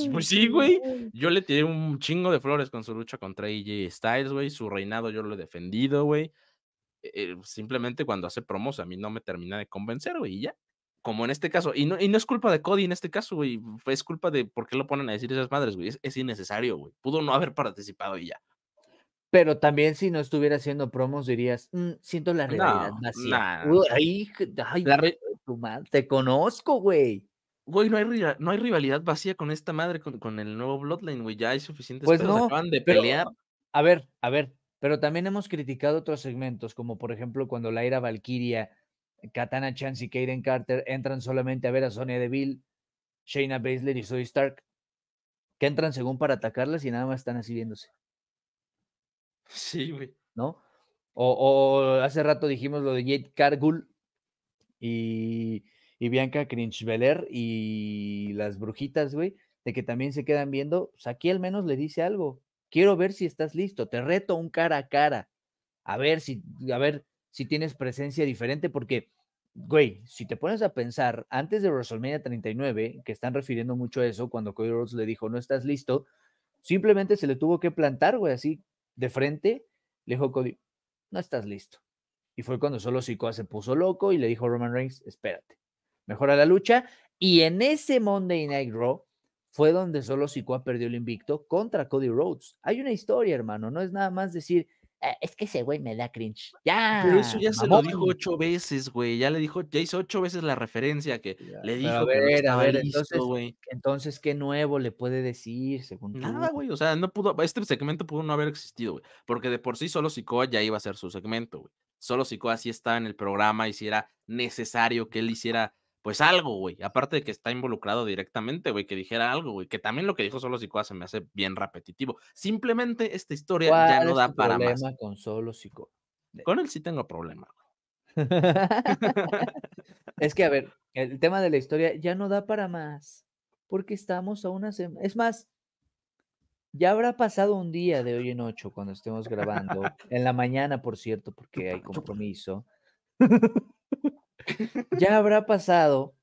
su, Pues sí, güey. Yo le tiré un chingo de flores con su lucha contra AJ Styles, güey. Su reinado yo lo he defendido, güey. Eh, simplemente cuando hace promos a mí no me termina de convencer, güey, y ya. Como en este caso. Y no, y no es culpa de Cody en este caso, güey. Es culpa de por qué lo ponen a decir esas madres, güey. Es, es innecesario, güey. Pudo no haber participado y ya. Pero también si no estuviera haciendo promos dirías, mm, siento la realidad vacía. te conozco, güey. Güey, no hay, no hay rivalidad vacía con esta madre, con, el nuevo Bloodline, güey. Ya hay suficientes pues no, acaban de pelear. A ver, a ver, pero también hemos criticado otros segmentos, como por ejemplo cuando la Valkyria, Katana Chance y Kaden Carter entran solamente a ver a Sonya Deville, Shayna Baszler y Zoe Stark, que entran según para atacarlas y nada más están así viéndose. Sí, güey. ¿No? O, hace rato dijimos lo de Jade Cargill y, y Bianca Crinchveler y las brujitas, güey, de que también se quedan viendo. sea, pues, aquí al menos le dice algo. Quiero ver si estás listo. Te reto un cara a cara. A ver si, a ver si tienes presencia diferente, porque, güey, si te pones a pensar, antes de WrestleMania 39, que están refiriendo mucho a eso, cuando Cody Rhodes le dijo, no estás listo, simplemente se le tuvo que plantar, güey, así de frente, le dijo Cody, no estás listo. Y fue cuando solo Sikoa se puso loco y le dijo Roman Reigns, espérate, mejora la lucha. Y en ese Monday Night Raw fue donde solo Sikoa perdió el invicto contra Cody Rhodes. Hay una historia, hermano, no es nada más decir, eh, es que ese güey me da cringe. Ya. Pero eso ya se lo dijo ocho veces, güey. Ya le dijo, ya hizo ocho veces la referencia que le dijo. A ver, a ver, entonces, güey. entonces, ¿qué nuevo le puede decir según Nada, güey. O sea, no pudo, este segmento pudo no haber existido, güey. Porque de por sí solo Sikoa ya iba a ser su segmento, güey. Solo Sikoa sí estaba en el programa y si era necesario que él hiciera pues algo, güey. Aparte de que está involucrado directamente, güey, que dijera algo, güey. Que también lo que dijo Solo si se me hace bien repetitivo. Simplemente esta historia ya no da para problema con Solo Con él sí tengo problema. es que, a ver, el tema de la historia ya no da para más. Porque estamos a una semana. Es más, ya habrá pasado un día de hoy en ocho cuando estemos grabando. en la mañana, por cierto, porque hay compromiso ya habrá pasado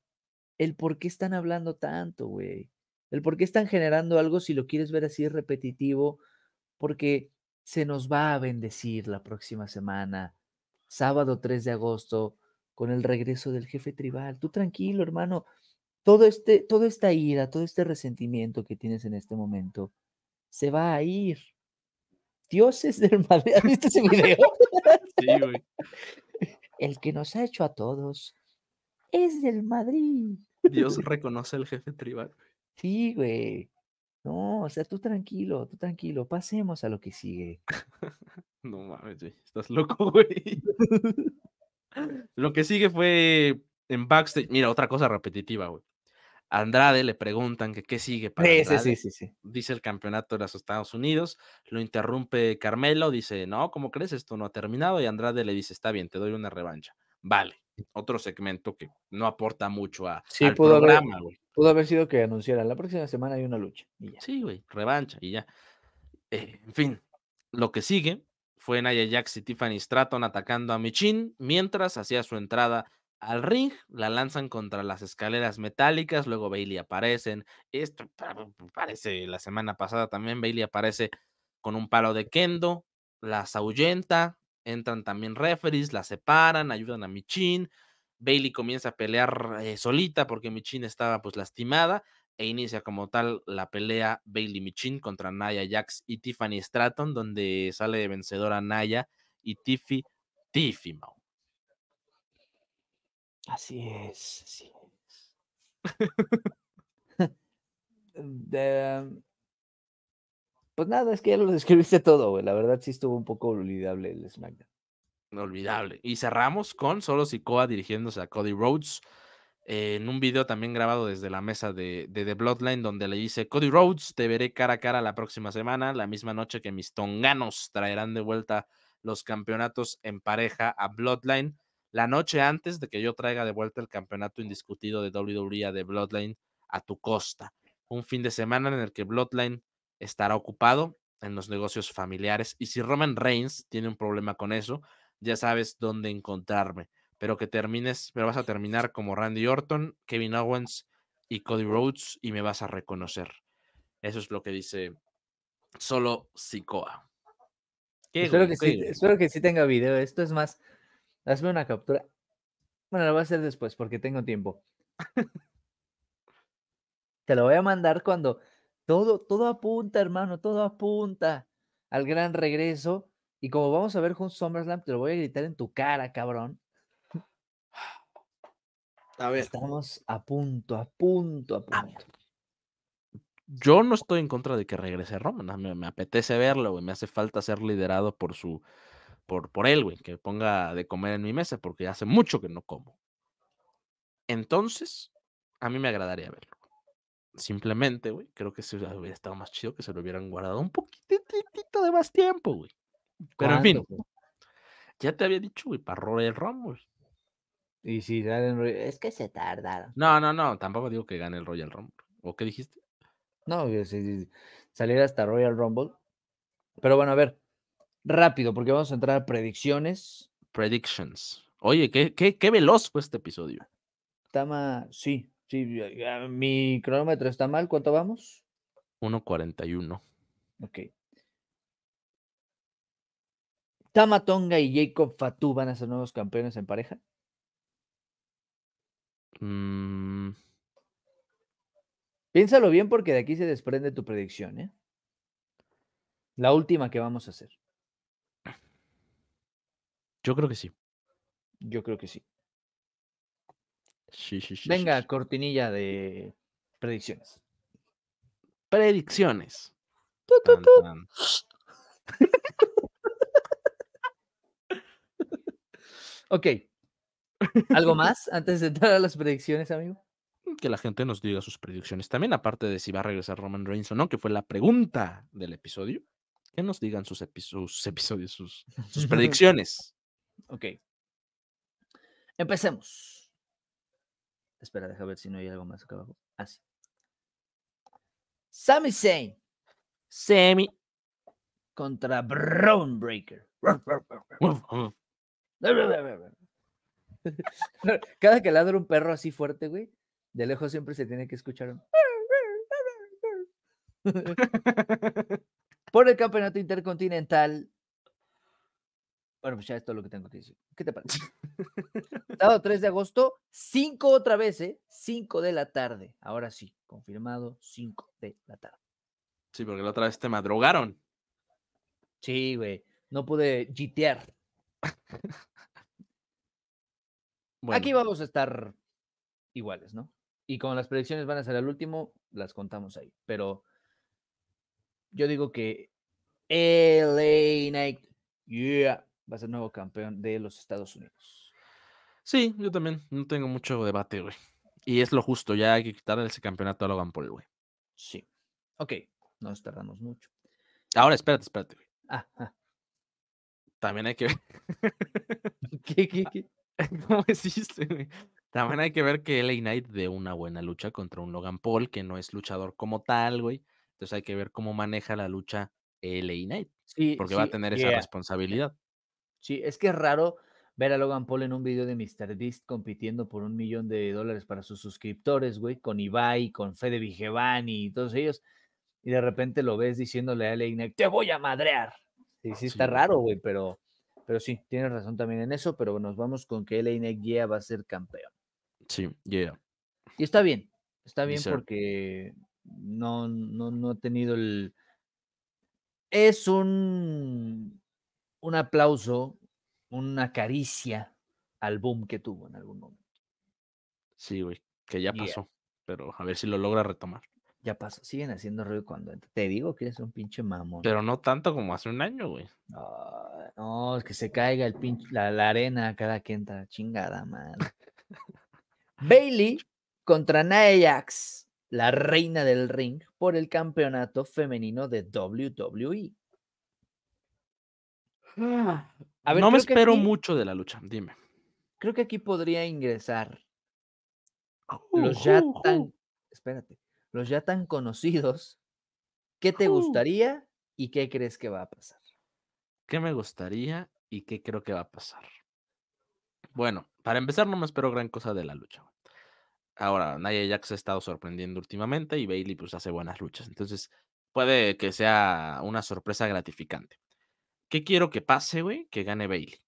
el por qué están hablando tanto, güey. El por qué están generando algo, si lo quieres ver así repetitivo, porque se nos va a bendecir la próxima semana, sábado 3 de agosto, con el regreso del jefe tribal. Tú tranquilo, hermano. Todo este, toda esta ira, todo este resentimiento que tienes en este momento, se va a ir. Dioses del mal. ¿Has ese video? Sí, güey el que nos ha hecho a todos, es del Madrid. Dios reconoce al jefe tribal. Sí, güey. No, o sea, tú tranquilo, tú tranquilo, pasemos a lo que sigue. no mames, güey, estás loco, güey. lo que sigue fue en backstage, mira, otra cosa repetitiva, güey. Andrade le preguntan que qué sigue para Dice el campeonato de los Estados Unidos, lo interrumpe Carmelo, dice, no, ¿cómo crees? Esto no ha terminado y Andrade le dice, está bien, te doy una revancha. Vale, otro segmento que no aporta mucho a, al pudo programa, haber, Pudo haber sido que anunciara, la próxima semana hay una lucha. Y ya. Sí, güey, revancha y ya. Eh, en fin, lo que sigue fue Naya Jax y Tiffany Stratton atacando a Michin mientras hacía su entrada al ring, la lanzan contra las escaleras metálicas, luego Bailey aparece. Esto parece la semana pasada también. Bailey aparece con un palo de kendo, las ahuyenta, entran también referees, la separan, ayudan a Michin. Bailey comienza a pelear eh, solita porque Michin estaba pues lastimada e inicia como tal la pelea Bailey Michin contra Naya Jax y Tiffany Stratton, donde sale vencedora Naya y Tiffy Tiffy Así es, así es. Mm, pues nada, es que ya lo describiste todo, güey. La verdad sí estuvo un poco olvidable el SmackDown. Olvidable. Y cerramos con Solo Sikoa dirigiéndose a Cody Rhodes. Eh, en un video también grabado desde la mesa de, de, The Bloodline, donde le dice: Cody Rhodes, te veré cara a cara la próxima semana, la misma noche que mis tonganos traerán de vuelta los campeonatos en pareja a Bloodline la noche antes de que yo traiga de vuelta el campeonato indiscutido de WWE de Bloodline a tu costa. Un fin de semana en el que Bloodline estará ocupado en los negocios familiares. Y si Roman Reigns tiene un problema con eso, ya sabes dónde encontrarme. Pero que termines, pero vas a terminar como Randy Orton, Kevin Owens y Cody Rhodes y me vas a reconocer. Eso es lo que dice solo Sikoa. que, espero que sí tenga video. Esto es más, Hazme una captura. Bueno, lo voy a hacer después porque tengo tiempo. Te lo voy a mandar cuando todo, todo apunta, hermano, todo apunta al gran regreso. Y como vamos a ver con SummerSlam, te lo voy a gritar en tu cara, cabrón. A ver. Estamos a punto, a punto, a ah. punto. Yo no estoy en contra de que regrese Roman. Me, apetece verlo, y Me hace falta ser liderado por su por, por él, güey, que ponga de comer en mi mesa, porque hace mucho que no como. Entonces, a mí me agradaría verlo. Simplemente, güey, creo que se hubiera estado más chido que se lo hubieran guardado un poquitito de más tiempo, güey. Pero en fin, ya te había dicho, güey, para Royal Rumble. Y si salen, es que se tardaron. No, no, no, tampoco digo que gane el Royal Rumble. ¿O qué dijiste? No, si, salir hasta Royal Rumble. Pero bueno, a ver, rápido, porque vamos a entrar a predicciones. Predictions. Oye, qué, qué, veloz fue este episodio. Tama, sí, sí, mi cronómetro está mal, ¿cuánto vamos? 1.41. Ok. Tama Tonga y Jacob Fatu van a ser nuevos campeones en pareja. Mm. Piénsalo bien porque de aquí se desprende tu predicción, ¿eh? La última que vamos a hacer. Yo creo que sí. Yo creo que sí. Sí, sí, sí. Venga, cortinilla de predicciones. Predicciones. ok. ¿Algo más antes de entrar a las predicciones, amigo? Mm, que la gente nos diga sus predicciones también, aparte de si va a regresar Roman Reigns o no, que fue la pregunta del episodio, Que nos digan sus, episodios, sus predicciones. Ok. Empecemos. Espera, deja ver si no hay algo más acá abajo. Así. Ah, Sammy Sami Zayn. Semi. Contra Brown Breaker. Cada que ladra un perro así fuerte, güey, de lejos siempre se tiene que escuchar Por el campeonato intercontinental bueno, pues ya es lo que tengo que decir. ¿Qué te parece? Dado 3 de agosto, 5 otra vez, ¿eh? 5 de la tarde. Ahora sí, confirmado, 5 de la tarde. Sí, porque la otra vez te madrogaron. Sí, güey. No pude jitear. Aquí vamos a estar iguales, ¿no? Y como las predicciones van a ser al último, las contamos ahí. Pero yo digo que LA Night, yeah va a ser nuevo campeón de los Estados Unidos. Sí, yo también. No tengo mucho debate, güey. Y es lo justo, ya hay que quitarle ese campeonato a Logan Paul, güey. Sí. Ok, no nos tardamos mucho. Ahora, espérate, espérate, güey. También hay que ver. ¿Qué, qué, qué? ¿Cómo hiciste, güey? También hay que ver que LA Knight dé una buena lucha contra un Logan Paul, que no es luchador como tal, güey. Entonces hay que ver cómo maneja la lucha LA Knight. Sí, porque va a tener esa responsabilidad. Sí, es que es raro ver a Logan Paul en un video de Mr. Dist compitiendo por un millón de dólares para sus suscriptores, güey, con Ibai, con Fede Vigevani y todos ellos. Y de repente lo ves diciéndole a Leigh te voy a madrear. Sí, sí, está raro, güey, pero, pero sí, tienes razón también en eso, pero nos vamos con que Elena ya e va a ser campeón. Sí, ya. Y está bien, está bien porque no, no, no ha tenido el... Es un un aplauso, una caricia al boom que tuvo en algún momento. Sí, güey, que ya pasó, pero a ver si lo logra retomar. Ya pasó, siguen haciendo ruido cuando Te digo que eres un pinche mamón. Pero no tanto como hace un año, güey. no, es que se caiga el la, arena cada que entra, chingada, man. Bailey contra Nia Jax, la reina del ring, por el campeonato femenino de WWE. Ah, no me espero mucho de la lucha, dime. Creo que aquí podría ingresar los ya tan, espérate, los ya tan conocidos. ¿Qué te gustaría y qué crees que va a pasar? ¿Qué me gustaría y qué creo que va a pasar? Bueno, para empezar no me espero gran cosa de la lucha. Ahora, Naya Jax ha estado sorprendiendo últimamente y Bailey pues hace buenas luchas. Entonces, puede que sea una sorpresa gratificante. ¿Qué quiero que pase, güey? Que gane Bailey.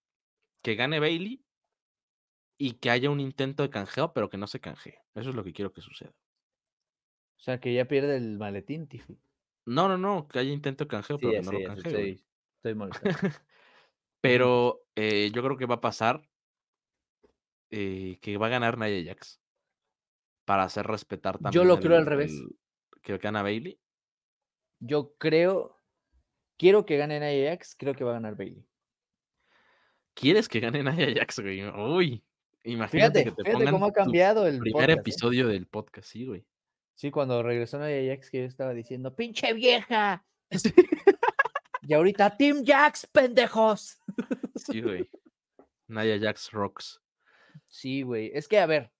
Que gane Bailey y que haya un intento de canjeo, pero que no se canjee. Eso es lo que quiero que suceda. O sea, que ya pierde el maletín, Tiffy. No, no, no, que haya intento de canjeo, pero que no lo canjee. Estoy molestando. pero eh, yo creo que va a pasar eh, que va a ganar Naya Jax para hacer respetar también. Yo lo creo al revés. que gana Bailey. Yo creo Quiero que gane Nia Jax, creo que va a ganar Bailey. ¿Quieres que gane Nia Jax, güey? Uy, imagínate fíjate, cómo ha cambiado el primer ¿eh? episodio del podcast, sí, güey. Sí, cuando regresó Nia Jax que yo estaba diciendo, "Pinche vieja." y ahorita Team Jax, pendejos. sí, güey. Nia Jax rocks. Sí, güey. Es que a ver,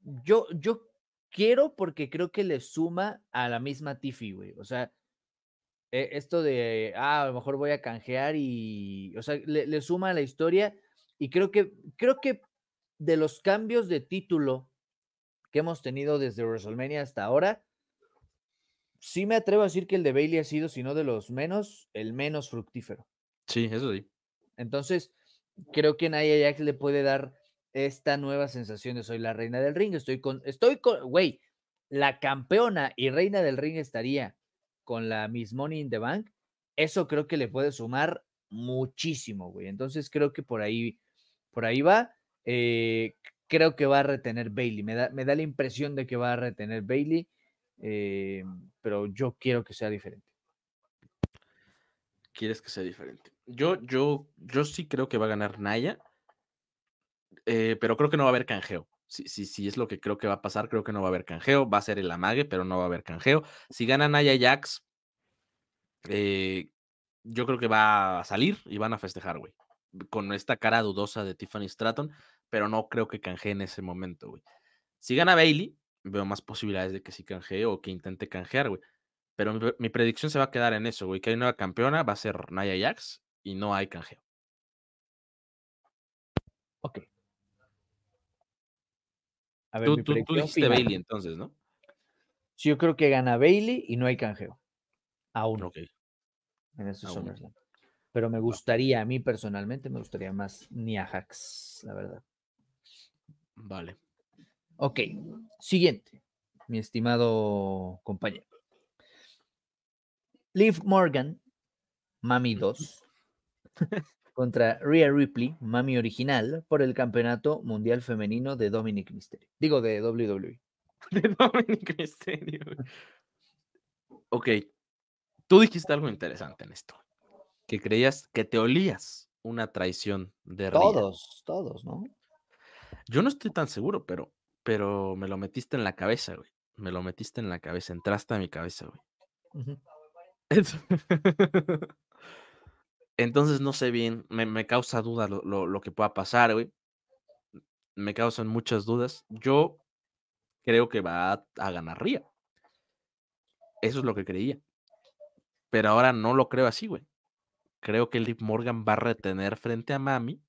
yo, yo quiero porque creo que le suma a la misma Tiffy, güey. O sea, eh, esto de, ah, a lo mejor voy a canjear y, o sea, le, suma a la historia y creo que, creo que de los cambios de título que hemos tenido desde WrestleMania hasta ahora, sí me atrevo a decir que el de Bailey ha sido, si no de los menos, el menos fructífero. Sí, eso sí. Entonces, creo que Naya Jax le puede dar esta nueva sensación de soy la reina del ring. Estoy con, estoy con, güey, la campeona y reina del ring estaría con la Miss Money in the Bank, eso creo que le puede sumar muchísimo, güey. Entonces creo que por ahí, por ahí va. Eh, creo que va a retener Bailey. Me da, la impresión de que va a retener Bailey, eh, pero yo quiero que sea diferente. Quieres que sea diferente. Yo, yo, yo sí creo que va a ganar Naya, eh, pero creo que no va a haber canjeo si, es lo que creo que va a pasar, creo que no va a haber canjeo. Va a ser el amague, pero no va a haber canjeo. Si gana Naya Jax, eh, yo creo que va a salir y van a festejar, güey. Con esta cara dudosa de Tiffany Stratton, pero no creo que canjee en ese momento, güey. Si gana Bailey, veo más posibilidades de que sí canjee o que intente canjear, güey. Pero mi, predicción se va a quedar en eso, güey. Que hay nueva campeona, va a ser Naya Jax y no hay canjeo. Ok tú, tú, Bailey entonces, ¿no? Sí, Yo creo que gana Bailey y no hay canjeo. Aún. Ok. En este SummerSlam. Pero me gustaría, a mí personalmente, me gustaría más Nia Hax, la verdad. Vale. Ok. Siguiente, mi estimado compañero. Liv Morgan, Mami 2, contra Rhea Ripley, Mami Original, por el Campeonato Mundial Femenino de Dominic Mysterio. Digo, de WWE. De Dominic Mysterio. ok. Tú dijiste algo interesante en esto. Que creías que te olías una traición de Rhea. Todos, todos, ¿no? Yo no estoy tan seguro, pero, pero me lo metiste en la cabeza, güey. Me lo metiste en la cabeza, entraste a mi cabeza, güey. Entonces no sé bien, me, causa duda lo, que pueda pasar, güey. Me causan muchas dudas. Yo creo que va a, ganar Ria, Eso es lo que creía. Pero ahora no lo creo así, güey. Creo que Liv Morgan va a retener frente a Mami.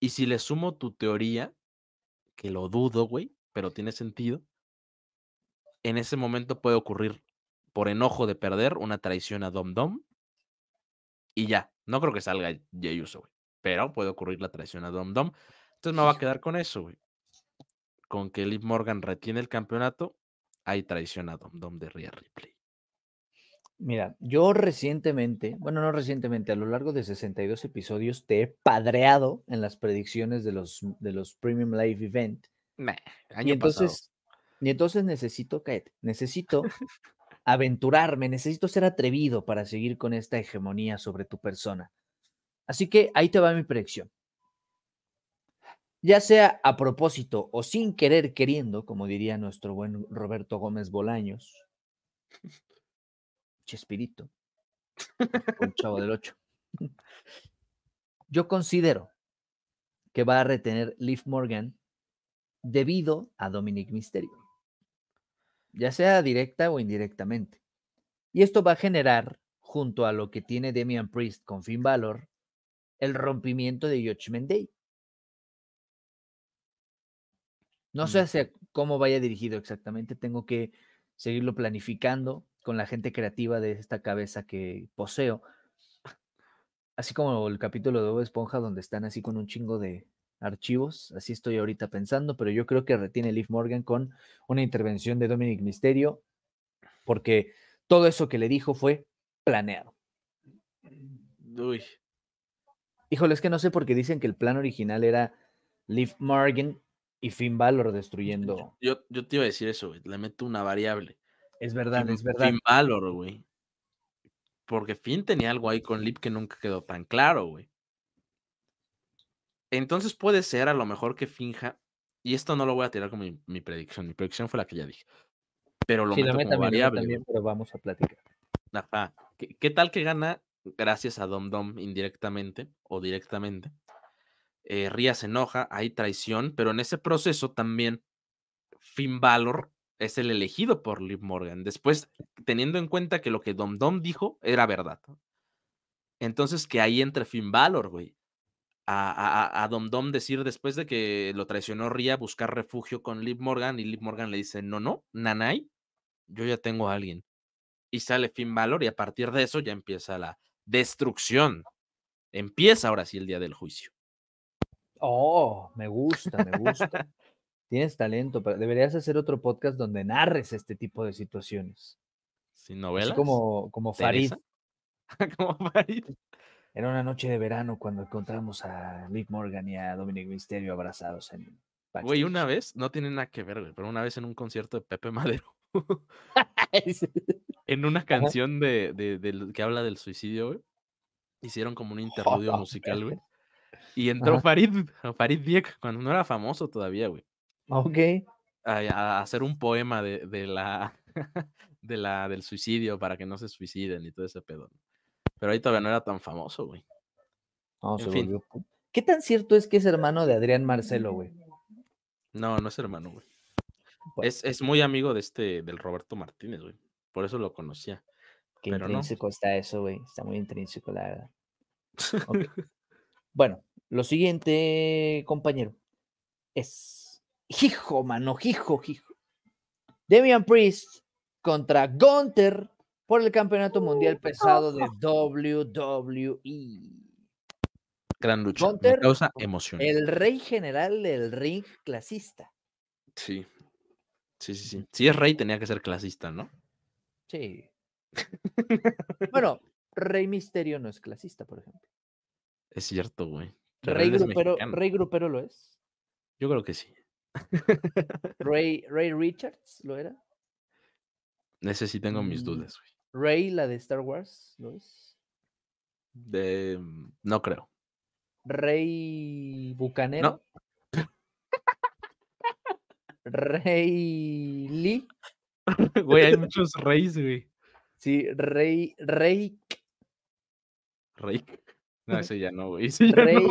Y si le sumo tu teoría, que lo dudo, güey, pero tiene sentido, en ese momento puede ocurrir por enojo de perder una traición a Dom Dom y ya, no creo que salga Jey Uso, Pero puede ocurrir la traición a Dom Dom. Entonces me va a quedar con eso, güey. Con que Liv Morgan retiene el campeonato, hay traición a Dom Dom de Rhea Ripley. Mira, yo recientemente, bueno, no recientemente, a lo largo de 62 episodios te he padreado en las predicciones de los, de los Premium Live Event. y entonces, y entonces necesito, cállate, necesito aventurarme, necesito ser atrevido para seguir con esta hegemonía sobre tu persona. Así que ahí te va mi predicción. Ya sea a propósito o sin querer queriendo, como diría nuestro buen Roberto Gómez Bolaños, Chespirito, un chavo del 8. Yo considero que va a retener Liv Morgan debido a Dominic Misterio ya sea directa o indirectamente. Y esto va a generar, junto a lo que tiene Demian Priest con Finn Valor el rompimiento de Judgment Day. No sé mm. cómo vaya dirigido exactamente, tengo que seguirlo planificando con la gente creativa de esta cabeza que poseo. Así como el capítulo de Bob Esponja donde están así con un chingo de, archivos, así estoy ahorita pensando, pero yo creo que retiene Leaf Morgan con una intervención de Dominic Misterio, porque todo eso que le dijo fue planeado. Uy. Híjole, es que no sé por qué dicen que el plan original era Leaf Morgan y Finn Balor destruyendo. Yo, yo te iba a decir eso, güey. Le meto una variable. Es verdad, es verdad. Finn Balor, güey. Porque Finn tenía algo ahí con Liv que nunca quedó tan claro, güey. Entonces puede ser a lo mejor que finja, y esto no lo voy a tirar como mi, predicción, mi predicción fue la que ya dije, pero lo variable. También, pero vamos a platicar. Ajá. ¿Qué, tal que gana gracias a Dom Dom indirectamente o directamente? Eh, se enoja, hay traición, pero en ese proceso también Finn Balor es el elegido por Liv Morgan. Después, teniendo en cuenta que lo que Dom Dom dijo era verdad. Entonces, que ahí entre Finn Balor, güey a, a, a, Dom Dom decir después de que lo traicionó Ria buscar refugio con Liv Morgan y Liv Morgan le dice, no, no, Nanay, yo ya tengo a alguien. Y sale Finn valor y a partir de eso ya empieza la destrucción. Empieza ahora sí el día del juicio. Oh, me gusta, me gusta. Tienes talento, pero deberías hacer otro podcast donde narres este tipo de situaciones. Sin novelas. como, como Farid. como Farid. Era una noche de verano cuando encontramos a Liv Morgan y a Dominic Misterio abrazados en. Güey, una vez, no tiene nada que ver, güey, pero una vez en un concierto de Pepe Madero. en una canción de, que habla del suicidio, güey. Hicieron como un interludio musical, güey. Y entró Farid, Farid cuando no era famoso todavía, güey. Ok. A, hacer un poema de, la, de la, del suicidio para que no se suiciden y todo ese pedo. Pero ahí todavía no era tan famoso, güey. No, ¿Qué tan cierto es que es hermano de Adrián Marcelo, güey? No, no es hermano, güey. Es, muy amigo de este, del Roberto Martínez, güey. Por eso lo conocía. Qué Pero intrínseco está eso, güey. Está muy intrínseco, la verdad. bueno, lo siguiente, compañero, es. Hijo, mano, hijo, hijo. Damian Priest contra Gunther por el Campeonato Mundial Pesado de WWE. Gran lucha. Me causa emoción. El rey general del ring clasista. Sí. Sí, sí, sí. Si es rey, tenía que ser clasista, ¿no? Sí. bueno, Rey Misterio no es clasista, por ejemplo. Es cierto, güey. Rey grupero, lo es. Yo creo que sí. ¿Rey Rey Richards lo era. necesito tengo mis mm. dudas, güey. Rey, la de Star Wars, ¿no es? De... Mm, no creo. Rey Bucanero. Rey Lee. Güey, hay muchos reyes, güey. Sí, Rey. Rey. Rey. No, ese ya no, güey. Rey,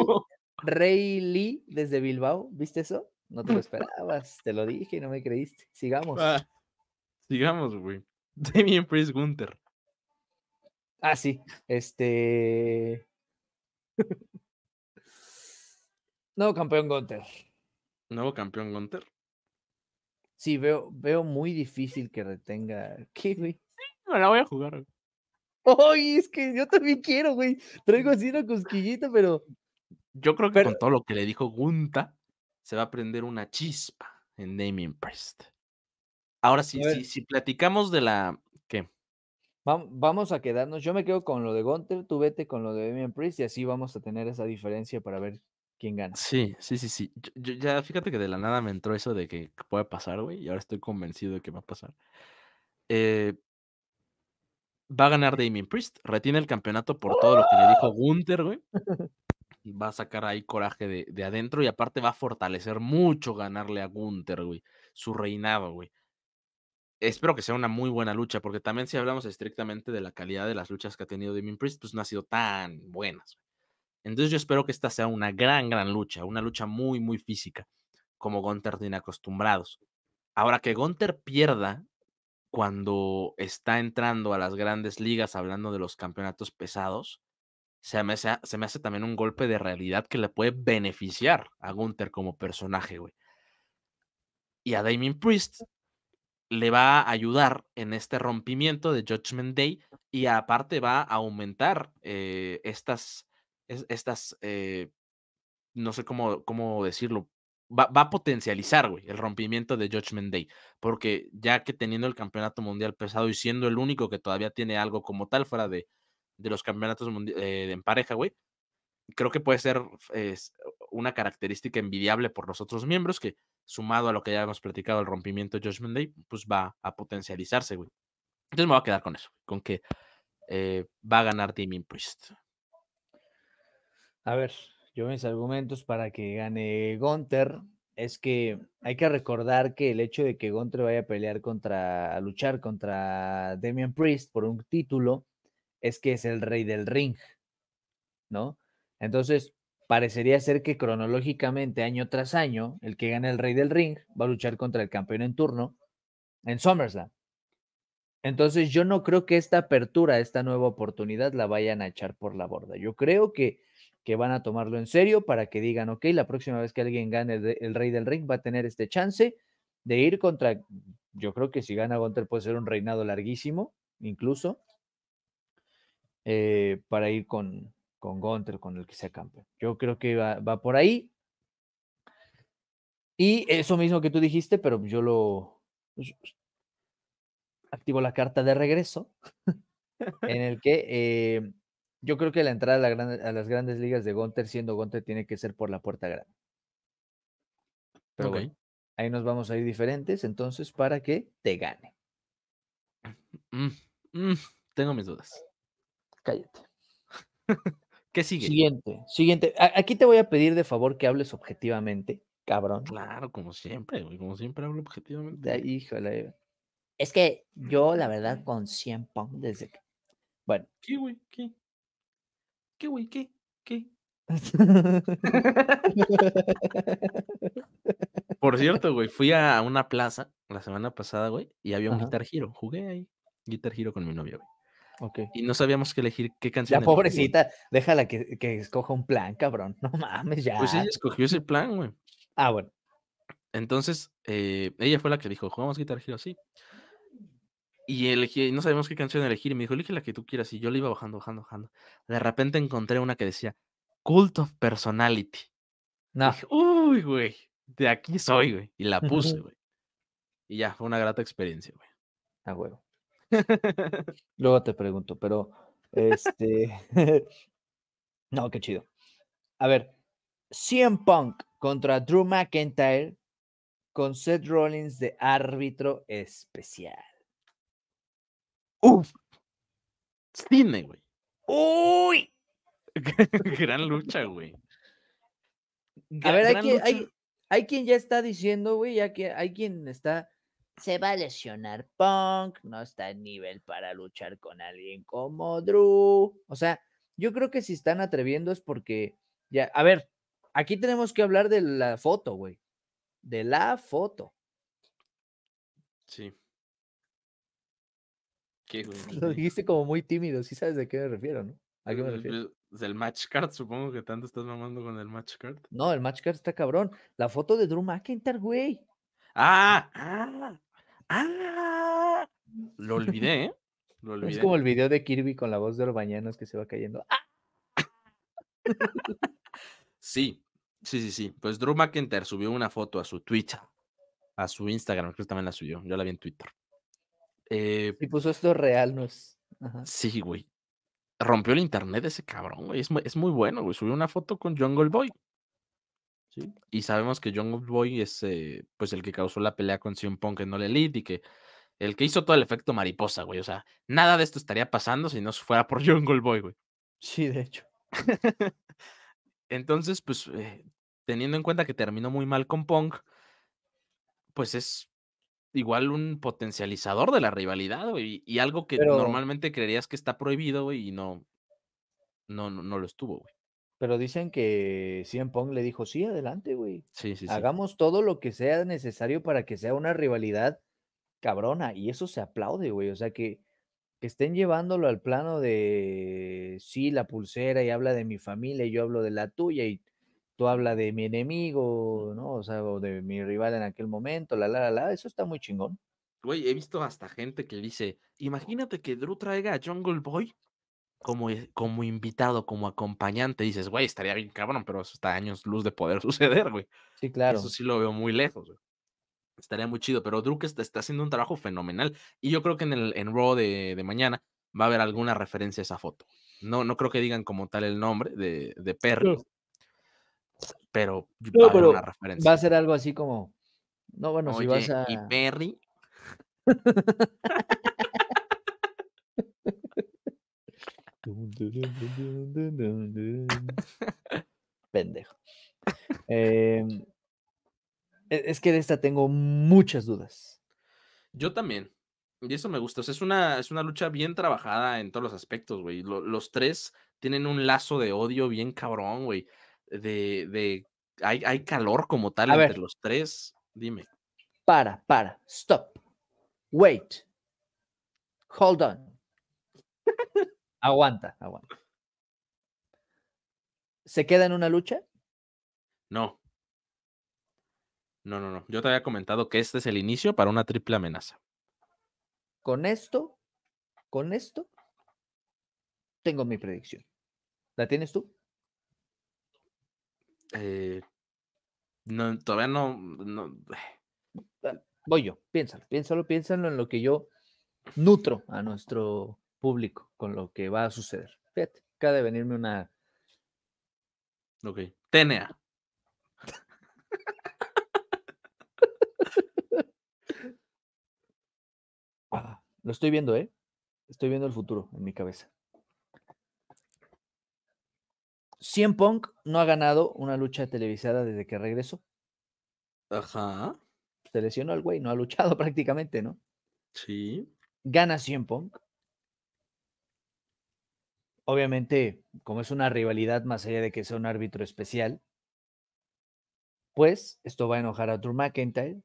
Rey Lee desde Bilbao. ¿Viste eso? No te lo esperabas. te lo dije y no me creíste. Sigamos. Ah, sigamos, güey. Damien Priest Gunther Ah, sí. Este. Nuevo campeón Gunther Nuevo campeón Gunther Sí, veo, veo muy difícil que retenga. Kiwi, Sí, la voy a jugar. hoy es que yo también quiero, güey. Traigo así una cosquillita, pero. Yo creo que con todo lo que le dijo Gunta, se va a prender una chispa en Damien Priest. Ahora sí, si, platicamos de la. ¿Qué? Vamos a quedarnos. Yo me quedo con lo de Gunter, tú vete con lo de Damien Priest y así vamos a tener esa diferencia para ver quién gana. Sí, sí, sí, sí. ya fíjate que de la nada me entró eso de que puede pasar, güey, y ahora estoy convencido de que va a pasar. Eh, va a ganar Damien Priest, retiene el campeonato por todo lo que le dijo ¡Oh! Gunter, güey. Va a sacar ahí coraje de, de adentro y aparte va a fortalecer mucho ganarle a Gunter, güey. Su reinado, güey espero que sea una muy buena lucha, porque también si hablamos estrictamente de la calidad de las luchas que ha tenido Damien Priest, pues no ha sido tan buenas. Entonces yo espero que esta sea una gran, gran lucha, una lucha muy, muy física, como Gunter tiene acostumbrados. Ahora que Gunter pierda cuando está entrando a las grandes ligas hablando de los campeonatos pesados, se me, hace, se me hace también un golpe de realidad que le puede beneficiar a Gunther como personaje, güey. Y a Damien Priest le va a ayudar en este rompimiento de Judgment Day y aparte va a aumentar eh, estas, estas eh, no sé cómo, cómo decirlo, va, a potencializar, güey, el rompimiento de Judgment Day, porque ya que teniendo el campeonato mundial pesado y siendo el único que todavía tiene algo como tal fuera de, de los campeonatos mundiales eh, en pareja, güey, creo que puede ser una característica envidiable por los otros miembros que sumado a lo que ya hemos platicado, el rompimiento de Judgment Day, pues va a potencializarse, güey. Entonces me voy a quedar con eso, con que eh, va a ganar Damien Priest. A ver, yo mis argumentos para que gane Gunter es que hay que recordar que el hecho de que Gunter vaya a pelear contra, a luchar contra Damien Priest por un título, es que es el rey del ring, ¿no? Entonces, parecería ser que cronológicamente, año tras año, el que gana el Rey del Ring va a luchar contra el campeón en turno en SummerSlam. Entonces yo no creo que esta apertura, esta nueva oportunidad la vayan a echar por la borda. Yo creo que, que van a tomarlo en serio para que digan, ok, la próxima vez que alguien gane el, Rey del Ring va a tener este chance de ir contra, yo creo que si gana Gunter puede ser un reinado larguísimo, incluso, eh, para ir con, con Gunter, con el que sea campeón. Yo creo que va, por ahí. Y eso mismo que tú dijiste, pero yo lo pues, activo la carta de regreso, en el que eh, yo creo que la entrada a, las grandes ligas de Gunter, siendo Gunter, tiene que ser por la puerta grande. Pero ahí nos vamos a ir diferentes, entonces, para que te gane. Mm, mm, tengo mis dudas. Cállate. ¿Qué sigue? Siguiente, siguiente. aquí te voy a pedir de favor que hables objetivamente, cabrón. Claro, como siempre, güey, como siempre hablo objetivamente. híjole. Es que yo, la verdad, con 100 Pong desde que. Bueno. ¿Qué, güey? ¿Qué? ¿Qué, güey? ¿Qué? ¿Qué? Por cierto, güey, fui a una plaza la semana pasada, güey, y había un Guitar giro. Jugué ahí Guitar giro con mi novia, güey. Y no sabíamos qué elegir qué canción. Ya, pobrecita, déjala que, escoja un plan, cabrón. No mames, pues ya. Pues ella escogió ese plan, güey. Ah, bueno. Entonces, eh, ella fue la que dijo, jugamos Guitar Hero, sí. Y elegí, no sabíamos qué canción elegir. Y me dijo, elige la que tú quieras. Y yo le iba bajando, bajando, bajando. De repente encontré una que decía, Cult of Personality. No. Dije, Uy, güey, de aquí soy, güey. Y la puse, güey. Y ya, fue una grata experiencia, güey. A huevo. Luego te pregunto, pero este. no, qué chido. A ver, CM Punk contra Drew McIntyre con Seth Rollins de árbitro especial. Uf. güey. Uy. gran lucha, güey. A ver, hay, quien, hay quien ya está diciendo, güey, ya que hay quien está se va a lesionar Punk, no está en nivel para luchar con alguien como Drew. O sea, yo creo que si están atreviendo es porque ya, a ver, aquí tenemos que hablar de la foto, güey. De la foto. Sí. Lo dijiste como muy tímido, si sabes de qué me refiero, ¿no? ¿A qué me refiero? Del match card, supongo que tanto estás mamando con el match card. No, el match card está cabrón. La foto de Drew McIntyre, güey. Ah, ah, ¡Ah! Lo olvidé, ¿eh? Es como el video de Kirby con la voz de los bañanos que se va cayendo. ¡Ah! sí, sí, sí, sí. Pues Drew McIntyre subió una foto a su Twitter, a su Instagram, creo que también la subió. Yo la vi en Twitter. y eh, puso esto real, no es. Sí, güey. Rompió el internet ese cabrón, güey. Es muy, es muy bueno, güey. Subió una foto con Jungle Boy. Y sabemos que John Boy es eh, pues el que causó la pelea con CM Punk en All Elite y que el que hizo todo el efecto mariposa, güey. O sea, nada de esto estaría pasando si no fuera por John Boy, güey. Sí, de hecho. Entonces, pues, eh, teniendo en cuenta que terminó muy mal con Punk, pues es igual un potencializador de la rivalidad, güey. Y algo que normalmente creerías que está prohibido, güey, y no, no, no lo estuvo, güey. Pero dicen que Cien Pong le dijo, sí, adelante, güey. Sí, sí, Hagamos todo lo que sea necesario para que sea una rivalidad cabrona. Y eso se aplaude, güey. O sea, que, que estén llevándolo al plano de, sí, la pulsera y habla de mi familia y yo hablo de la tuya y tú habla de mi enemigo, ¿no? O sea, o de mi rival en aquel momento, la, la, la, la. Eso está muy chingón. Güey, he visto hasta gente que dice, imagínate que Drew traiga a Jungle Boy como, invitado, como acompañante, dices, güey, estaría bien cabrón, pero eso está años luz de poder suceder, güey. Sí, claro. Eso sí lo veo muy lejos, Estaría muy chido, pero Drew que está, haciendo un trabajo fenomenal. Y yo creo que en el Raw de, mañana va a haber alguna referencia a esa foto. No, no creo que digan como tal el nombre de, Perry, pero va a una referencia. Va a ser algo así como, no, bueno, si vas a... Y Perry. Pendejo. Em, e, es que de esta tengo muchas dudas. Yo también. Y eso me gusta. es una, es una lucha bien trabajada en todos los aspectos, güey. los tres tienen un lazo de odio bien cabrón, güey. De, hay, calor como tal entre los tres. Dime. Para, para. Stop. Wait. Hold on. Aguanta, aguanta. ¿Se queda en una lucha? No. No, no, no. Yo te había comentado que este es el inicio para una triple amenaza. Con esto, con esto, tengo mi predicción. ¿La tienes tú? Eh, no, todavía no, no, Voy yo, piénsalo, piénsalo, piénsalo en lo que yo nutro a nuestro público con lo que va a suceder. Fíjate, acaba de venirme una. Ok. TNA. Ah, lo estoy viendo, ¿eh? Estoy viendo el futuro en mi cabeza. 100 Punk no ha ganado una lucha televisada desde que regresó. Ajá. Se lesionó el güey, no ha luchado prácticamente, ¿no? Sí. Gana 100 Punk, obviamente, como es una rivalidad más allá de que sea un árbitro especial, pues esto va a enojar a Drew McIntyre,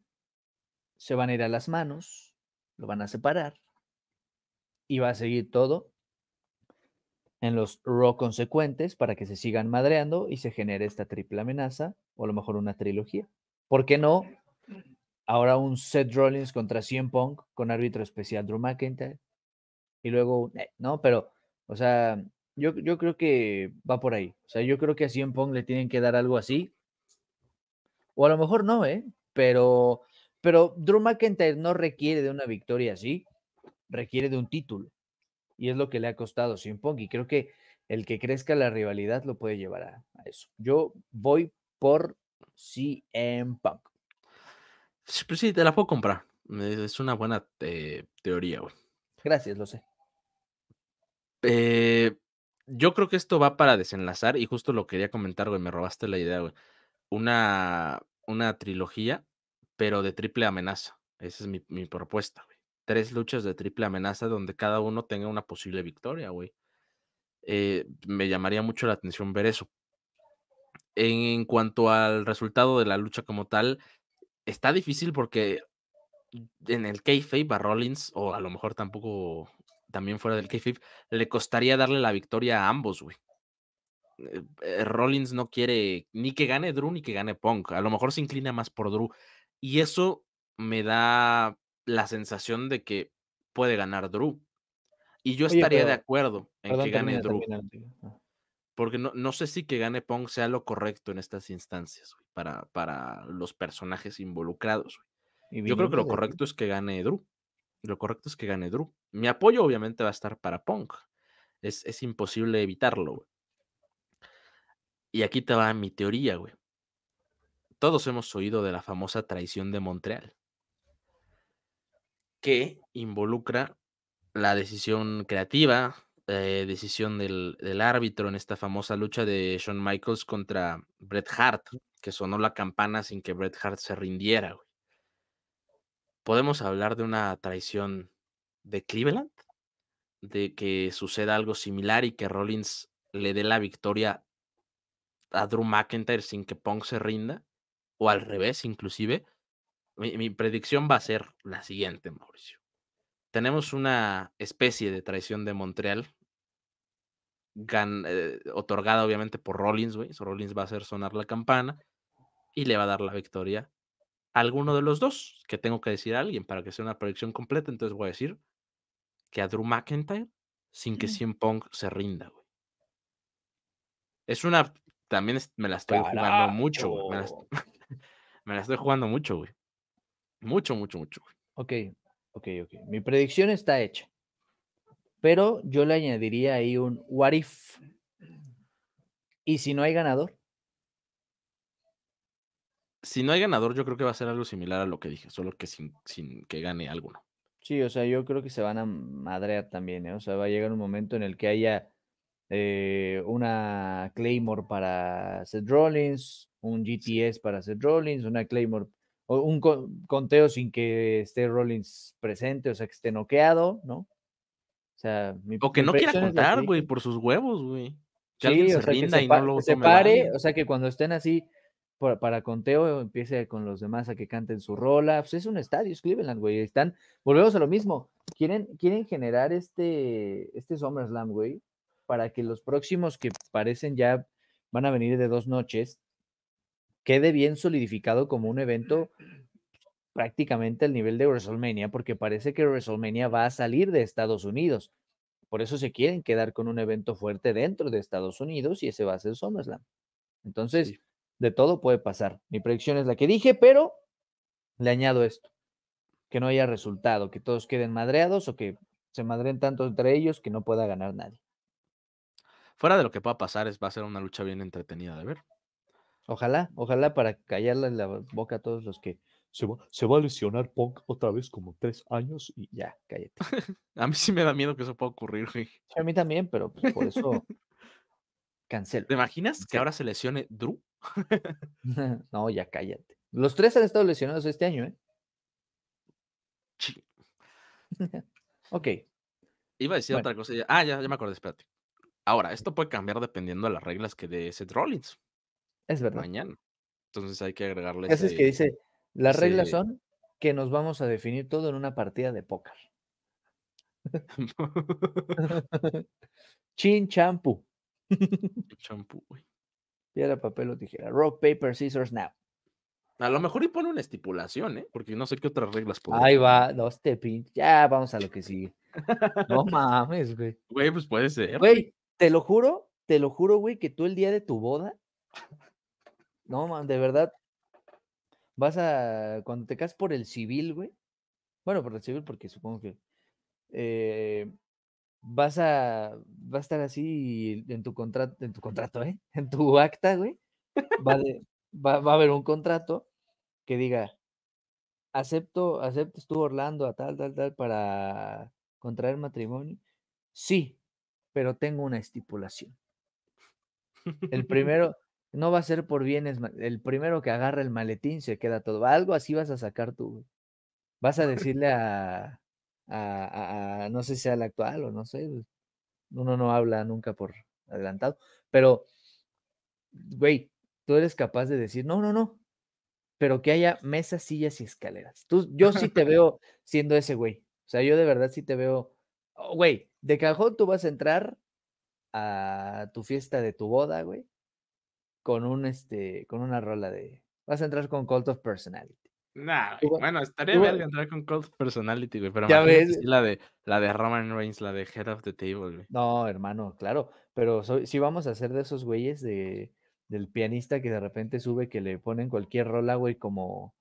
se van a ir a las manos, lo van a separar y va a seguir todo en los Raw consecuentes para que se sigan madreando y se genere esta triple amenaza o a lo mejor una trilogía. ¿Por qué no? Ahora un Seth Rollins contra CM Pong con árbitro especial Drew McIntyre y luego, eh, ¿no? Pero o sea, yo, creo que va por ahí. O sea, yo creo que a CM Pong le tienen que dar algo así. O a lo mejor no, ¿eh? Pero, pero Drew McIntyre no requiere de una victoria así, requiere de un título. Y es lo que le ha costado a CM Y creo que el que crezca la rivalidad lo puede llevar a, eso. Yo voy por CM Punk. Pues sí, te la puedo comprar. Es una buena eh, teoría, güey. Gracias, lo sé. Eh, yo creo que esto va para desenlazar, y justo lo quería comentar, güey, me robaste la idea, güey. Una, una trilogía, pero de triple amenaza. Esa es mi, propuesta, güey. Tres luchas de triple amenaza donde cada uno tenga una posible victoria, güey. Eh, me llamaría mucho la atención ver eso. En, cuanto al resultado de la lucha como tal, está difícil porque en el kayfabe a Rollins, o a lo mejor tampoco también fuera del kayfabe, le costaría darle la victoria a ambos, güey. Eh, eh, Rollins no quiere ni que gane Drew ni que gane Punk. A lo mejor se inclina más por Drew. Y eso me da la sensación de que puede ganar Drew. Y yo estaría de acuerdo en que gane Drew. Porque no, no, sé si que gane Punk sea lo correcto en estas instancias para, para los personajes involucrados. Güey. Yo creo que lo correcto es que gane Drew. Lo correcto es que gane Drew. Mi apoyo obviamente va a estar para Punk. Es, imposible evitarlo, Y aquí te va mi teoría, güey. Todos hemos oído de la famosa traición de Montreal, que involucra la decisión creativa, eh, decisión del, del, árbitro en esta famosa lucha de Shawn Michaels contra Bret Hart, que sonó la campana sin que Bret Hart se rindiera. Güey podemos hablar de una traición de Cleveland, de que suceda algo similar y que Rollins le dé la victoria a Drew McIntyre sin que Pong se rinda, o al revés inclusive. Mi, predicción va a ser la siguiente, Mauricio. Tenemos una especie de traición de Montreal, eh, otorgada obviamente por Rollins, güey. Rollins va a hacer sonar la campana y le va a dar la victoria alguno de los dos, que tengo que decir a alguien para que sea una predicción completa, entonces voy a decir que a Drew McIntyre sin que 100 Pong se rinda, Es una, también me la estoy jugando mucho, Me la, estoy, jugando mucho, güey. Mucho, mucho, mucho, güey. Ok, ok, ok. Mi predicción está hecha. Pero yo le añadiría ahí un what if. ¿Y si no hay ganador? si no hay ganador, yo creo que va a ser algo similar a lo que dije, solo que sin, sin que gane alguno. Sí, o sea, yo creo que se van a madrear también, ¿eh? o sea, va a llegar un momento en el que haya eh, una Claymore para Seth Rollins, un GTS para Seth Rollins, una Claymore, o un conteo sin que esté Rollins presente, o sea, que esté noqueado, ¿no? O sea, mi, o que no quiera contar, güey, por sus huevos, güey. Que alguien se rinda y no lo se pare, o sea, que cuando estén así para, conteo, empiece con los demás a que canten su rola. Pues, es un estadio, es Cleveland, güey. Están, volvemos a lo mismo. Quieren, quieren generar este, este SummerSlam, güey, para que los próximos que parecen ya van a venir de dos noches, quede bien solidificado como un evento prácticamente al nivel de WrestleMania, porque parece que WrestleMania va a salir de Estados Unidos. Por eso se quieren quedar con un evento fuerte dentro de Estados Unidos y ese va a ser SummerSlam. Entonces, de todo puede pasar. Mi predicción es la que dije, pero le añado esto, que no haya resultado, que todos queden madreados o que se madreen tanto entre ellos que no pueda ganar nadie. Fuera de lo que pueda pasar, es, va a ser una lucha bien entretenida de ver. Ojalá, ojalá para callarle la boca a todos los que se va, a lesionar Punk otra vez como tres años y ya, cállate. a mí sí me da miedo que eso pueda ocurrir, A mí también, pero pues, por eso cancelo. ¿Te imaginas que ahora se lesione Drew? no, ya cállate. Los tres han estado lesionados este año, ¿eh? ok. Iba a decir otra cosa. Ah, ya, ya me acordé, espérate. Ahora, esto puede cambiar dependiendo de las reglas que dé Seth Rollins. Es verdad. Mañana. Entonces hay que agregarle. es que dice: las reglas son que nos vamos a definir todo en una partida de póker. Chin champú. güey era papel o tijera. Rock, paper, scissors, now. A lo mejor y pone una estipulación, ¿eh? Porque no sé qué otras reglas ponen. Ahí va, No, este Ya, vamos a lo que sigue. No mames, güey. Güey, pues puede ser. Güey, te lo juro, te lo juro, güey, que tú el día de tu boda, no mames, de verdad, vas a, cuando te casas por el civil, güey, bueno, por el civil, porque supongo que eh, vas a, a estar así en tu contrato, en tu contrato, ¿eh? En tu acta, güey. Va, a haber un contrato que diga, acepto, acepto, estuvo Orlando a tal, tal, tal para contraer matrimonio. Sí, pero tengo una estipulación. El primero, no va a ser por bienes, el primero que agarra el maletín se queda todo. Algo así vas a sacar tú, Vas a decirle a, a, no sé si sea la actual o no sé, pues, uno no habla nunca por adelantado, pero, güey, tú eres capaz de decir, no, no, no, pero que haya mesas, sillas y escaleras. Tú, yo sí te veo siendo ese güey. O sea, yo de verdad sí te veo, oh, güey, de cajón tú vas a entrar a tu fiesta de tu boda, güey, con un, este, con una rola de, vas a entrar con Cult of Personality. Nah, bueno, estaría bien entrar con Cold Personality, güey, pero ¿Ya ves? la de la de Roman Reigns, la de Head of the Table, güey. No, hermano, claro, pero sí vamos a hacer de esos güeyes de del pianista que de repente sube que le ponen cualquier rola, güey, como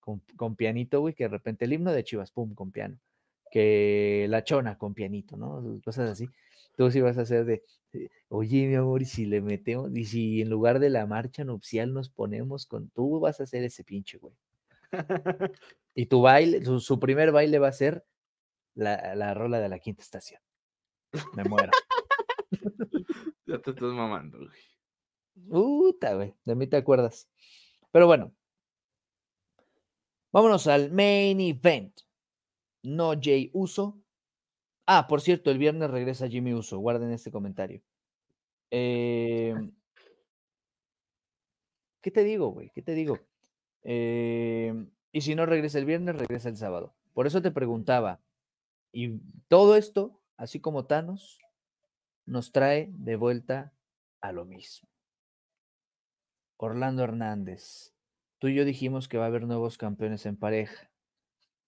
con, pianito, güey, que de repente el himno de Chivas, pum, con piano, que la chona con pianito, ¿no? Cosas así. Tú sí vas a hacer de, eh, oye, mi amor, y si le metemos, y si en lugar de la marcha nupcial nos ponemos con, tú vas a hacer ese pinche, güey y tu baile, su, primer baile va a ser la, rola de la quinta estación. Me muero. ya te estás mamando, güey. Puta, güey. De mí te acuerdas. Pero bueno. Vámonos al main event. No Jay Uso. Ah, por cierto, el viernes regresa Jimmy Uso. Guarden este comentario. Em, ¿Qué te digo, güey? ¿Qué te digo? Em, y si no regresa el viernes, regresa el sábado. Por eso te preguntaba, y todo esto, así como Thanos, nos trae de vuelta a lo mismo. Orlando Hernández, tú y yo dijimos que va a haber nuevos campeones en pareja.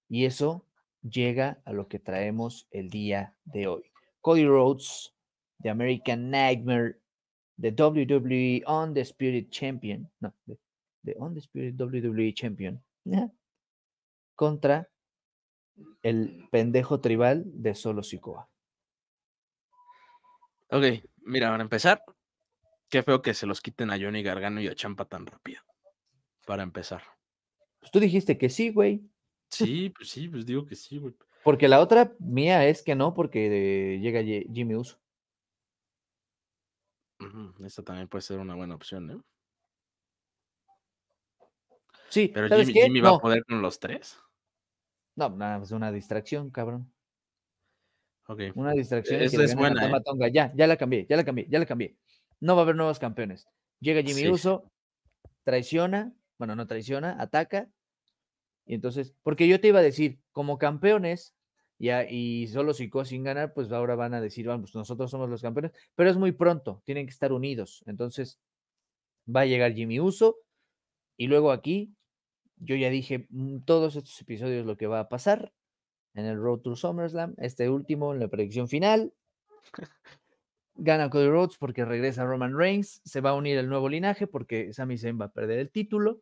Y eso llega a lo que traemos el día de hoy. Cody Rhodes, The American Nightmare, The WWE Undisputed Champion, no, The de Undisputed WWE Champion contra el pendejo tribal de Solo Sikoa. Ok, mira, para empezar, qué feo que se los quiten a Johnny Gargano y a Champa tan rápido. Para empezar. Pues tú dijiste que sí, güey. Sí, pues sí, pues digo que sí, güey. Porque la otra mía es que no, porque llega Jimmy Uso. Esta también puede ser una buena opción, ¿eh? Sí, pero Jimmy, va a poder con los tres. No, nada, es pues, una distracción, cabrón. Okay. Una distracción. Eso es buena. Eh. Ya, ya la cambié, ya la cambié, ya la cambié. No va a haber nuevos campeones. Llega Jimmy Uso, traiciona, bueno, no traiciona, ataca. Y entonces, porque yo te iba a decir, como campeones, ya, y solo si sin ganar, pues ahora van a decir, vamos, pues, nosotros somos los campeones, pero es muy pronto, tienen que estar unidos. Entonces, va a llegar Jimmy Uso, y luego aquí yo ya dije mm, todos estos episodios lo que va a pasar en el Road to SummerSlam, este último en la predicción final. Gana Cody Rhodes porque regresa Roman Reigns, se va a unir el nuevo linaje porque Sami Zayn va a perder el título.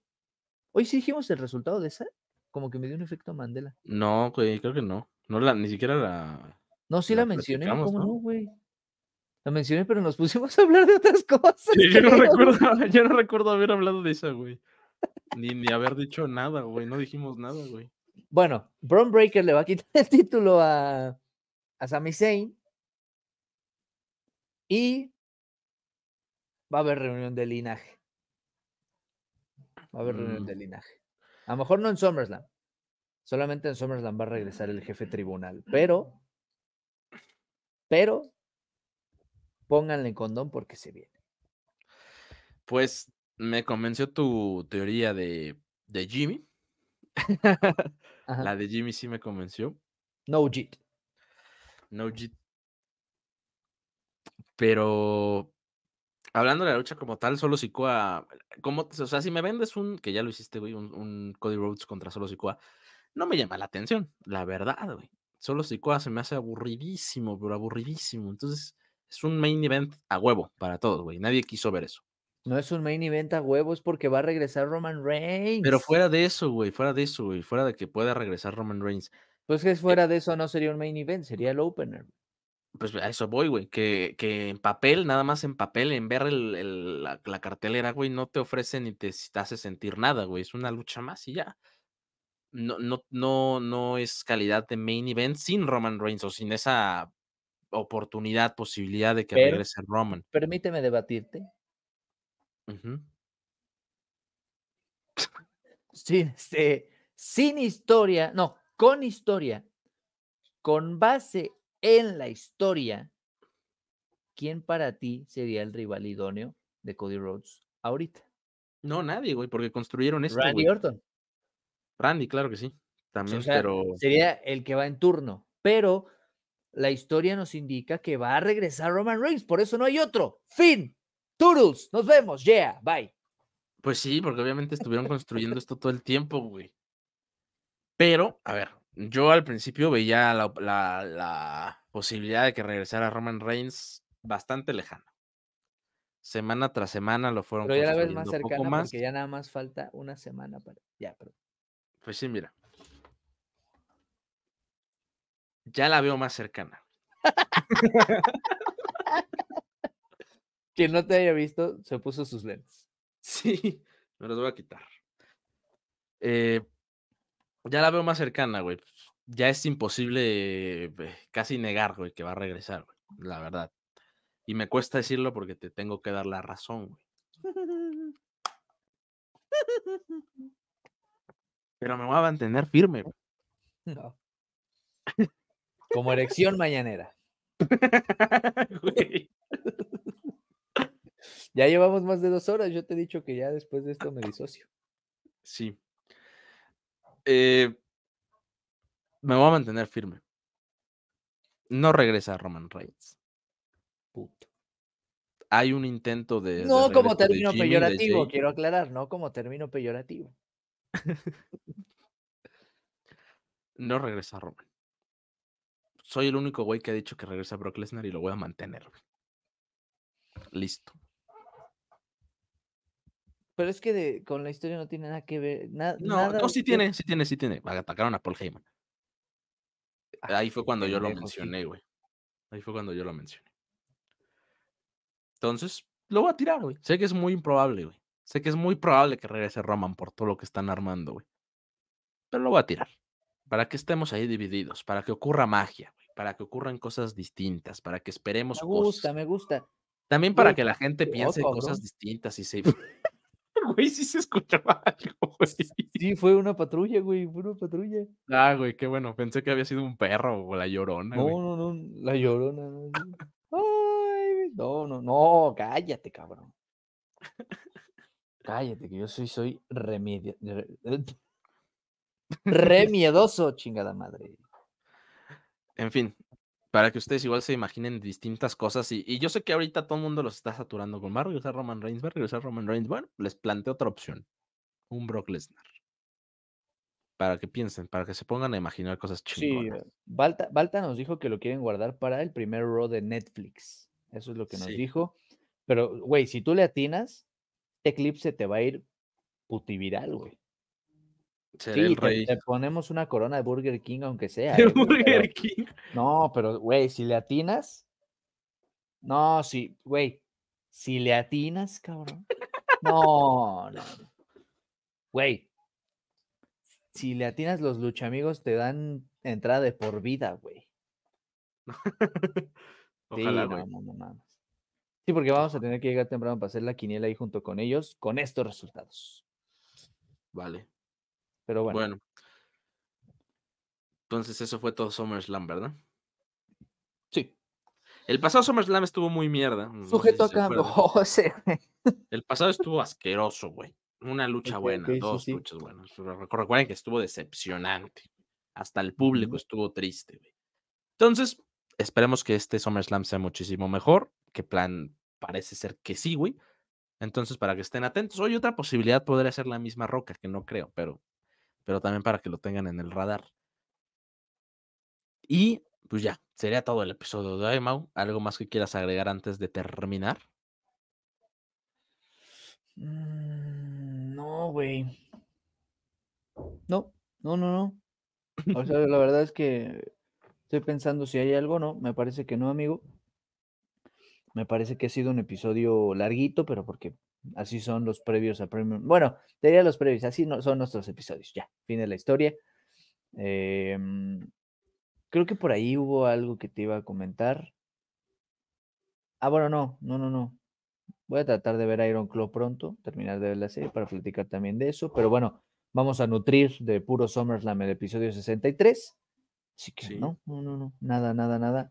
Hoy sí dijimos el resultado de esa, como que me dio un efecto Mandela. No, güey, creo que no. No la, ni siquiera la. No, sí la, mencioné, ¿cómo no, güey? la mencioné, pero nos pusimos a hablar de otras cosas. yo, no recuerdo, yo no recuerdo haber hablado de esa, güey. Ni, haber dicho nada, güey. No dijimos nada, güey. Bueno, Bron Breaker le va a quitar el título a, a Sami Zayn. Y va a haber reunión de linaje. Va a haber reunión de mm. linaje. A lo mejor no en SummerSlam. Solamente en SummerSlam va a regresar el jefe tribunal. Pero, pero, pónganle condón porque se viene. Pues me convenció tu teoría de, de Jimmy. La de Jimmy sí me convenció. No JIT. No JIT. Pero hablando de la lucha como tal, solo Sikoa. Como, o sea, si me vendes un, que ya lo hiciste, güey, un, Cody Rhodes contra solo Sikoa, no me llama la atención, la verdad, güey. Solo Sikoa se me hace aburridísimo, pero aburridísimo. Entonces, es un main event a huevo para todos, güey. Nadie quiso ver eso. No es un main event a huevos porque va a regresar Roman Reigns. Pero fuera de eso, güey, fuera de eso, güey, fuera de que pueda regresar Roman Reigns. Pues que eh fuera de eso no sería un main event, sería el opener. Pues a eso voy, güey, que, que en papel, nada más en papel, en ver la, cartelera, güey, no te ofrece ni te, hace sentir nada, güey, es una lucha más y ya. No, no, no, no es calidad de main event sin Roman Reigns o sin esa oportunidad, posibilidad de que regrese Roman. Permíteme debatirte este, sin, historia, no, con historia, con base en la historia, ¿quién para ti sería el rival idóneo de Cody Rhodes ahorita? No, nadie, güey, porque construyeron esto, Randy Orton. Randy, claro que sí. También, pero. sería el que va en turno, pero la historia nos indica que va a regresar Roman Reigns, por eso no hay otro. Fin. Turtles, nos vemos, yeah, bye. Pues sí, porque obviamente estuvieron construyendo esto todo el tiempo, güey. Pero, a ver, yo al principio veía la, posibilidad de que regresara Roman Reigns bastante lejana. Semana tras semana lo fueron Pero ya la ves más cercana porque ya nada más falta una semana para. Ya, Pues sí, mira. Ya la veo más cercana. Quien no te haya visto, se puso sus lentes. Sí, me los voy a quitar. Eh, ya la veo más cercana, güey. Ya es imposible eh, casi negar, güey, que va a regresar, güey. La verdad. Y me cuesta decirlo porque te tengo que dar la razón, güey. Pero me voy a mantener firme, güey. Como erección mañanera. Ya llevamos más de dos horas. Yo te he dicho que ya después de esto me disocio. Sí. Eh, me voy a mantener firme. No regresa Roman Reigns. Hay un intento de. No como término peyorativo, quiero aclarar, no como término peyorativo. no regresa Roman. Soy el único güey que ha dicho que regresa Brock Lesnar y lo voy a mantener. Listo. Pero es que con la historia no tiene nada que ver. no, no, sí tiene, sí tiene, sí tiene. Atacaron a Paul Heyman. Ah, ahí fue cuando yo lo mencioné, güey. Ahí fue cuando yo lo mencioné. Entonces, lo voy a tirar, güey. Sé que es muy improbable, güey. Sé que es muy probable que regrese Roman por todo lo que están armando, güey. Pero lo voy a tirar. Para que estemos ahí divididos, para que ocurra magia, güey. Para que ocurran cosas distintas, para que esperemos gusta, cosas. Me gusta, También para que la gente piense cosas distintas y se. güey, sí se escuchaba algo, Sí, fue una patrulla, güey, fue una patrulla. Ah, güey, qué bueno, pensé que había sido un perro o la llorona. No, no, no, la llorona. No, Ay, no, no, no, cállate, cabrón. Cállate, que yo soy, soy remedio. miedoso, chingada madre. En fin, para que ustedes igual se imaginen distintas cosas. Y, yo sé que ahorita todo el mundo los está saturando con, va a regresar Roman Reigns, va a Roman Reigns. Bueno, les planteo otra opción, un Brock Lesnar. Para que piensen, para que se pongan a imaginar cosas chingonas. Sí, Balta, nos dijo que lo quieren guardar para el primer row de Netflix. Eso es lo que nos dijo. Pero, güey, si tú le atinas, Eclipse este te va a ir putiviral, güey sí, ponemos una corona de Burger King, aunque sea. ¿eh? No, pero, güey, si le atinas. No, sí, güey. Si le atinas, cabrón. No, Güey. Si le atinas, los luchamigos te dan entrada de por vida, güey. sí, porque vamos a tener que llegar temprano para hacer la quiniela ahí junto con ellos, con estos resultados. Vale. Pero bueno. Entonces eso fue todo SummerSlam, ¿verdad? Sí. El pasado SummerSlam estuvo muy mierda. Sujeto a El pasado estuvo asqueroso, güey. Una lucha buena, dos luchas buenas. Recuerden que estuvo decepcionante. Hasta el público estuvo triste, güey. Entonces, esperemos que este SummerSlam sea muchísimo mejor. Que plan parece ser que sí, güey. Entonces, para que estén atentos. Hoy otra posibilidad podría ser la misma Roca, que no creo, pero pero también para que lo tengan en el radar. Y pues ya, sería todo el episodio de hoy, ¿Algo más que quieras agregar antes de terminar? Mm, no, güey. No, no, no, no. O sea, la verdad es que estoy pensando si hay algo, ¿no? Me parece que no, amigo. Me parece que ha sido un episodio larguito, pero porque Así son los previos a Premium. Bueno, diría los previos, así no, son nuestros episodios. Ya, fin de la historia. Em, creo que por ahí hubo algo que te iba a comentar. Ah, bueno, no, no, no, no. Voy a tratar de ver Iron Claw pronto, terminar de ver la serie para platicar también de eso. Pero bueno, vamos a nutrir de puro SummerSlam el episodio 63. Así que sí. no, no, no, no, nada, nada, nada.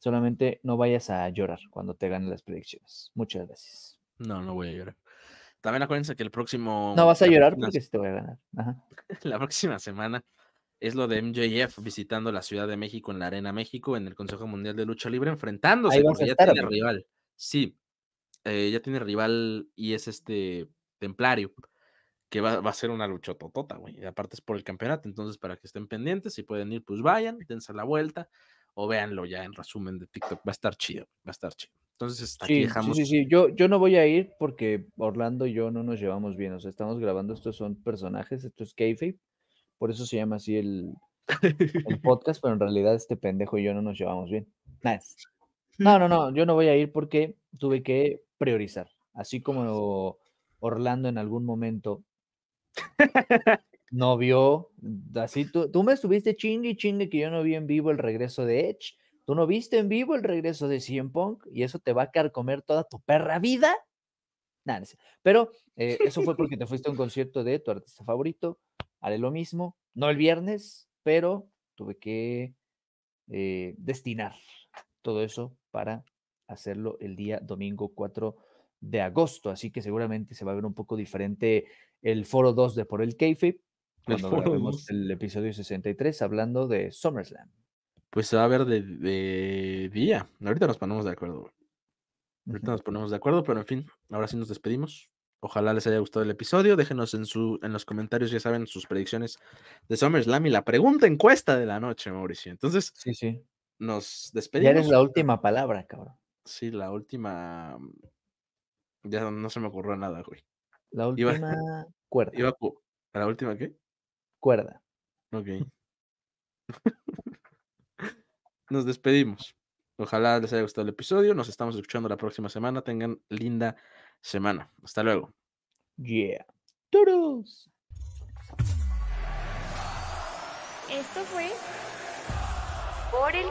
Solamente no vayas a llorar cuando te ganen las predicciones. Muchas gracias. No, no voy a llorar. También acuérdense que el próximo. No vas a llorar porque si te voy a ganar. La próxima semana es lo de MJF visitando la Ciudad de México en la Arena México en el Consejo Mundial de Lucha Libre, enfrentándose ya tiene rival. Sí, eh, ya tiene rival y es este Templario, que va, a ser una lucha güey. Y aparte es por el campeonato, entonces para que estén pendientes, si pueden ir, pues vayan, dense la vuelta o véanlo ya en resumen de TikTok. Va a estar chido, va a estar chido. Entonces, aquí dejamos. Sí, sí, sí. Yo, yo no voy a ir porque Orlando y yo no nos llevamos bien. O sea, estamos grabando, estos son personajes, esto es kayfabe. Por eso se llama así el, el podcast, pero en realidad este pendejo y yo no nos llevamos bien. Nice. No, no, no, yo no voy a ir porque tuve que priorizar. Así como Orlando en algún momento no vio, así tú, tú me estuviste chingue y chingue que yo no vi en vivo el regreso de Edge, tú no viste en vivo el regreso de CM Punk y eso te va a carcomer toda tu perra vida. Nada, pero eh, eso fue porque te fuiste a un concierto de tu artista favorito, haré lo mismo, no el viernes, pero tuve que eh, destinar todo eso para hacerlo el día domingo 4 de agosto, así que seguramente se va a ver un poco diferente el foro 2 de por el Café cuando grabemos el episodio 63 hablando de SummerSlam. Pues se va a ver de, día. Ahorita nos ponemos de acuerdo. Ahorita nos ponemos de acuerdo, pero en fin, ahora sí nos despedimos. Ojalá les haya gustado el episodio. Déjenos en, su, en los comentarios, ya saben, sus predicciones de SummerSlam y la pregunta encuesta de la noche, Mauricio. Entonces, sí, sí. nos despedimos. Ya eres la última palabra, cabrón. Sí, la última. Mm, ya no se me ocurrió nada, güey. La última cuerda. ¿La última qué? cuerda. Ok. Nos despedimos. Ojalá les haya gustado el episodio. Nos estamos escuchando la próxima semana. Tengan linda semana. Hasta luego. Yeah. todos Esto fue Por el